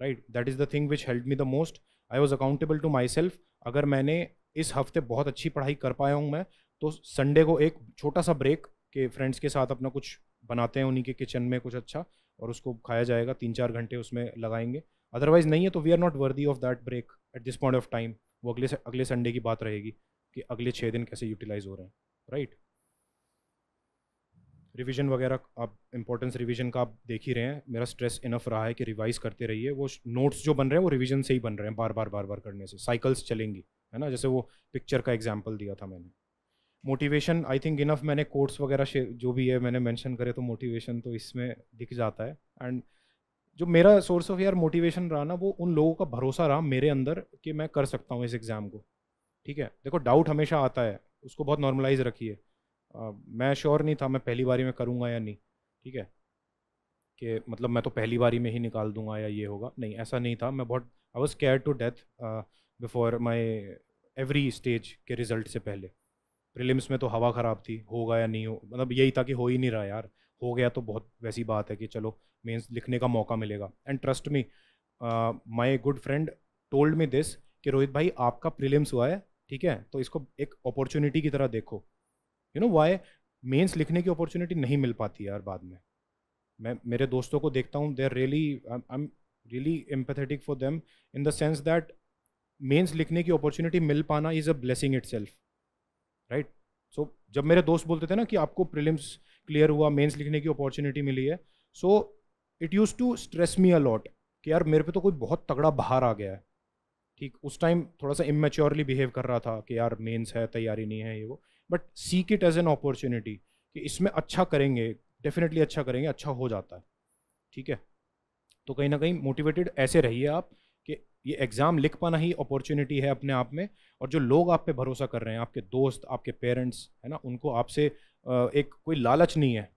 right that is the thing which help me the most I was accountable to myself अगर मैंने इस हफ्ते बहुत अच्छी पढ़ाई कर पाया हूँ मैं तो संडे को एक छोटा सा ब्रेक के फ्रेंड्स के साथ अपना कुछ बनाते हैं उन्हीं के किचन में कुछ अच्छा और उसको खाया जाएगा तीन चार घंटे उसमें लगाएंगे अदरवाइज़ नहीं है तो we are not worthy of that break at this point of time वो अगले अगले संडे की बात रहेगी कि अगले छः दिन कैसे यूटिलाइज़ हो रहे हैं राइट right? रिवीजन वगैरह आप इंपॉर्टेंस रिवीजन का आप देख ही रहे हैं मेरा स्ट्रेस इनफ रहा है कि रिवाइज करते रहिए वो नोट्स जो बन रहे हैं वो रिवीजन से ही बन रहे हैं बार बार बार बार करने से साइकिल्स चलेंगी है ना जैसे वो पिक्चर का एग्जाम्पल दिया था मैंने मोटिवेशन आई थिंक इनफ मैंने कोर्ट्स वगैरह जो भी है मैंने मैंशन करे तो मोटिवेशन तो इसमें दिख जाता है एंड जो मेरा सोर्स ऑफ यार मोटिवेशन रहा ना वो उन लोगों का भरोसा रहा मेरे अंदर कि मैं कर सकता हूँ इस एग्ज़ाम को ठीक है देखो डाउट हमेशा आता है उसको बहुत नॉर्मलाइज रखिए मैं श्योर नहीं था मैं पहली बारी में करूँगा या नहीं ठीक है कि मतलब मैं तो पहली बारी में ही निकाल दूंगा या ये होगा नहीं ऐसा नहीं था मैं बहुत I was care to death before my every stage के रिजल्ट से पहले प्रिलिम्स में तो हवा ख़राब थी होगा या नहीं हो मतलब यही था कि हो ही नहीं रहा यार हो गया तो बहुत वैसी बात है कि चलो मेंस लिखने का मौका मिलेगा and trust me my good friend told me this कि रोहित भाई आपका प्रिलिम्स हुआ है ठीक है तो इसको एक अपॉर्चुनिटी की तरह देखो यू नो वाई मेन्स लिखने की अपॉर्चुनिटी नहीं मिल पाती है यार बाद में मैं मेरे दोस्तों को देखता हूँ they are really I am really empathetic for them in the sense that mains लिखने की अपॉर्चुनिटी मिल पाना is a blessing itself right so जब मेरे दोस्त बोलते थे ना कि आपको प्रिलिम्स क्लियर हुआ मेन्स लिखने की अपॉर्चुनिटी मिली है so it use to stress me a lot कि यार मेरे पे तो कोई बहुत तगड़ा बाहर आ गया है ठीक उस टाइम थोड़ा सा इमेच्योरली बिहेव कर रहा था कि यार मेंस है तैयारी नहीं है ये वो but seek it as an opportunity कि इसमें अच्छा करेंगे डेफिनेटली अच्छा करेंगे अच्छा हो जाता है ठीक है तो कहीं ना कहीं मोटिवेटेड ऐसे रहिए आप कि ये एग्ज़ाम लिख पाना ही अपॉर्चुनिटी है अपने आप में और जो लोग आप पे भरोसा कर रहे हैं आपके दोस्त आपके पेरेंट्स है ना उनको आपसे एक कोई लालच नहीं है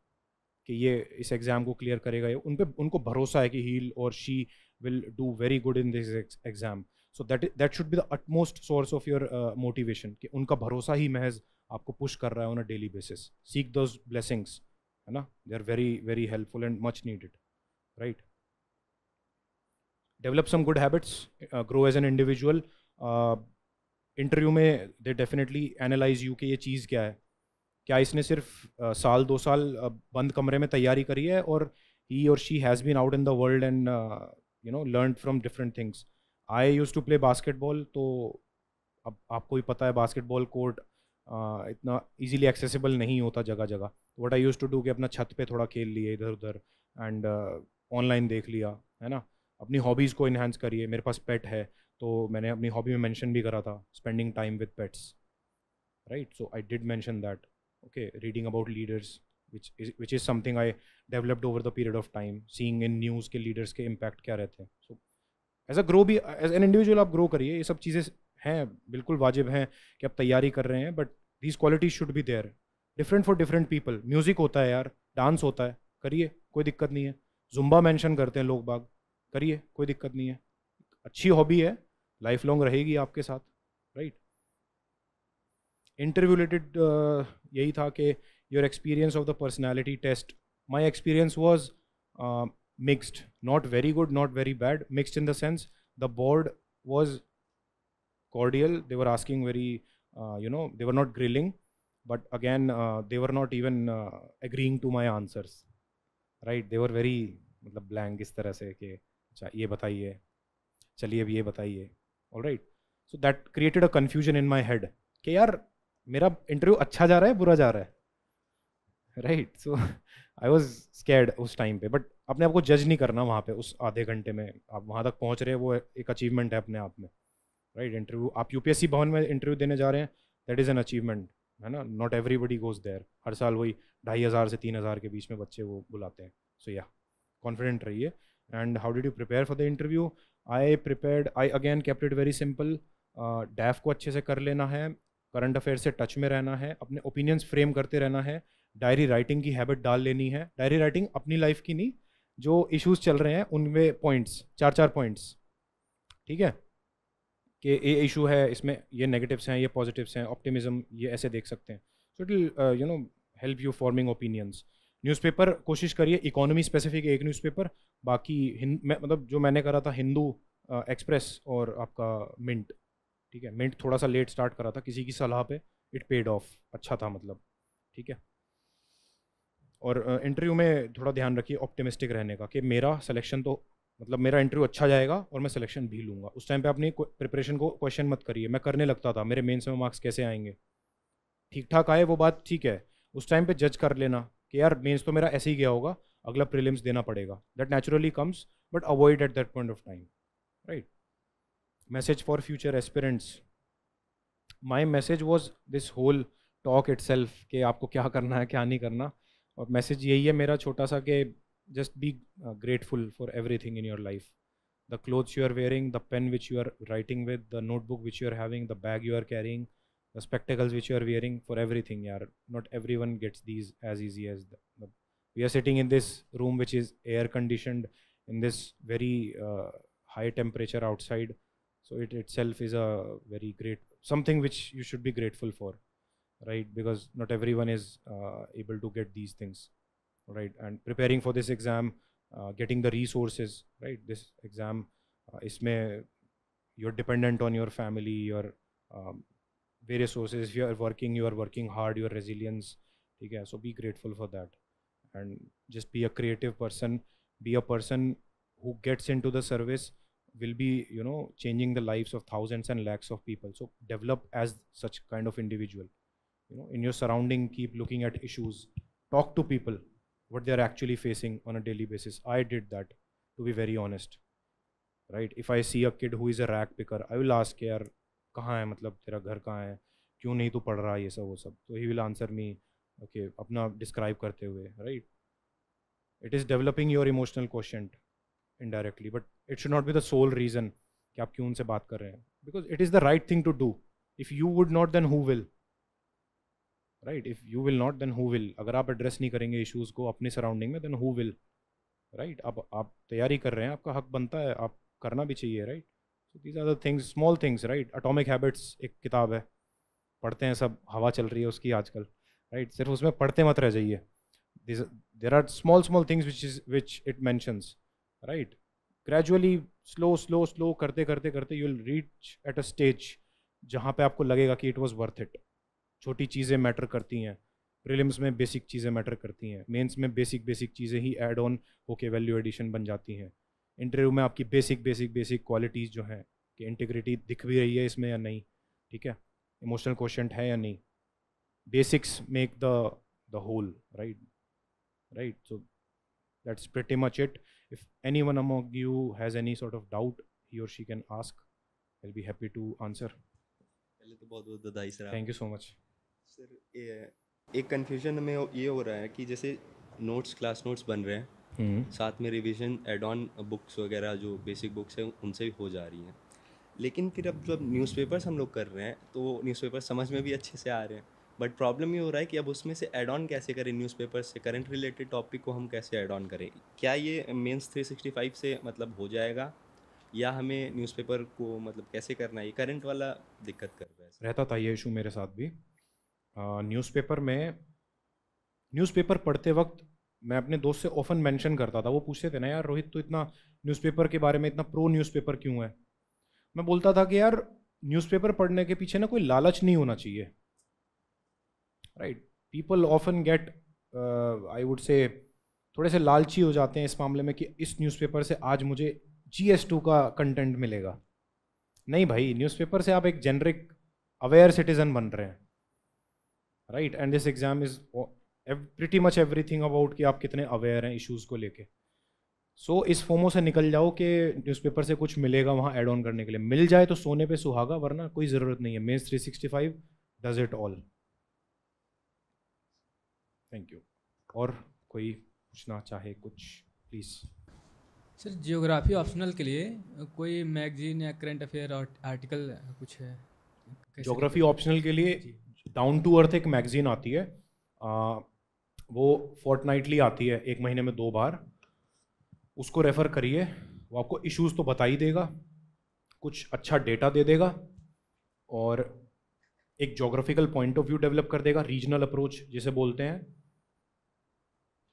कि ये इस एग्ज़ाम को क्लियर करेगा ये उन पर उनको भरोसा है कि हील और she will do very good in this exam so that that should be the utmost source of your motivation कि उनका भरोसा ही महज आपको पुश कर रहा है on a daily basis seek those blessings है ना they are very very helpful and much needed right develop some good habits grow as an individual interview में दे डेफिनेटली एनालाइज यू कि ये चीज़ क्या है क्या इसने सिर्फ uh, साल दो साल uh, बंद कमरे में तैयारी करी है और ही और she has been out in the world and you know learn from different things I use to play basketball तो अब आपको भी पता है बास्केटबॉल कोर्ट इतना इजीली एक्सेसिबल नहीं होता जगह जगह what I use to do कि अपना छत पे थोड़ा खेल लिए इधर उधर एंड ऑनलाइन देख लिया है ना अपनी हॉबीज़ को इन्हेंस करिए मेरे पास पेट है तो मैंने अपनी हॉबी में मेंशन भी करा था spending time with pets right so I did mention that okay reading about leaders which is which is something I developed over the period of time seeing in news के leaders के impact क्या रहते हैं. So as a grow भी as an individual आप grow करिए ये सब चीज़ें हैं बिल्कुल वाजिब हैं कि आप तैयारी कर रहे हैं बट दीज क्वालिटी शुड भी there different for different people music होता है यार डांस होता है करिए कोई दिक्कत नहीं है जुम्बा मैंशन करते हैं लोग बाग करिए कोई दिक्कत नहीं है अच्छी हॉबी है लाइफ लॉन्ग रहेगी आपके साथ राइट इंटरव्यू रिलेटेड यही था कि your experience of the personality test my experience was mixed not very good not very bad mixed in the sense the board was cordial they were asking very uh, you know they were not grilling but again uh, they were not even uh, agreeing to my answers right they were very मतलब blank इस तरह से कि अच्छा ये बताइए चलिए अब ये बताइए all right so that created a confusion in my head कि यार मेरा इंटरव्यू अच्छा जा रहा है बुरा जा रहा है राइट सो आई वॉज स्कैड उस टाइम पे बट अपने आप को जज नहीं करना वहाँ पे उस आधे घंटे में आप वहाँ तक पहुँच रहे हैं वो एक अचीवमेंट है अपने आप में राइट right? इंटरव्यू आप यू भवन में इंटरव्यू देने जा रहे हैं दैट इज़ एन अचीवमेंट है ना नॉट एवरीबडी गोज देयर हर साल वही ढाई हज़ार से तीन हज़ार के बीच में बच्चे वो बुलाते हैं सो या कॉन्फिडेंट रहिए and how did you prepare for the interview I prepared I again kept it very simple DAF को अच्छे से कर लेना है करंट अफेयर से टच में रहना है अपने ओपिनियंस फ्रेम करते रहना है डायरी राइटिंग की हैबिट डाल लेनी है डायरी राइटिंग अपनी लाइफ की नहीं जो इश्यूज चल रहे हैं उनमें पॉइंट्स चार चार पॉइंट्स ठीक है कि ये इशू है इसमें ये नेगेटिव्स हैं ये पॉजिटिव्स हैं ऑप्टिमिज्म ये ऐसे देख सकते हैं so it you know help you forming opinions newspaper कोशिश करिए इकोनॉमी स्पेसिफिक एक न्यूज़पेपर बाकी हिं मैं मतलब जो मैंने करा था हिंदू एक्सप्रेस uh, और आपका मिंट ठीक है मिंट थोड़ा सा लेट स्टार्ट करा था किसी की सलाह पे इट पेड ऑफ अच्छा था मतलब ठीक है और इंटरव्यू में थोड़ा ध्यान रखिए ऑप्टिमिस्टिक रहने का कि मेरा सिलेक्शन तो मतलब मेरा इंटरव्यू अच्छा जाएगा और मैं सिलेक्शन भी लूँगा उस टाइम पे अपनी प्रिपरेशन को क्वेश्चन मत करिए मैं करने लगता था मेरे मेंस में मार्क्स कैसे आएंगे ठीक ठाक आए वो बात ठीक है उस टाइम पे जज कर लेना कि यार मेंस तो मेरा ऐसे ही गया होगा अगला प्रीलिम्स देना पड़ेगा that naturally comes but avoid at that point of time right message for future aspirants my message was this whole talk itself कि आपको क्या करना है क्या नहीं करना और मैसेज यही है मेरा छोटा सा कि just be grateful for everything in your life the clothes you are wearing the pen which you are writing with the notebook which you are having the bag you are carrying the spectacles which you are wearing for everything you are not everyone gets these as easy as we are sitting in this room which is air conditioned in this very high temperature outside so it itself is a very great something which you should be grateful for right because not everyone is uh, able to get these things right and preparing for this exam uh, getting the resources right this exam uh, may you're dependent on your family your um, various sources if you are working you are working hard your resilience okay so be grateful for that and just be a creative person be a person who gets into the service will be you know changing the lives of thousands and lakhs of people so develop as such kind of individual you know in your surrounding keep looking at issues talk to people what they are actually facing on a daily basis i did that to be very honest right if i see a kid who is a rack picker i will ask yaar kahan hai matlab tera ghar kahan hai kyun nahi tu pad raha ye sab wo sab so he will answer me okay apna describe karte hue right it is developing your emotional quotient indirectly but it should not be the sole reason कि आप क्यों उनसे बात कर रहे हैं because it is the right thing to do if you would not then right if you will not then who will अगर आप एड्रेस नहीं करेंगे इश्यूज़ को अपने सराउंडिंग में देन हु विल राइट अब आप तैयारी कर रहे हैं आपका हक बनता है आप करना भी चाहिए right so these are the things small things right atomic habits एक किताब है पढ़ते हैं सब हवा चल रही है उसकी आजकल राइट सिर्फ उसमें पढ़ते मत रह जाइए there are small small things which is which it mentions right gradually slow slow slow करते करते करते you will reach at a stage जहाँ पे आपको लगेगा कि इट वॉज वर्थ इट छोटी चीज़ें मैटर करती हैं प्रीलिम्स में बेसिक चीज़ें मैटर करती हैं मेंस में बेसिक बेसिक चीज़ें ही एड ऑन होके वैल्यू एडिशन बन जाती हैं इंटरव्यू में आपकी बेसिक बेसिक बेसिक क्वालिटीज़ जो हैं कि इंटीग्रिटी दिख भी रही है इसमें या नहीं ठीक है इमोशनल क्वेश्चन है या नहीं basics make the the whole right right so much it if any that's you has any sort of doubt he और she can ask I be happy to answer पहले तो बहुत बहुत बधाई sir thank you so much sir ये एक confusion में ये हो रहा है कि जैसे नोट्स क्लास नोट्स बन रहे हैं हम्म। साथ में रिविजन एड ऑन बुक्स वगैरह जो बेसिक बुक्स हैं उनसे भी हो जा रही हैं लेकिन फिर अब जब न्यूज़पेपर्स हम लोग कर रहे हैं तो वो न्यूज़पेपर समझ में भी अच्छे से आ रहे हैं बट प्रॉब्लम ये हो रहा है कि अब उसमें से एड ऑन कैसे करें न्यूज़पेपर से करंट रिलेटेड टॉपिक को हम कैसे एड ऑन करें क्या ये मेंस 365 से मतलब हो जाएगा या हमें न्यूज़पेपर को मतलब कैसे करना है ये करंट वाला दिक्कत कर रहा है रहता था ये इशू मेरे साथ भी न्यूज़पेपर में न्यूज़पेपर पढ़ते वक्त मैं अपने दोस्त से ऑफन मेंशन करता था वो पूछते थे ना यार रोहित तो इतना न्यूज़पेपर के बारे में इतना प्रो न्यूज़पेपर क्यों है मैं बोलता था कि यार न्यूज़पेपर पढ़ने के पीछे ना कोई लालच नहीं होना चाहिए right people often get I would say थोड़े से लालची हो जाते हैं इस मामले में कि इस न्यूज़पेपर से आज मुझे जी एस टू का कंटेंट मिलेगा नहीं भाई न्यूज़पेपर से आप एक जेनरिक अवेयर सिटीज़न बन रहे हैं right and this exam is pretty much everything about कि आप कितने अवेयर हैं इश्यूज़ को लेके सो so, इस फोमो से निकल जाओ कि न्यूज़पेपर से कुछ मिलेगा वहाँ एड ऑन करने के लिए मिल जाए तो सोने पे सुहागा वरना कोई ज़रूरत नहीं है mains five does it all thank you और कोई पूछना चाहे कुछ प्लीज़ सर जियोग्राफी ऑप्शनल के लिए कोई मैगजीन या करंट अफेयर आर्टिकल कुछ है जियोग्राफी ऑप्शनल के लिए डाउन टू अर्थ एक मैगज़ीन आती है आ, वो फोर्टनाइटली आती है एक महीने में दो बार उसको रेफ़र करिए वो आपको इश्यूज़ तो बता ही देगा कुछ अच्छा डेटा दे देगा और एक geographical point of view develop कर देगा रीजनल अप्रोच जिसे बोलते हैं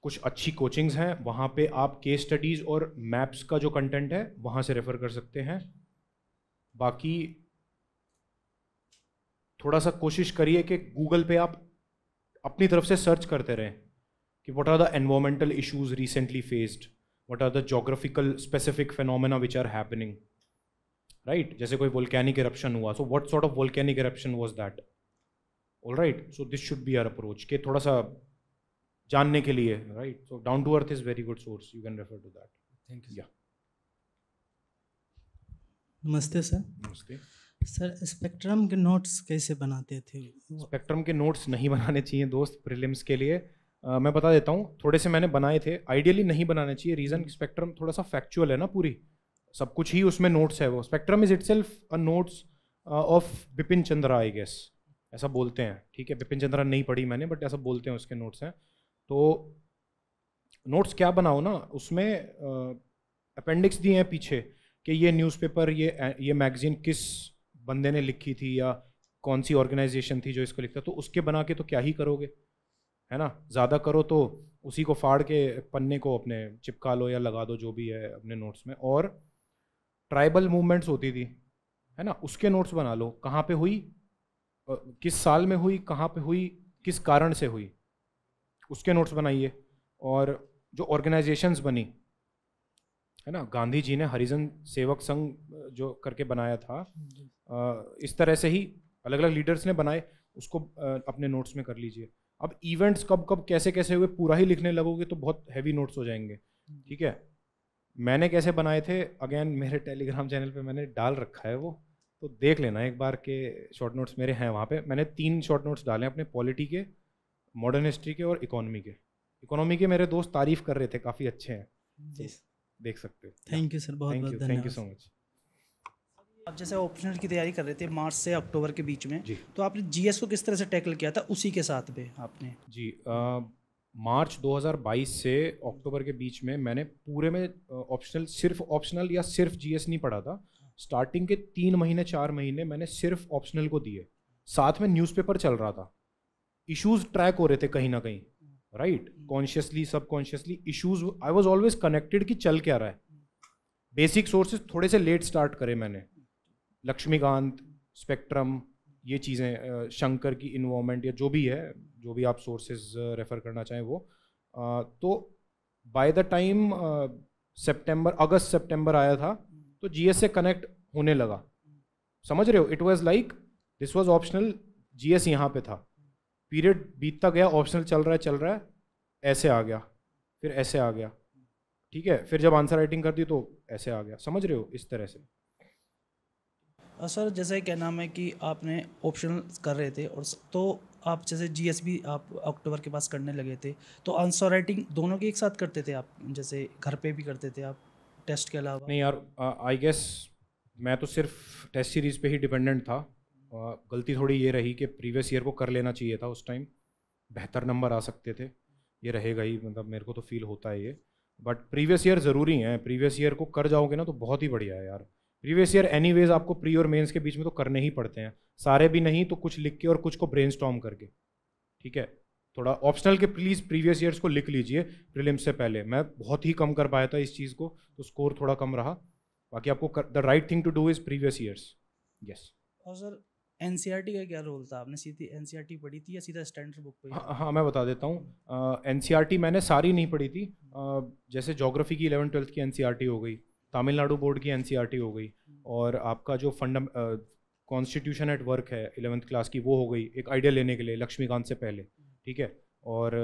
कुछ अच्छी कोचिंग्स हैं वहाँ पे आप केस स्टडीज़ और मैप्स का जो कंटेंट है वहाँ से रेफ़र कर सकते हैं बाकी थोड़ा सा कोशिश करिए कि गूगल पे आप अपनी तरफ से सर्च करते रहें कि what are the environmental issues recently faced what are the geographical specific phenomena which are happening right जैसे कोई वोल्कैनिक इरप्शन हुआ so what sort of volcanic eruption was that all right so this should be our approach के थोड़ा सा जानने के लिए right so down to earth is very good source you can refer to that thank you नमस्ते sir नमस्ते sir spectrum के notes कैसे बनाते थे स्पेक्ट्रम के नोट्स नहीं बनाने चाहिए दोस्त प्रिलिम्स के लिए आ, मैं बता देता हूँ थोड़े से मैंने बनाए थे आइडियली नहीं बनाने चाहिए रीज़न हम्म। स्पेक्ट्रम थोड़ा सा फैक्चुअल है ना पूरी सब कुछ ही उसमें नोट्स है वो spectrum is itself a notes of Bipin Chandra I guess ऐसा बोलते हैं ठीक है बिपिन चंद्रा नहीं पढ़ी मैंने बट ऐसा बोलते हैं उसके नोट्स हैं तो नोट्स क्या बनाओ ना उसमें अपेंडिक्स दिए हैं पीछे कि ये न्यूज़पेपर ये ये मैगज़ीन किस बंदे ने लिखी थी या कौन सी ऑर्गेनाइजेशन थी जो इसको लिखता तो उसके बना के तो क्या ही करोगे है ना ज़्यादा करो तो उसी को फाड़ के पन्ने को अपने चिपका लो या लगा दो जो भी है अपने नोट्स में और ट्राइबल मूवमेंट्स होती थी है ना उसके नोट्स बना लो कहाँ पे हुई किस साल में हुई कहाँ पे हुई किस कारण से हुई उसके नोट्स बनाइए और जो ऑर्गेनाइजेशंस बनी है ना गांधी जी ने हरिजन सेवक संघ जो करके बनाया था इस तरह से ही अलग अलग लीडर्स ने बनाए उसको अपने नोट्स में कर लीजिए अब इवेंट्स कब कब कैसे कैसे हुए पूरा ही लिखने लगोगे तो बहुत हैवी नोट्स हो जाएंगे ठीक है मैंने कैसे बनाए थे अगेन मेरे टेलीग्राम चैनल पे मैंने डाल रखा है वो तो देख लेना एक बार के शॉर्ट नोट्स मेरे हैं वहाँ पे मैंने तीन शॉर्ट नोट्स डाले अपने पॉलिटी के मॉडर्न हिस्ट्री के और इकोनॉमी के इकोनॉमी के मेरे दोस्त तारीफ कर रहे थे काफ़ी अच्छे हैं तो देख सकते हो थैंक यू सर बहुत thank you thank you so much आप जैसे ऑप्शनल की तैयारी कर रहे थे मार्च से अक्टूबर के बीच में तो आपने जीएस को किस तरह से टैकल किया था उसी के साथ में आपने जी आ, मार्च 2022 से अक्टूबर के बीच में मैंने पूरे में ऑप्शनल सिर्फ ऑप्शनल या सिर्फ जीएस नहीं पढ़ा था स्टार्टिंग के तीन महीने चार महीने मैंने सिर्फ ऑप्शनल को दिए साथ में न्यूज़पेपर चल रहा था इश्यूज ट्रैक हो रहे थे कहीं ना कहीं right consciously subconsciously issues I was always connected कि चल क्या रहा है बेसिक सोर्सेज थोड़े से लेट स्टार्ट करे मैंने लक्ष्मीकांत स्पेक्ट्रम ये चीज़ें शंकर की इन्वॉलमेंट या जो भी है जो भी आप सोर्सेज रेफ़र करना चाहें वो तो बाय द टाइम सितंबर अगस्त सितंबर आया था तो जी से कनेक्ट होने लगा समझ रहे हो it was like this was optional G S यहाँ पर था पीरियड बीतता गया ऑप्शनल चल रहा है चल रहा है ऐसे आ गया फिर ऐसे आ गया ठीक है फिर जब आंसर राइटिंग कर दी तो ऐसे आ गया समझ रहे हो इस तरह से सर जैसे क्या नाम है कि आपने ऑप्शनल कर रहे थे और तो आप जैसे जीएसबी आप अक्टूबर के पास करने लगे थे तो आंसर राइटिंग दोनों के एक साथ करते थे आप जैसे घर पे भी करते थे आप टेस्ट के अलावा नहीं यार आई गेस मैं तो सिर्फ टेस्ट सीरीज़ पे ही डिपेंडेंट था आ, गलती थोड़ी ये रही कि प्रीवियस ईयर को कर लेना चाहिए था उस टाइम बेहतर नंबर आ सकते थे ये रहेगा ही मतलब मेरे को तो फील होता है ये बट प्रीवियस ईयर ज़रूरी है प्रीवियस ईयर को कर जाओगे ना तो बहुत ही बढ़िया है यार प्रीवियस ईयर एनी आपको प्री और मेन्स के बीच में तो करने ही पड़ते हैं सारे भी नहीं तो कुछ लिख के और कुछ को ब्रेन करके ठीक है थोड़ा ऑप्शनल के प्लीज़ प्रीवियस ईयर्स को लिख लीजिए प्रिलिम्स से पहले मैं बहुत ही कम कर पाया था इस चीज़ को तो स्कोर थोड़ा कम रहा बाकी आपको the right thing to do is previous years yes और सर एन e का क्या रोल था आपने सीधी एन e पढ़ी थी या सीधा स्टैंडर्ड बुक पढ़ी हाँ, हाँ मैं बता देता हूँ एन e मैंने सारी नहीं पढ़ी थी uh, जैसे जोग्राफी की इलेवन ट्वेल्थ की एन हो गई तमिलनाडु बोर्ड की एन e हो गई और आपका जो फंड कॉन्स्टिट्यूशन एट वर्क है इलेवंथ क्लास की वो हो गई एक आइडिया लेने के लिए लक्ष्मीकांत से पहले ठीक है और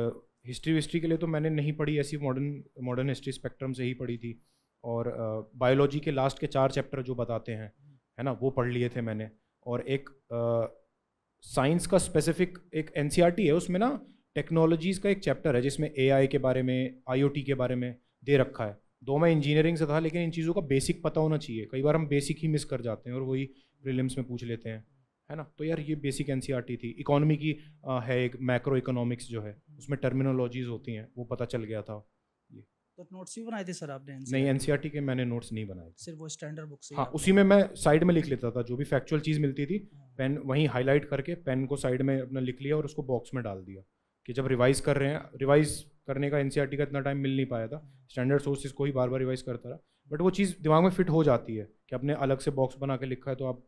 हिस्ट्री विस्ट्री के लिए तो मैंने नहीं पढ़ी ऐसी मॉडर्न मॉडर्न हिस्ट्री स्पेक्ट्रम से ही पढ़ी थी और बायोलॉजी के लास्ट के चार चैप्टर जो बताते हैं है ना वो पढ़ लिए थे मैंने और एक साइंस का स्पेसिफिक एक एन e है उसमें ना टेक्नोलॉजीज़ का एक चैप्टर है जिसमें ए के बारे में आई के बारे में दे रखा है दो मैं इंजीनियरिंग से था लेकिन इन चीज़ों का बेसिक पता होना चाहिए कई बार हम बेसिक ही मिस कर जाते हैं और वही प्रीलिम्स में पूछ लेते हैं है ना तो यार ये बेसिक एन e थी इकोनॉमी की आ, है एक मैक्रो इकोनॉमिक्स जो है उसमें टर्मिनोलॉजीज होती हैं वो पता चल गया था ये तो नोट्स भी e e बनाए थे सर आपने नहीं एन के मैंने नोट्स नहीं बनाए सिर्फ वो स्टैंडर्ड बुक से हाँ उसी में मैं साइड में लिख लेता था जो भी फैक्चुअल चीज़ मिलती थी पेन हाँ। वहीं हाईलाइट करके पेन को साइड में अपना लिख लिया और उसको बॉक्स में डाल दिया कि जब रिवाइज़ कर रहे हैं रिवाइज़ करने का एन का इतना टाइम मिल नहीं पाया था स्टैंडर्ड सोर्सेज को ही बार बार रिवाइज़ करता रहा बट वो चीज़ दिमाग में फिट हो जाती है कि आपने अलग से बॉक्स बना के लिखा है तो आप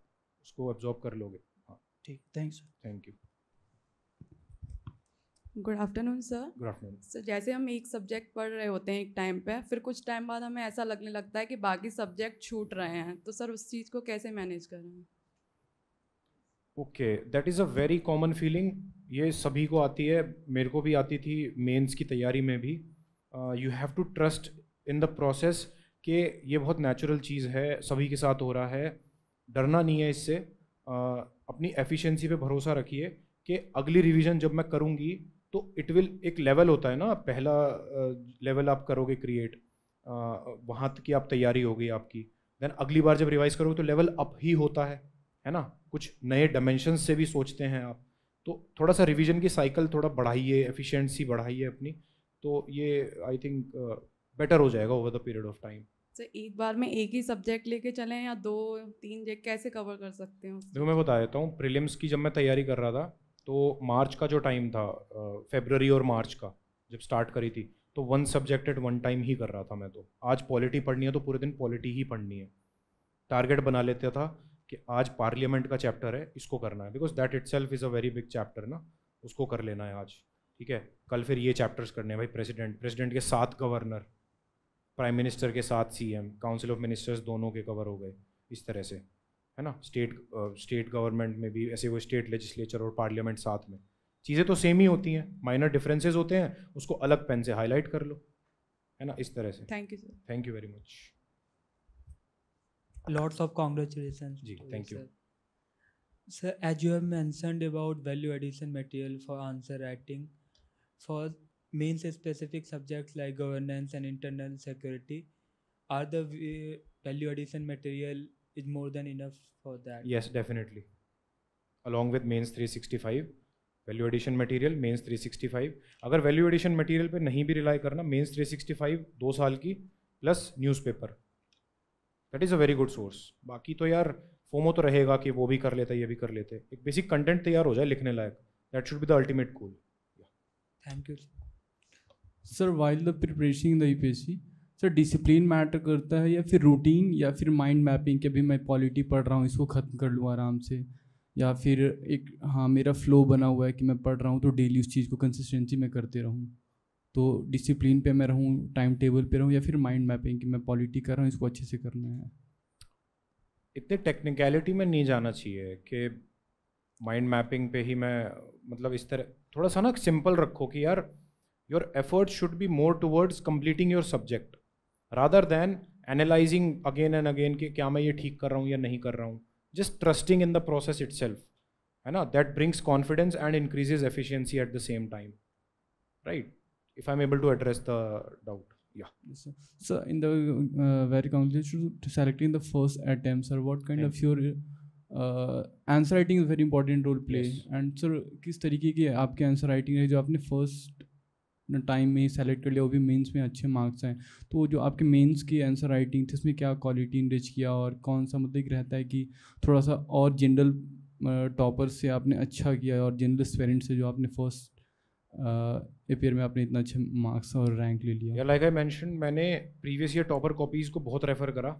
उसको एब्जॉर्ब कर लोगे हाँ ठीक thanks thank you good afternoon sir good afternoon sir जैसे हम एक सब्जेक्ट पढ़ रहे होते हैं एक टाइम पे फिर कुछ टाइम बाद हमें ऐसा लगने लगता है कि बाकी सब्जेक्ट छूट रहे हैं तो सर उस चीज़ को कैसे मैनेज करें okay that is a very common feeling ये सभी को आती है मेरे को भी आती थी मेंस की तैयारी में भी you have to trust in the process कि ये बहुत नेचुरल चीज़ है सभी के साथ हो रहा है डरना नहीं है इससे uh, अपनी एफिशिएंसी पे भरोसा रखिए कि अगली रिवीजन जब मैं करूँगी तो इट विल एक लेवल होता है ना पहला लेवल uh, आप करोगे क्रिएट uh, वहाँ की आप तैयारी होगी आपकी देन अगली बार जब रिवाइज़ करोगे तो लेवल अप ही होता है है ना कुछ नए डायमेंशन से भी सोचते हैं आप तो थोड़ा सा रिवीजन की साइकिल थोड़ा बढ़ाइए एफिशिएंसी बढ़ाइए अपनी तो ये आई थिंक बेटर हो जाएगा over the period of time sir एक बार में एक ही सब्जेक्ट लेके चलें या दो तीन कैसे कवर कर सकते हैं देखो मैं बता देता हूँ प्रिलिम्स की जब मैं तैयारी कर रहा था तो मार्च का जो टाइम था फेबररी और मार्च का जब स्टार्ट करी थी तो one subject at one time ही कर रहा था मैं तो आज पॉलिटी पढ़नी है तो पूरे दिन पॉलिटी ही पढ़नी है टारगेट बना लेता था कि आज पार्लियामेंट का चैप्टर है इसको करना है because that itself is a very big chapter ना उसको कर लेना है आज ठीक है कल फिर ये चैप्टर्स करने हैं भाई प्रेसिडेंट प्रेसिडेंट के साथ गवर्नर प्राइम मिनिस्टर के साथ एम काउंसिल ऑफ मिनिस्टर्स दोनों के कवर हो गए इस तरह से है ना स्टेट स्टेट गवर्नमेंट में भी ऐसे वो स्टेट लेजिस्लेचर और पार्लियामेंट साथ में चीज़ें तो सेम ही होती हैं माइनर डिफरेंसेस होते हैं उसको अलग पेन से हाईलाइट कर लो है ना इस तरह से thank you sir thank you very much lots of congratulations Ji, thank you, you. sir. as you have mentioned about value addition material for answer writing for means specific subjects like governance and internal security are the value addition material is more than enough for that yes definitely along with mains 365 value addition material mains 365 अगर value addition material पे नहीं भी rely करना mains 365 दो साल की plus newspaper that is a very good source बाकी तो यार फोमो तो रहेगा कि वो भी कर लेते ये भी कर लेते एक बेसिक कंटेंट तैयार हो जाए लिखने लायक that should be the ultimate goal thank you sir while the preparation the UPSC sir discipline matter करता है या फिर रूटीन या फिर माइंड मैपिंग के भी मैं पॉलिटी पढ़ रहा हूँ इसको ख़त्म कर लूँ आराम से या फिर एक हाँ मेरा फ्लो बना हुआ है कि मैं पढ़ रहा हूँ तो डेली उस चीज़ को कंसिस्टेंसी में करते रहूँ तो डिसिप्लिन पे मैं रहूँ टाइम टेबल पे रहूँ या फिर माइंड मैपिंग कि मैं पॉलिटी कर रहा हूँ इसको अच्छे से करना है इतने टेक्निकलिटी में नहीं जाना चाहिए कि माइंड मैपिंग पे ही मैं मतलब इस तरह थोड़ा सा ना सिंपल रखो कि यार your effort should be more towards completing your subject rather than analysing again and again कि क्या मैं ये ठीक कर रहा हूँ या नहीं कर रहा हूँ just trusting in the process it है ना that brings confidence and increases efficiency at the same time right if I'm able to address the doubt. Yeah. Yes, sir. So in the uh, very congratulations to selecting the first attempt, sir. What kind Thank of you. your answer writing very important role play and sir किस तरीके की आपकी answer writing है जो आपने first time में select कर लिया वो भी मेंस में अच्छे मार्क्स हैं तो जो आपके मेंस की आंसर राइटिंग थी उसमें क्या क्वालिटी इनरिच किया और कौन सा मतलब रहता है कि थोड़ा सा और जनरल टॉपर uh, से आपने अच्छा किया और जनरल स्टूडेंट से जो आपने फर्स्ट एपीयर में आपने इतना अच्छे मार्क्स और रैंक ले लिया लाइक आई मैंशन मैंने प्रीवियस ईयर टॉपर कॉपीज़ को बहुत रेफ़र करा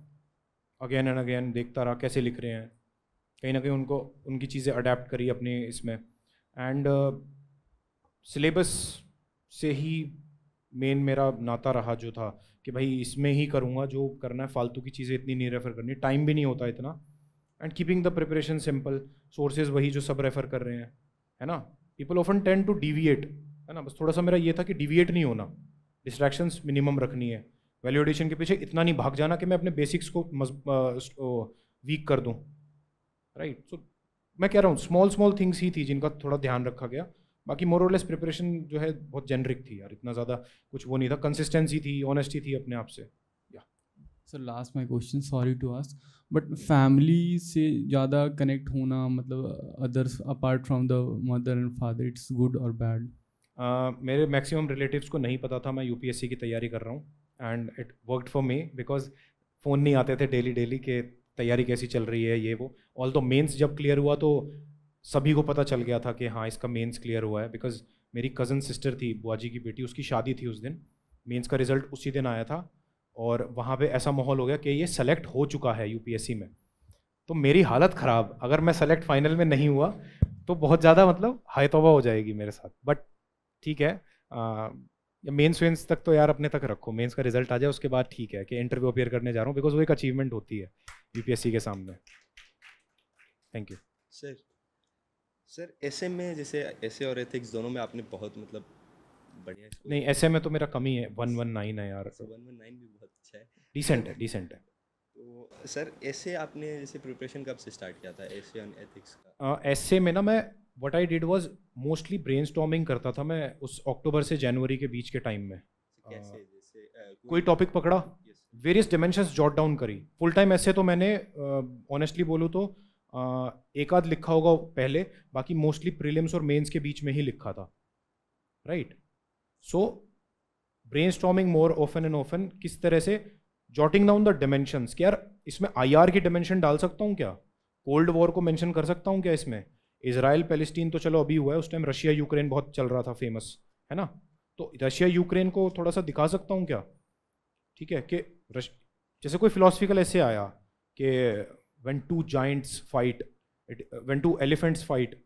अगेन एंड अगेन देखता रहा कैसे लिख रहे हैं कहीं ना कहीं उनको उनकी चीज़ें अडेप्ट करी अपने इसमें एंड सिलेबस uh, से ही मेन मेरा नाता रहा जो था कि भाई इसमें ही करूँगा जो करना है फालतू की चीज़ें इतनी नहीं रेफ़र करनी टाइम भी नहीं होता इतना and keeping the preparation simple sources वही जो सब रेफ़र कर रहे हैं है ना people often tend to deviate है ना बस थोड़ा सा मेरा ये था कि डिविएट नहीं होना डिस्ट्रैक्शन मिनिमम रखनी है वैल्यूडेशन के पीछे इतना नहीं भाग जाना कि मैं अपने बेसिक्स को वीक कर दूँ राइट सो मैं कह रहा हूँ स्मॉल स्मॉल थिंग्स ही थी जिनका थोड़ा ध्यान रखा गया बाकी मोरलेस प्रिपरेशन जो है बहुत जेनरिक थी यार इतना ज़्यादा कुछ वो नहीं था कंसिस्टेंसी थी ऑनेस्टी थी अपने आप से या sir last my question sorry to ask but family से ज़्यादा कनेक्ट होना मतलब others apart from the mother and father it's good और बैड मेरे मैक्सिमम रिलेटिव्स को नहीं पता था मैं यूपीएससी की तैयारी कर रहा हूँ and it worked for me because phone नहीं आते थे डेली डेली के तैयारी कैसी चल रही है ये वो ऑल दो मेन्स जब क्लियर हुआ तो सभी को पता चल गया था कि हाँ इसका मेन्स क्लियर हुआ है बिकॉज मेरी कज़न सिस्टर थी बुआ जी की बेटी उसकी शादी थी उस दिन मेन्स का रिज़ल्ट उसी दिन आया था और वहाँ पे ऐसा माहौल हो गया कि ये सेलेक्ट हो चुका है यूपीएससी में तो मेरी हालत ख़राब अगर मैं सेलेक्ट फाइनल में नहीं हुआ तो बहुत ज़्यादा मतलब हाई तोबा हो जाएगी मेरे साथ बट ठीक है मेन्स वेंस तक तो यार अपने तक रखो मेन्स का रिजल्ट आ जाए उसके बाद ठीक है कि इंटरव्यू अपेयर करने जा रहा हूँ बिकॉज वो एक अचीवमेंट होती है यूपीएससी के सामने थैंक यू सर सर ऐसे में जैसे ऐसे और एथिक्स दोनों में आपने बहुत मतलब बढ़िया नहीं ऐसे में तो मेरा कमी है वन वन नाइन है यार वन वन नाइन भी बहुत अच्छा है डिसेंट है डिसेंट है तो सर ऐसे आपने जैसे प्रिपरेशन कब से स्टार्ट किया था ऐसे ऑन एथिक्स का ऐसे में ना मैं what I did was mostly brainstorming करता था मैं उस अक्टूबर से जनवरी के बीच के टाइम में कैसे, जैसे, uh, uh, कोई टॉपिक पकड़ा वेरियस डिमेंशन जॉट डाउन करी फुल टाइम ऐसे तो मैंने ऑनेस्टली uh, बोलूँ तो uh, एक आध लिखा होगा पहले बाकी मोस्टली प्रीलिम्स और मेन्स के बीच में ही लिखा था right so brainstorming more often and often किस तरह से जॉटिंग डाउन द डिमेंशंस यार इसमें आई आर की डिमेंशन डाल सकता हूँ क्या कोल्ड वॉर को मैंशन कर सकता हूँ क्या इसमें इसराइल पैलेस्टीन तो चलो अभी हुआ है उस टाइम रशिया यूक्रेन बहुत चल रहा था फेमस है ना तो रशिया यूक्रेन को थोड़ा सा दिखा सकता हूँ क्या ठीक है कि रश जैसे कोई फिलोसफिकल ऐसे आया कि when two giants fight it when two elephants fight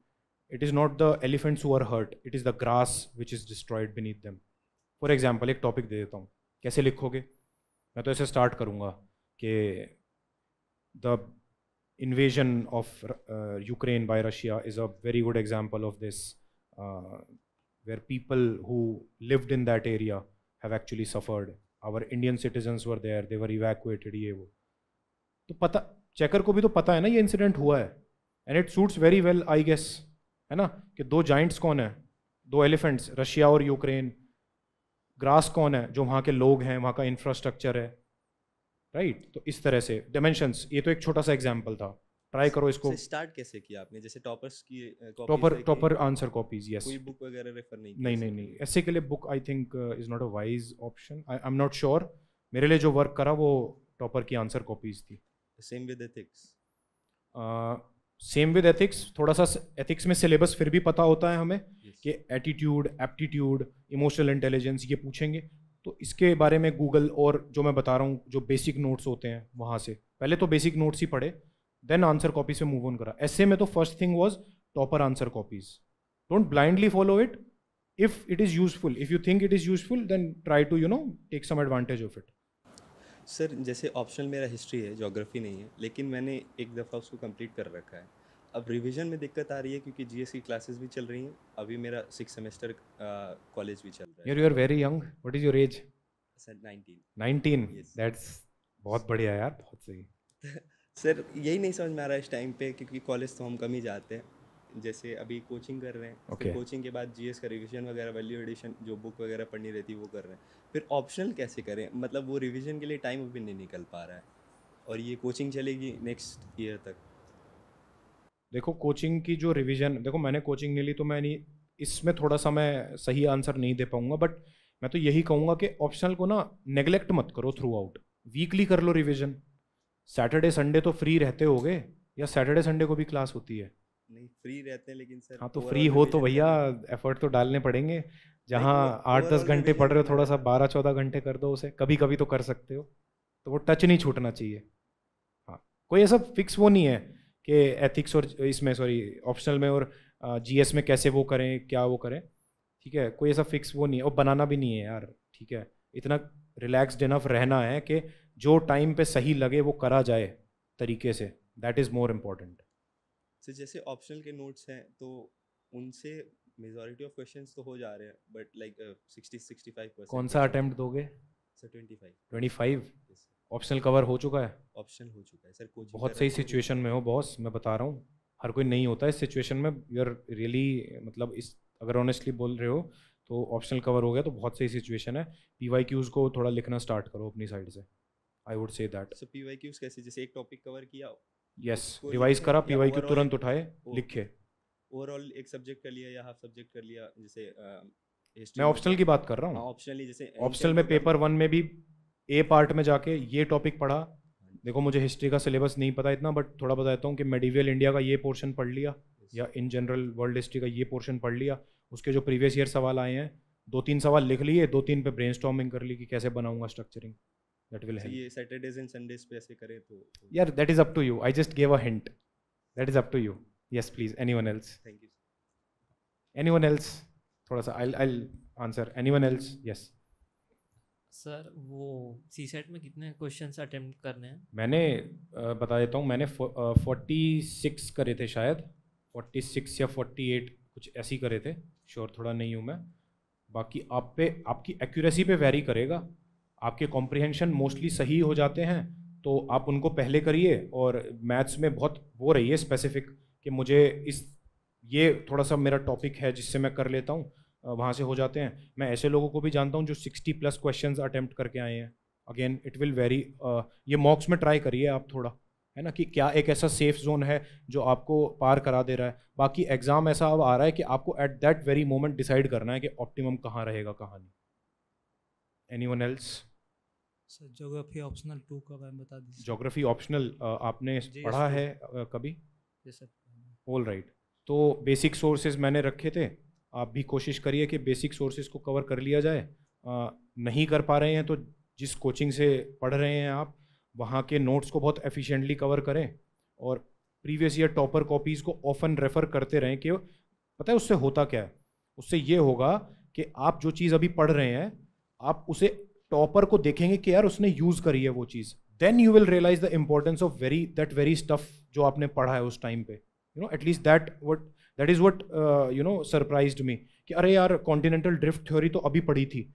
it is not the elephants who are hurt it is the grass which is destroyed beneath them for example एक टॉपिक दे देता हूँ कैसे लिखोगे मैं तो ऐसे स्टार्ट करूँगा कि the invasion of uh, Ukraine by Russia is a very good example of this, uh, where people who lived in that area have actually suffered. Our Indian citizens were there, they were evacuated. ये वो तो पता checker को भी तो पता है ना ये इंसिडेंट हुआ है and it suits very well I guess है ना कि दो जाइंट्स कौन है दो एलिफेंट्स रशिया और यूक्रेन ग्रास कौन है जो वहाँ के लोग हैं वहाँ का इंफ्रास्ट्रक्चर है राइट तो इस तरह से डायमेंशन ये तो एक छोटा सा एग्जाम्पल था ट्राई करो इसको स्टार्ट कैसे किया आपने जैसे टॉपर्स की topper topper answer copies yes कोई बुक वगैरह रेफर नहीं नहीं नहीं नहीं ऐसे के लिए book I think is not a wise option I am not sure मेरे लिए जो वर्क करा वो टॉपर की आंसर कॉपीज थी same with ethics same with ethics थोड़ा सा एथिक्स में सिलेबस फिर भी पता होता है हमें yes. कि एटीट्यूड एप्टीट्यूड इमोशनल इंटेलिजेंस ये पूछेंगे तो इसके बारे में गूगल और जो मैं बता रहा हूँ जो बेसिक नोट्स होते हैं वहाँ से पहले तो बेसिक नोट्स ही पढ़े देन आंसर कॉपी से मूव ऑन करा ऐसे में तो first thing was topper answer copies don't blindly follow it if it is useful if you think it is useful then try to you know take some advantage of it sir जैसे optional मेरा history है geography नहीं है लेकिन मैंने एक दफ़ा उसको कंप्लीट कर रखा है अब रिवीजन में दिक्कत आ रही है क्योंकि एस की क्लासेस भी चल रही हैं अभी मेरा सिक्स सेमेस्टर कॉलेज भी चल रहा है you are very young what is your age sir 19 19 that's बहुत बढ़िया यार बहुत सही सर यही नहीं समझ में आ रहा है इस टाइम पे क्योंकि कॉलेज तो हम कम ही जाते हैं जैसे अभी कोचिंग कर रहे हैं okay. फिर कोचिंग के बाद जीएस का रिवीजन वगैरह वैल्यू एडिशन जो बुक वगैरह पढ़नी रहती है वो कर रहे हैं फिर ऑप्शनल कैसे करें मतलब वो रिवीजन के लिए टाइम अभी नहीं निकल पा रहा है और ये कोचिंग चलेगी नेक्स्ट ईयर तक देखो कोचिंग की जो रिवीजन देखो मैंने कोचिंग नहीं ली तो मैं नहीं इसमें थोड़ा सा मैं सही आंसर नहीं दे पाऊंगा बट मैं तो यही कहूँगा कि ऑप्शनल को ना नेग्लेक्ट मत करो थ्रू आउट वीकली कर लो रिविजन सैटरडे संडे तो फ्री रहते हो या सैटरडे संडे को भी क्लास होती है नहीं फ्री रहते हैं लेकिन सर हाँ तो फ्री हो तो भैया एफर्ट तो डालने पड़ेंगे जहाँ आठ दस घंटे पढ़ रहे हो थोड़ा सा बारह चौदह घंटे कर दो उसे कभी कभी तो कर सकते हो तो वो टच नहीं छूटना चाहिए हाँ कोई ऐसा फिक्स वो नहीं है कि एथिक्स और इसमें सॉरी ऑप्शनल में और जी में कैसे वो करें क्या वो करें ठीक है कोई ऐसा फिक्स वो नहीं है और बनाना भी नहीं है यार ठीक है इतना रिलैक्सड इनफ रहना है कि जो टाइम पे सही लगे वो करा जाए तरीके से that is more important sir जैसे ऑप्शनल के नोट्स हैं तो उनसे मेजोरिटी ऑफ क्वेश्चंस तो हो जा रहे हैं but like sixty sixty five कौन सा अटैम्प्टे दोगे sir twenty five twenty five optional cover हो चुका है ऑप्शन हो चुका है सर कोच बहुत सही सिचुएशन में हो बॉस मैं बता रहा हूँ हर कोई नहीं होता इस सिचुएशन में यू आर रियली मतलब इस अगर ऑनेस्टली बोल रहे हो तो ऑप्शनल कवर हो गया तो बहुत सही सिचुएशन है पी वाई क्यूज़ को थोड़ा लिखना स्टार्ट करो अपनी साइड से I would say that so P Y Qs कैसे जैसे एक टॉपिक कवर किया यस रिवाइज करा पी वाई क्यू तुरंत उठाए लिखे ओवरऑल एक सब्जेक्ट कर लिया या हाफ सब्जेक्ट कर लिया जैसे मैं ऑप्शनल की बात कर रहा हूँ ऑप्शनली हाँ, जैसे ऑप्शनल में पेपर वन में भी ए पार्ट में जाके ये टॉपिक पढ़ा देखो मुझे हिस्ट्री का सिलेबस नहीं पता इतना बट थोड़ा बता देता हूँ कि मेडिवियल इंडिया का ये पोर्शन पढ़ लिया या इन जनरल वर्ल्ड हिस्ट्री का ये पोर्शन पढ़ लिया उसके जो प्रीवियस ईयर सवाल आए हैं दो तीन सवाल लिख लिए दो तीन पे ब्रेन कर ली कि कैसे बनाऊंगा स्ट्रक्चरिंग दैट विल हेल्प ये सैटरडेज एंड संडेज पे ऐसे करें तो यार that is up to you I just give a hint that is up to you yes please anyone else thank you anyone else थोड़ा सा I I answer anyone else yes sir वो C CSAT में कितने question attempt करने हैं मैंने बता देता हूँ मैंने फोर्टी सिक्स करे थे शायद फोर्टी सिक्स या फोर्टी एट कुछ ऐसे ही करे थे श्योर थोड़ा नहीं हूँ मैं बाकी आप पे आपकी एक्यूरेसी पे वेरी करेगा आपके कॉम्प्रिहेंशन मोस्टली सही हो जाते हैं तो आप उनको पहले करिए और मैथ्स में बहुत वो रही है स्पेसिफिक कि मुझे इस ये थोड़ा सा मेरा टॉपिक है जिससे मैं कर लेता हूँ वहाँ से हो जाते हैं मैं ऐसे लोगों को भी जानता हूँ जो सिक्सटी प्लस क्वेश्चन अटैम्प्ट करके आए हैं अगेन इट विल वेरी ये मॉक्स में ट्राई करिए आप थोड़ा है ना कि क्या एक ऐसा सेफ जोन है जो आपको पार करा दे रहा है बाकी एग्ज़ाम ऐसा अब आ रहा है कि आपको at that very moment decide करना है कि ऑप्टिमम कहाँ रहेगा कहाँ नहीं anyone else sir geography optional two का मैं बता दीजिए जोग्राफी ऑप्शनल आपने पढ़ा है कभी ऑल राइट right. तो बेसिक सोर्सेज मैंने रखे थे आप भी कोशिश करिए कि बेसिक सोर्सेज को कवर कर लिया जाए आ, नहीं कर पा रहे हैं तो जिस कोचिंग से पढ़ रहे हैं आप वहाँ के नोट्स को बहुत एफिशिएंटली कवर करें और प्रीवियस ईयर टॉपर कॉपीज़ को ऑफन रेफ़र करते रहें कि पता है उससे होता क्या है उससे ये होगा कि आप जो चीज़ अभी पढ़ रहे हैं आप उसे टॉपर को देखेंगे कि यार उसने यूज़ करी है वो चीज़ then you will realise the importance of very that very stuff जो आपने पढ़ा है उस टाइम पे you know at least that what that is what you know surprise me कि अरे यार कॉन्टिनेंटल ड्रिफ्ट थ्योरी तो अभी पढ़ी थी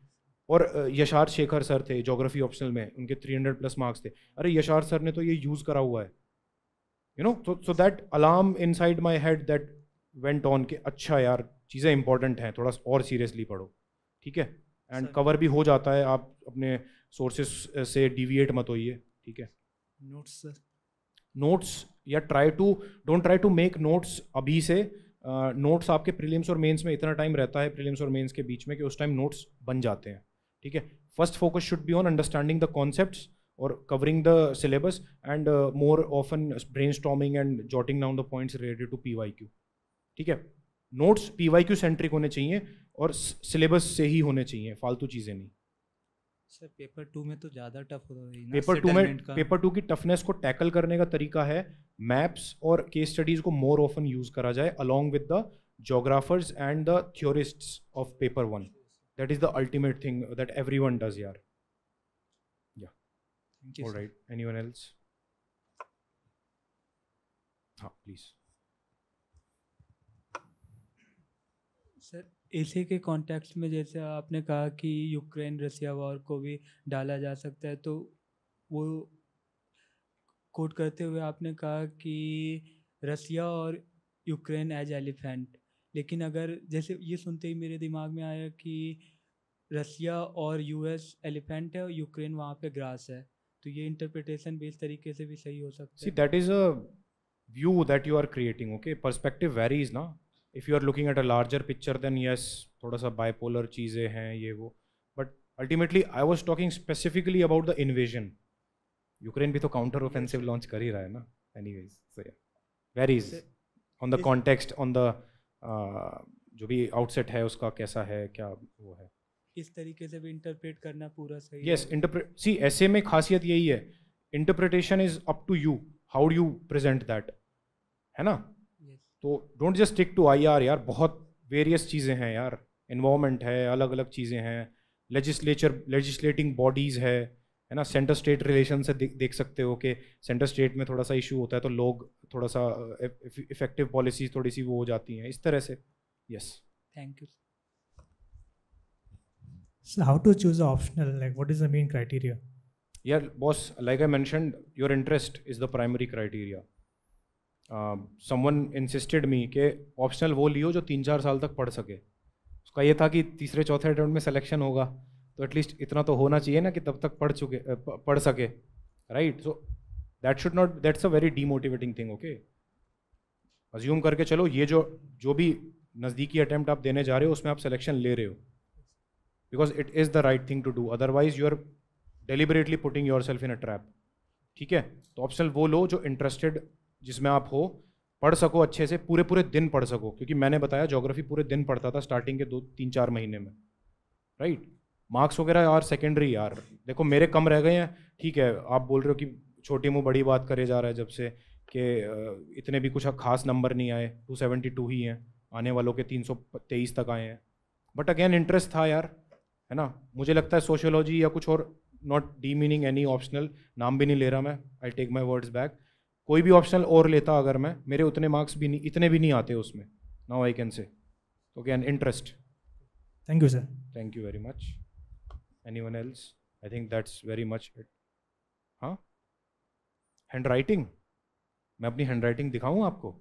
और यशार शेखर सर थे जोग्राफी ऑप्शनल में उनके 300 प्लस मार्क्स थे अरे यशार सर ने तो ये यूज़ करा हुआ है you know so so that alarm inside my head that went on कि अच्छा यार चीज़ें इंपॉर्टेंट हैं थोड़ा और सीरियसली पढ़ो ठीक है एंड कवर भी हो जाता है आप अपने सोर्सेस uh, से डिविएट मत होइए ठीक है नोट्स सर नोट्स या try to don't try to make notes अभी से नोट्स आपके प्रीलिम्स और मेंस में इतना टाइम रहता है प्रीलिम्स और मेंस के बीच में कि उस टाइम नोट्स बन जाते हैं ठीक है first focus should be on understanding the concept और covering the syllabus and more often brainstorming and jotting down the points related to P Y Q ठीक है notes P Y Q centric होने चाहिए और syllabus से ही होने चाहिए फालतू चीज़ें नहीं सर पेपर टू में तो ज़्यादा टफ हो रही है पेपर टू में पेपर टू की टफनेस को टैकल करने का तरीका है मैप्स और केस स्टडीज़ को मोर ऑफन यूज़ करा जाए along with the geographers and the theorist of paper one that is the ultimate thing that everyone does यार हाँ प्लीज़ सर इसी के कॉन्टेक्स्ट में जैसे आपने कहा कि यूक्रेन रसिया वॉर को भी डाला जा सकता है तो वो कोट करते हुए आपने कहा कि रसिया और यूक्रेन एज एलिफेंट लेकिन अगर जैसे ये सुनते ही मेरे दिमाग में आया कि रसिया और यूएस एलिफेंट है और यूक्रेन वहाँ पे ग्रास है तो ये इंटरप्रिटेशन भी इस तरीके से भी सही हो सकता है that is a view that you are creating okay perspective varies ना if you are looking at a larger picture then yes थोड़ा सा बाइपोलर चीज़ें हैं ये वो but ultimately I was talking specifically about the invasion Ukraine भी तो counter offensive launch कर ही रहा है ना anyways so is on the context on the जो भी आउटसेट है उसका कैसा है क्या वो है किस तरीके से भी इंटरप्रेट करना पूरा सही यस इंटरप्रेट सी ऐसे में खासियत यही है interpretation is up to you how you present that है ना तो don't just stick to I R यार बहुत वेरियस चीज़ें हैं यार इन्वामेंट है अलग अलग चीज़ें हैं लेजिस्लेचर लेजिस्लेटिंग बॉडीज़ है है ना सेंटर स्टेट रिलेशन से देख, देख सकते हो कि सेंटर स्टेट में थोड़ा सा इशू होता है तो लोग थोड़ा सा इफेक्टिव पॉलिसी थोड़ी सी वो हो जाती हैं इस तरह से yes thank you how to choose choose optional? Like what is the main criteria? Yeah, boss, like I mentioned, your interest is the primary someone insisted me के ऑप्शनल वो लियो जो तीन चार साल तक पढ़ सके उसका ये था कि तीसरे चौथे अटैम्प्ट में सिलेक्शन होगा तो एटलीस्ट इतना तो होना चाहिए ना कि तब तक पढ़ चुके पढ़ सके right so that should not that's a very demotivating thing okay assume करके चलो ये जो जो भी नज़दीकी अटैम्प्ट आप देने जा रहे हो उसमें आप सिलेक्शन ले रहे हो because it is the right thing to do otherwise you are deliberately putting yourself in a trap ठीक है तो ऑप्शनल वो लो जो इंटरेस्टेड जिसमें आप हो पढ़ सको अच्छे से पूरे पूरे दिन पढ़ सको क्योंकि मैंने बताया जोग्राफी पूरे दिन पढ़ता था स्टार्टिंग के दो तीन चार महीने में राइट मार्क्स वगैरह यार सेकेंडरी यार देखो मेरे कम रह गए हैं ठीक है आप बोल रहे हो कि छोटी मुँह बड़ी बात करे जा रहा है जब से कि इतने भी कुछ खास नंबर नहीं आए टू सेवेंटी टू ही हैं आने वालों के तीन सौ तेईस तक आए हैं बट अगेन इंटरेस्ट था यार है ना मुझे लगता है सोशोलॉजी या कुछ और not demeaning any optional नाम भी नहीं ले रहा मैं I take my words back कोई भी ऑप्शनल और लेता अगर मैं मेरे उतने मार्क्स भी नहीं इतने भी नहीं आते उसमें now I can say okay an interest thank you sir thank you very much anyone else I think that's very much it हाँ हैंड राइटिंग मैं अपनी हैंड राइटिंग दिखाऊँ आपको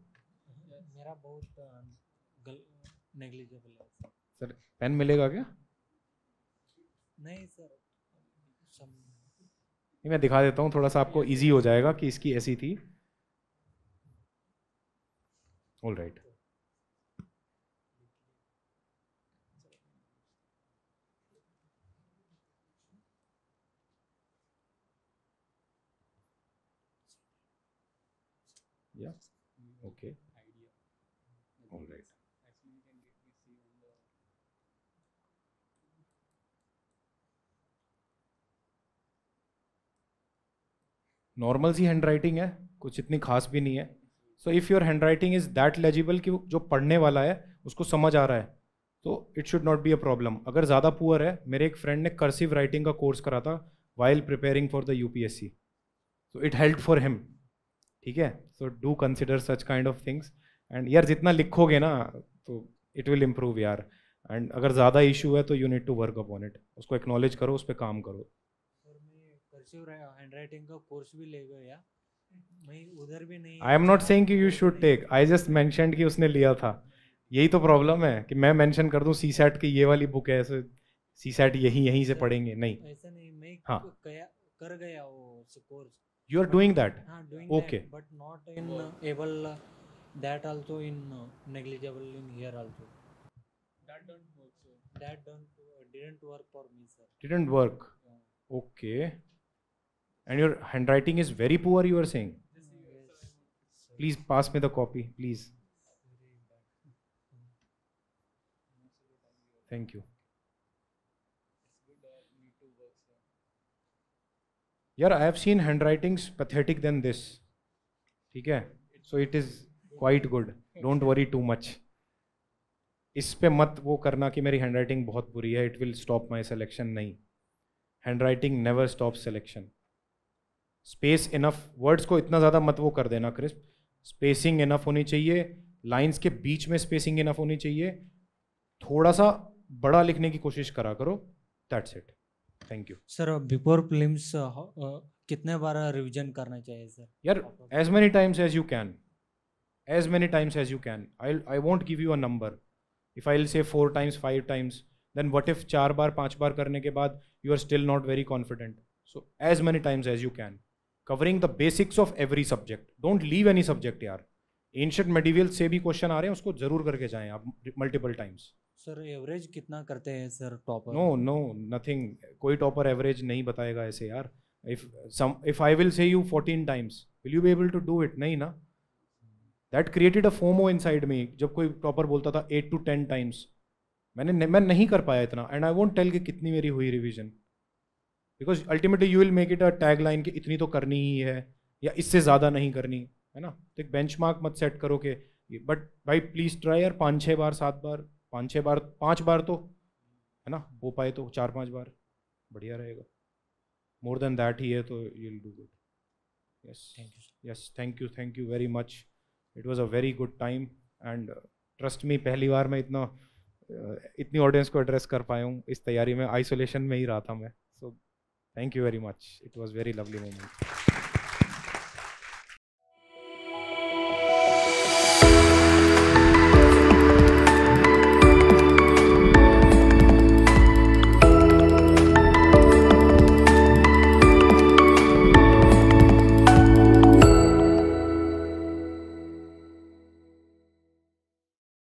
मेरा बहुत है सर पेन मिलेगा क्या नहीं सर नहीं मैं दिखा देता हूँ थोड़ा सा आपको इजी हो जाएगा कि इसकी ऐसी थी all right yeah okay all right normal सी हैंड राइटिंग है कुछ इतनी खास भी नहीं है so if your handwriting is that legible कि जो पढ़ने वाला है उसको समझ आ रहा है तो it should not be a problem अगर ज़्यादा पुअर है मेरे एक फ्रेंड ने कर्सिव राइटिंग का कोर्स करा था while preparing for the U P S C so it help for him ठीक है so do consider such kind of things and यार जितना लिखोगे ना तो इट विल इम्प्रूव यार एंड अगर ज़्यादा इशू है तो you need to work on it उसको एक्नॉलेज करो उस पर काम करो हैंड राइटिंग का कोर्स भी ले गया I am not saying you should take I just mention कि उसने लिया था यही तो प्रॉब्लम है कि मैं मेंशन कर दूं सी सेट की ये वाली बुक है ऐसे सी सेट यही यहीं से पढ़ेंगे नहीं ऐसा नहीं मैं हाँ कर गया वो course you are doing that okay but not in able that also in negligible in here also that don't work that don't didn't work for me sir didn't work okay and your handwriting is very poor you are saying? Please pass me the copy please thank you यार I have seen handwritings pathetic then this ठीक है so it is quite good don't worry to much इस पे मत वो करना कि मेरी हैंड राइटिंग बहुत बुरी है it will stop my selection नहीं handwriting never stop selection space enough words को इतना ज़्यादा मत वो कर देना क्रिस्प स्पेसिंग इनफ होनी चाहिए लाइंस के बीच में स्पेसिंग इनफ होनी चाहिए थोड़ा सा बड़ा लिखने की कोशिश करा करो that's it thank you sir before films कितने बार रिवीजन करना चाहिए सर यार as many times as you can as many times as you can I I won't give you a number if I will say four times five times then what if चार बार पाँच बार करने के बाद you are still not very confident so as many times as you can covering the basics of every subject don't leave any subject यार ancient medieval से भी क्वेश्चन आ रहे हैं उसको जरूर करके जाएं आप मल्टीपल टाइम्स सर एवरेज कितना करते हैं sir topper no no nothing कोई टॉपर एवरेज नहीं बताएगा ऐसे यार if some if I will say you fourteen times will you be able to do it नहीं ना that created a FOMO inside me जब कोई टॉपर बोलता था एट टू टेन टाइम्स मैंने मैं नहीं कर पाया इतना एंड आई वोंट टेल कि कितनी मेरी हुई revision because ultimately you will make it a tagline कि इतनी तो करनी ही है या इससे ज़्यादा नहीं करनी है ना तो एक बेंच मत सेट करो कि बट भाई प्लीज़ ट्राई यार पाँच छः बार सात बार पाँच छः बार पाँच बार तो है ना हो पाए तो चार पाँच बार बढ़िया रहेगा मोर देन दैट ही है तो you do good yes thank you yes thank you thank you very much it was a very good time and trust में पहली बार मैं इतना uh, इतनी ऑडियंस को एड्रेस कर पाया हूँ इस तैयारी में आइसोलेशन में ही रहा था मैं सो so, Thank you very much. It was very lovely moment.